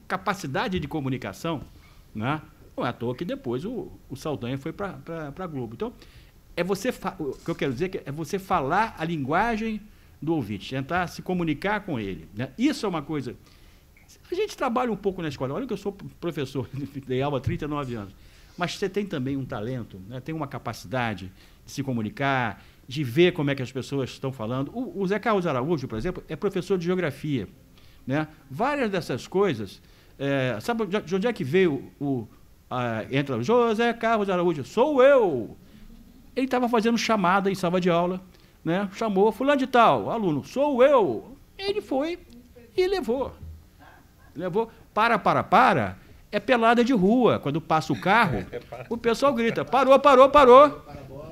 capacidade de comunicação, né? não é à toa que depois o, o Saldanha foi para a Globo. Então, é você o que eu quero dizer é, é você falar a linguagem do ouvinte, tentar se comunicar com ele. Né? Isso é uma coisa a gente trabalha um pouco na escola. Olha que eu sou professor [LAUGHS] de aula há 39 anos. Mas você tem também um talento, né? tem uma capacidade de se comunicar, de ver como é que as pessoas estão falando. O, o Zé Carlos Araújo, por exemplo, é professor de geografia. Né? Várias dessas coisas. É, sabe de onde é que veio o. A, entra José Carlos Araújo, sou eu! Ele estava fazendo chamada em sala de aula, né? chamou Fulano de Tal, aluno, sou eu! Ele foi e levou. Levou. Para, para, para. É pelada de rua. Quando passa o carro, [LAUGHS] é, o pessoal grita: parou, parou, parou.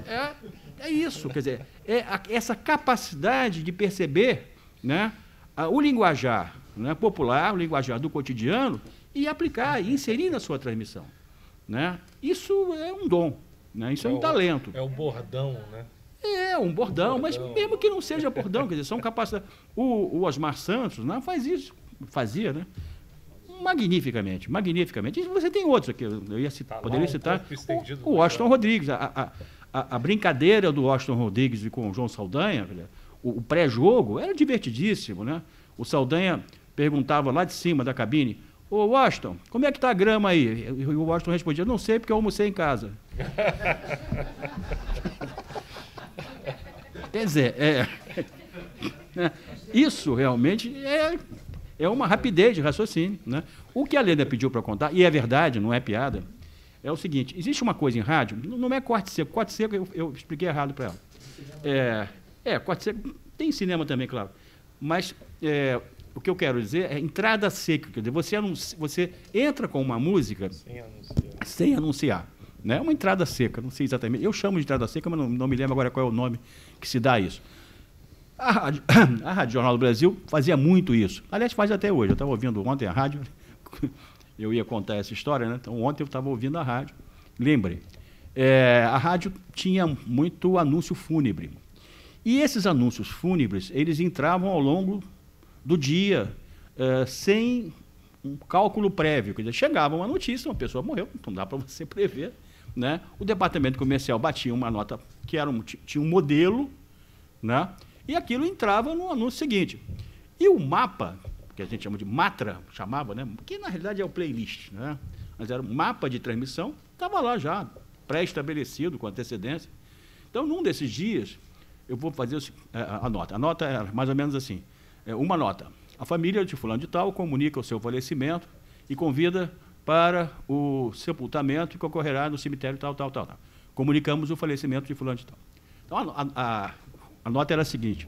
É, é isso. Quer dizer, é a, essa capacidade de perceber né, a, o linguajar né, popular, o linguajar do cotidiano, e aplicar, e inserir na sua transmissão. Né? Isso é um dom, né? isso é, é um o, talento. É o bordão, né? É, um bordão, um bordão, mas mesmo que não seja bordão, quer dizer, são capacidades. O, o Osmar Santos né, faz isso, fazia, né? magnificamente, magnificamente. E você tem outros aqui, eu ia citar, tá poderia então, citar o, o Washington Rodrigues. A, a, a, brincadeira do Washington Rodrigues e com o João Saldanha, o, o pré-jogo, era divertidíssimo, né? O Saldanha perguntava lá de cima da cabine, Ô, Washington, como é que tá a grama aí? E o Washington respondia, não sei, porque eu almocei em casa. [LAUGHS] Quer dizer, é, [LAUGHS] né, isso realmente é é uma rapidez de raciocínio. Né? O que a Leda pediu para contar, e é verdade, não é piada, é o seguinte: existe uma coisa em rádio, não é corte seco. Corte seco eu, eu expliquei errado para ela. É, é, corte seco. Tem cinema também, claro. Mas é, o que eu quero dizer é entrada seca. Quer dizer, você, anuncia, você entra com uma música sem anunciar. Sem anunciar né? É uma entrada seca, não sei exatamente. Eu chamo de entrada seca, mas não, não me lembro agora qual é o nome que se dá a isso. A Rádio, [CLEARS THROAT] a rádio Jornal do Brasil fazia muito isso. Aliás, faz até hoje. Eu estava ouvindo ontem a rádio, [LAUGHS] eu ia contar essa história, né? Então, ontem eu estava ouvindo a rádio. Lembre, é, a rádio tinha muito anúncio fúnebre. E esses anúncios fúnebres, eles entravam ao longo do dia, é, sem um cálculo prévio. Quer dizer, chegava uma notícia, uma pessoa morreu, não dá para você [LAUGHS] prever. Né? O departamento comercial batia uma nota que era um, tinha um modelo, né? E aquilo entrava no anúncio seguinte. E o mapa, que a gente chama de matra, chamava, né? que na realidade é o playlist, né? mas era um mapa de transmissão, estava lá já, pré-estabelecido, com antecedência. Então, num desses dias, eu vou fazer é, a nota. A nota era é mais ou menos assim, é, uma nota. A família de fulano de tal comunica o seu falecimento e convida para o sepultamento que ocorrerá no cemitério tal, tal, tal. tal. Comunicamos o falecimento de fulano de tal. Então, a, a, a nota era a seguinte: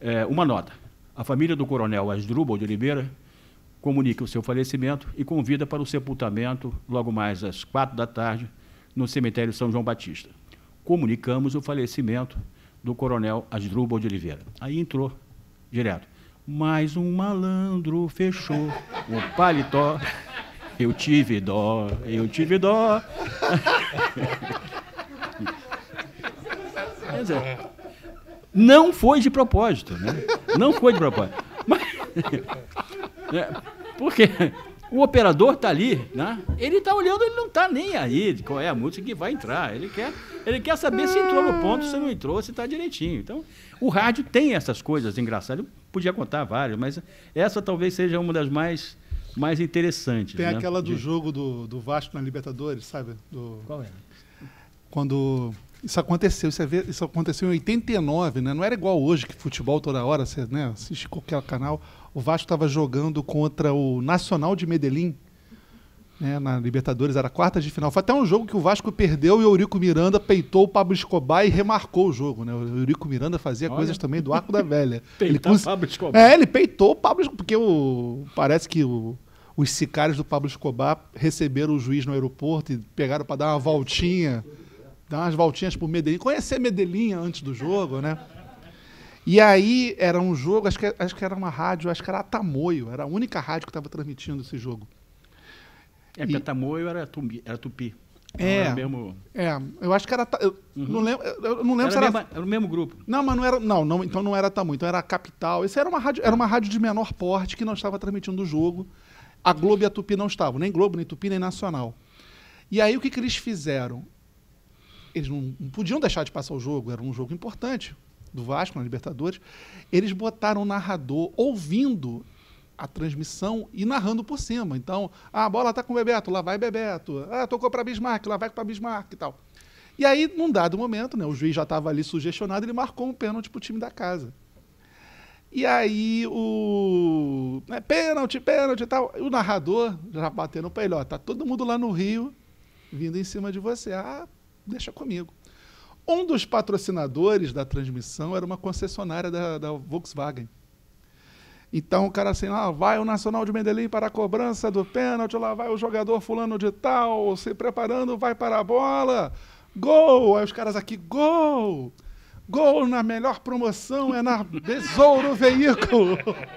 é, uma nota. A família do coronel Asdrubal de Oliveira comunica o seu falecimento e convida para o sepultamento logo mais às quatro da tarde no cemitério São João Batista. Comunicamos o falecimento do coronel Asdrubal de Oliveira. Aí entrou direto. Mais um malandro fechou o paletó. Eu tive dó, eu tive dó. [LAUGHS] Quer dizer, não foi de propósito, né? Não foi de propósito. Mas, [LAUGHS] é, porque o operador está ali, né? Ele está olhando, ele não está nem aí de qual é a música que vai entrar. Ele quer, ele quer saber se entrou no ponto, se não entrou, se está direitinho. Então, o rádio tem essas coisas engraçadas. Eu podia contar várias, mas essa talvez seja uma das mais mais interessantes. Tem né? aquela do de... jogo do, do Vasco na Libertadores, sabe? Do... Qual é? Quando isso aconteceu, isso, é, isso aconteceu em 89, né? Não era igual hoje, que futebol toda hora, você né, assiste qualquer canal. O Vasco estava jogando contra o Nacional de Medellín, né, na Libertadores, era quarta de final. Foi até um jogo que o Vasco perdeu e o Eurico Miranda peitou o Pablo Escobar e remarcou o jogo. Né? O Eurico Miranda fazia Olha. coisas também do Arco da Velha. [LAUGHS] ele o Pablo Escobar. É, ele peitou o Pablo Escobar, porque o... parece que o... os sicários do Pablo Escobar receberam o juiz no aeroporto e pegaram para dar uma voltinha dar umas voltinhas por Medellín, conhecer Medellín antes do jogo, né? E aí era um jogo, acho que, acho que era uma rádio, acho que era a Tamoio, era a única rádio que estava transmitindo esse jogo. É, a Tamoio era, era Tupi. Então, é, era mesmo... é, eu acho que era. Eu uhum. não lembro, eu não lembro era se era. Mesma, era o mesmo grupo. Não, mas não era. Não, não então não era Tamu, então era a capital. Esse era uma rádio, era uma rádio de menor porte que não estava transmitindo o jogo. A Globo e a Tupi não estavam, nem Globo, nem Tupi, nem Nacional. E aí o que, que eles fizeram? eles não, não podiam deixar de passar o jogo, era um jogo importante do Vasco na Libertadores. Eles botaram o narrador ouvindo a transmissão e narrando por cima. Então, ah, a bola tá com o Bebeto, lá vai Bebeto. Ah, tocou para Bismarck, lá vai para Bismarck e tal. E aí, num dado momento, né, o juiz já estava ali sugestionado, ele marcou um pênalti para o time da casa. E aí o. Né, pênalti, pênalti e tal. O narrador já batendo para ele, ó, tá todo mundo lá no Rio vindo em cima de você. Ah, deixa comigo. Um dos patrocinadores da transmissão era uma concessionária da, da Volkswagen. Então o cara assim, lá ah, vai o Nacional de Medellín para a cobrança do pênalti, lá vai o jogador fulano de tal, se preparando, vai para a bola, gol! Aí os caras aqui, gol! Gol na melhor promoção é na Besouro Veículo! [LAUGHS]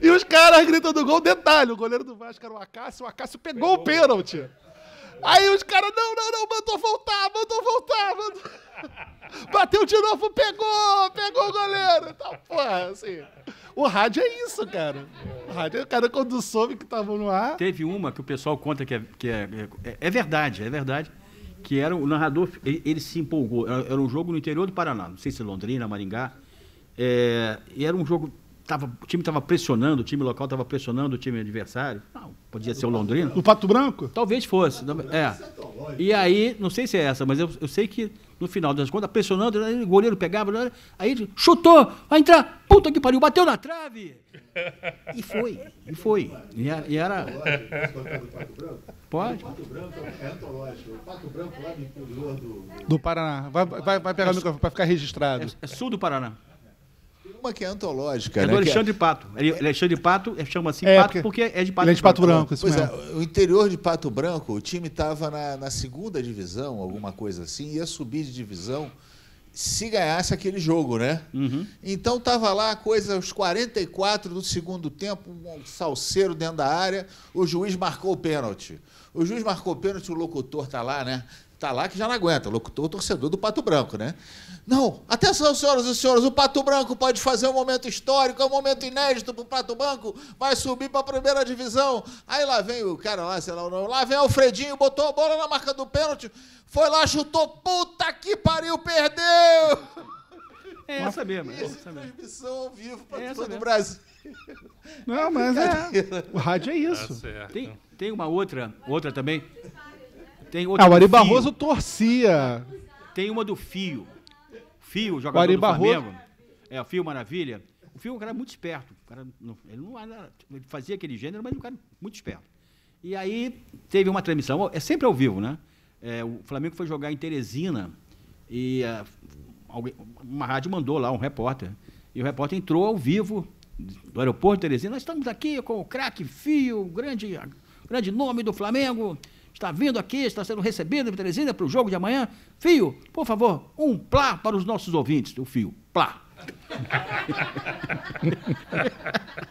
E os caras gritando gol, detalhe, o goleiro do Vasco era o Acácio, o Acácio pegou, pegou. o pênalti. Aí os caras, não, não, não, mandou voltar, mandou voltar, mandou... [LAUGHS] Bateu de novo, pegou, pegou o goleiro. Então, porra, assim. O rádio é isso, cara. O rádio, é o cara quando soube que tava no ar. Teve uma que o pessoal conta que é, que é, é, é verdade, é verdade. Que era o narrador, ele, ele se empolgou. Era, era, um jogo no interior do Paraná, não sei se é Londrina, Maringá. É, e era um jogo tava, o time estava pressionando, o time local estava pressionando o time adversário. Não, podia é ser o Londrina. o Pato Branco? Talvez fosse. Branco, é. E aí, não sei se é essa, mas eu, eu sei que no final das contas, pressionando, o goleiro pegava, aí chutou, vai entrar, puta que pariu, bateu na trave. E foi, e foi. E, a, e era. Pode? Do Paraná. Vai, vai, vai pegar é, o microfone para ficar registrado. É, é sul do Paraná uma que é antológica. É do Alexandre né, que... Pato. É Alexandre Pato é. é, chama assim é, Pato porque, porque é de Pato, é de Pato Branco. branco pois é, o interior de Pato Branco, o time estava na, na, segunda divisão, alguma coisa assim, ia subir de divisão se ganhasse aquele jogo, né? Uhum. Então tava lá a coisa, os 44 do segundo tempo, um salseiro dentro da área, o juiz marcou o pênalti. O juiz marcou o pênalti, o locutor tá lá, né? tá lá que já não aguenta, locutor, torcedor do Pato Branco, né? Não, atenção, senhoras e senhores, o Pato Branco pode fazer um momento histórico, é um momento inédito pro Pato Branco, vai subir para a primeira divisão. Aí lá vem o cara lá, sei lá o nome, lá vem Alfredinho, botou a bola na marca do pênalti, foi lá, chutou, puta que pariu, perdeu! É essa mesmo. É essa mesmo. transmissão ao vivo para é todo mesmo. o Brasil. Não, mas é. O rádio é isso. Tá tem, tem uma outra, outra também. Tem ah, o Ari Barroso torcia. Tem uma do Fio. Fio, jogador o do Barroso. Flamengo. É, o Fio Maravilha. O Fio é um cara muito esperto. Cara não, ele, não, ele fazia aquele gênero, mas um cara muito esperto. E aí teve uma transmissão, é sempre ao vivo, né? É, o Flamengo foi jogar em Teresina e uh, alguém, uma rádio mandou lá um repórter. E o repórter entrou ao vivo do aeroporto de Teresina. Nós estamos aqui com o craque Fio, grande, grande nome do Flamengo está vindo aqui, está sendo recebido em Teresina para o jogo de amanhã. Fio, por favor, um plá para os nossos ouvintes. O fio, plá.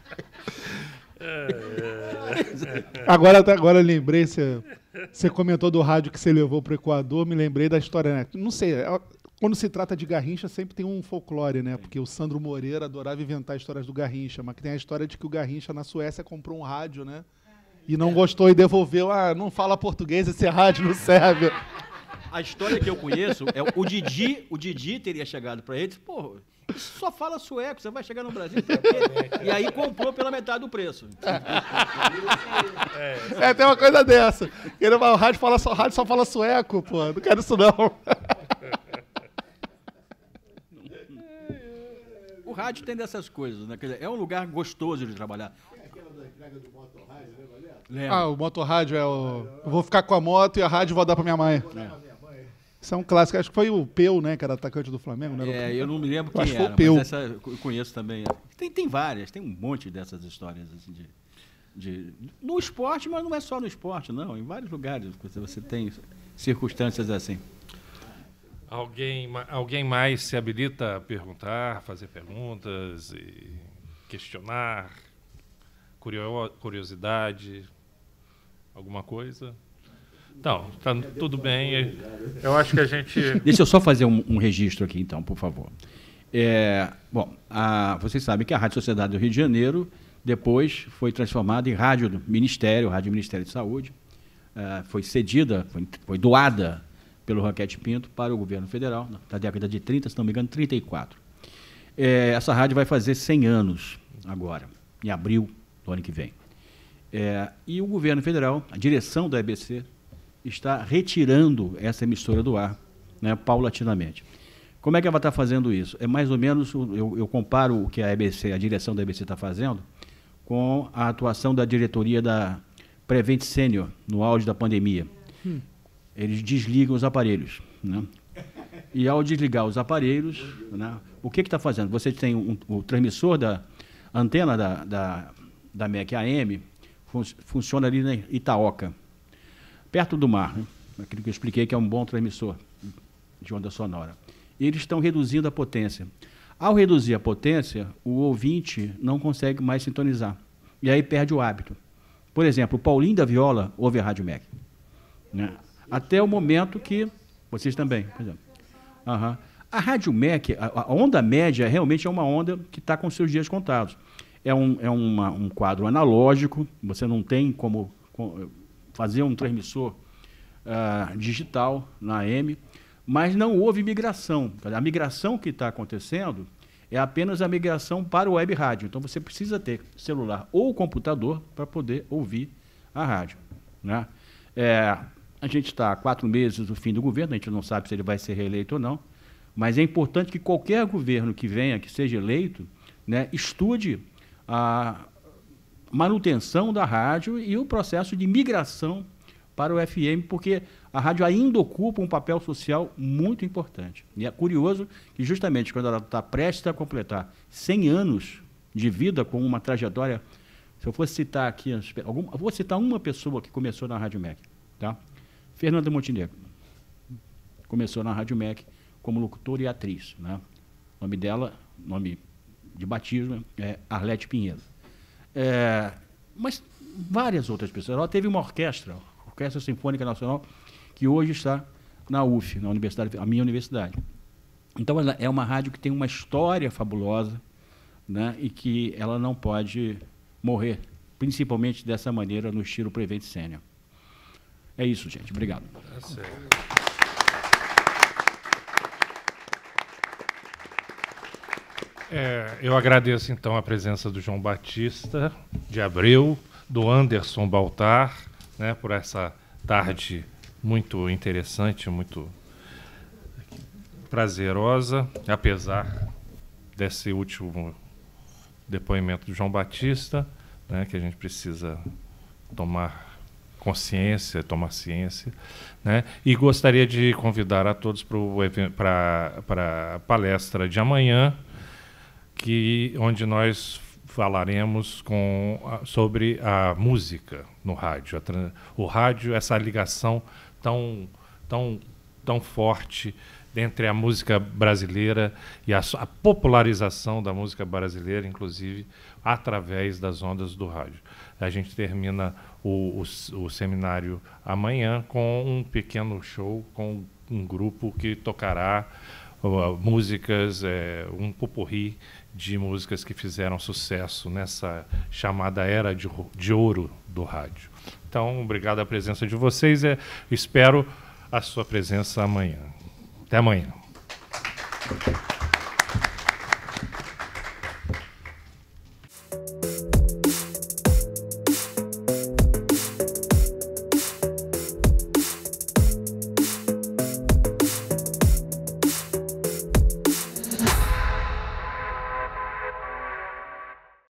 [LAUGHS] agora, agora lembrei, você, comentou do rádio que você levou para o Equador, me lembrei da história, né? Não sei, é, quando se trata de Garrincha, sempre tem um folclore, né? Porque o Sandro Moreira adorava inventar histórias do Garrincha, mas que tem a história de que o Garrincha na Suécia comprou um rádio, né? e não gostou e devolveu. Ah, não fala português, esse rádio não serve. A história que eu conheço é o Didi, o Didi teria chegado para ele e disse, pô, só fala sueco, você vai chegar no Brasil. E aí comprou pela metade do preço. É, tem uma coisa dessa. Ele, o rádio, fala, o rádio só fala sueco, pô. Não quero isso, não. O rádio tem dessas coisas, né? Dizer, é um lugar gostoso de trabalhar entrega do né, Ah, o moto-rádio é o. Eu vou ficar com a moto e a rádio vou dar pra minha mãe. Vou dar pra minha mãe. Isso é um clássico. Acho que foi o Peu, né? Que era atacante do Flamengo, né? É, eu não me lembro quem Acho era. Foi o Peu. Mas essa eu conheço também. É. Tem, tem várias, tem um monte dessas histórias, assim, de, de. No esporte, mas não é só no esporte, não. Em vários lugares você tem circunstâncias assim. Alguém, alguém mais se habilita a perguntar, fazer perguntas e questionar? curiosidade, alguma coisa? Não, tá tudo bem. Eu acho que a gente. [LAUGHS] Deixa eu só fazer um, um registro aqui, então, por favor. É, bom, a, vocês sabem que a Rádio Sociedade do Rio de Janeiro depois foi transformada em Rádio do Ministério, Rádio Ministério de Saúde. É, foi cedida, foi, foi, doada pelo Raquete Pinto para o governo federal, na década de 30, se não me engano, 34. É, essa rádio vai fazer 100 anos agora, em abril ano que vem. É, e o governo federal, a direção da EBC, está retirando essa emissora do ar, né, paulatinamente. Como é que ela está fazendo isso? É mais ou menos, eu, eu comparo o que a EBC, a direção da EBC está fazendo, com a atuação da diretoria da Prevent Senior no auge da pandemia. Hum. Eles desligam os aparelhos. Né? E ao desligar os aparelhos, né, o que está fazendo? Você tem um, o transmissor da antena da, da da MEC AM fun funciona ali na Itaoca, perto do mar, né? aquilo que eu expliquei que é um bom transmissor de onda sonora. E eles estão reduzindo a potência. Ao reduzir a potência, o ouvinte não consegue mais sintonizar. E aí perde o hábito. Por exemplo, o Paulinho da Viola ouve a Rádio MEC. Né? Até o momento que. Vocês também, por exemplo. Uhum. A Rádio MEC, a, a onda média realmente é uma onda que está com seus dias contados. É um, é uma, um quadro analógico, você não tem como fazer um transmissor uh, digital na AM, mas não houve migração. A migração que está acontecendo é apenas a migração para o web rádio. Então você precisa ter celular ou computador para poder ouvir a rádio. Né? É, a gente está há quatro meses do fim do governo, a gente não sabe se ele vai ser reeleito ou não, mas é importante que qualquer governo que venha, que seja eleito, né, estude a manutenção da rádio e o processo de migração para o FM, porque a rádio ainda ocupa um papel social muito importante. E é curioso que, justamente quando ela está prestes a completar 100 anos de vida com uma trajetória. Se eu fosse citar aqui, alguma, vou citar uma pessoa que começou na Rádio MEC, tá? Fernanda Montenegro. Começou na Rádio MEC como locutora e atriz, né? O nome dela, nome de batismo, é, Arlete Pinheiro. É, mas várias outras pessoas. Ela teve uma orquestra, a Orquestra Sinfônica Nacional, que hoje está na UF, na universidade, a minha universidade. Então ela é uma rádio que tem uma história fabulosa, né, e que ela não pode morrer, principalmente dessa maneira no estilo Prevent Sênior. É isso, gente. Obrigado. É É, eu agradeço então a presença do João Batista de Abreu, do Anderson Baltar, né, por essa tarde muito interessante, muito prazerosa, apesar desse último depoimento do João Batista, né, que a gente precisa tomar consciência, tomar ciência, né? E gostaria de convidar a todos para a palestra de amanhã, que onde nós falaremos com, sobre a música no rádio. O rádio, essa ligação tão, tão, tão forte entre a música brasileira e a, a, popularização da música brasileira, inclusive através das ondas do rádio. A gente termina o, o, o seminário amanhã com um pequeno show com um grupo que tocará uh, músicas, é, um pupurri de músicas que fizeram sucesso nessa chamada era de, de ouro do rádio. Então, obrigado à presença de vocês. e espero a sua presença amanhã. Até amanhã.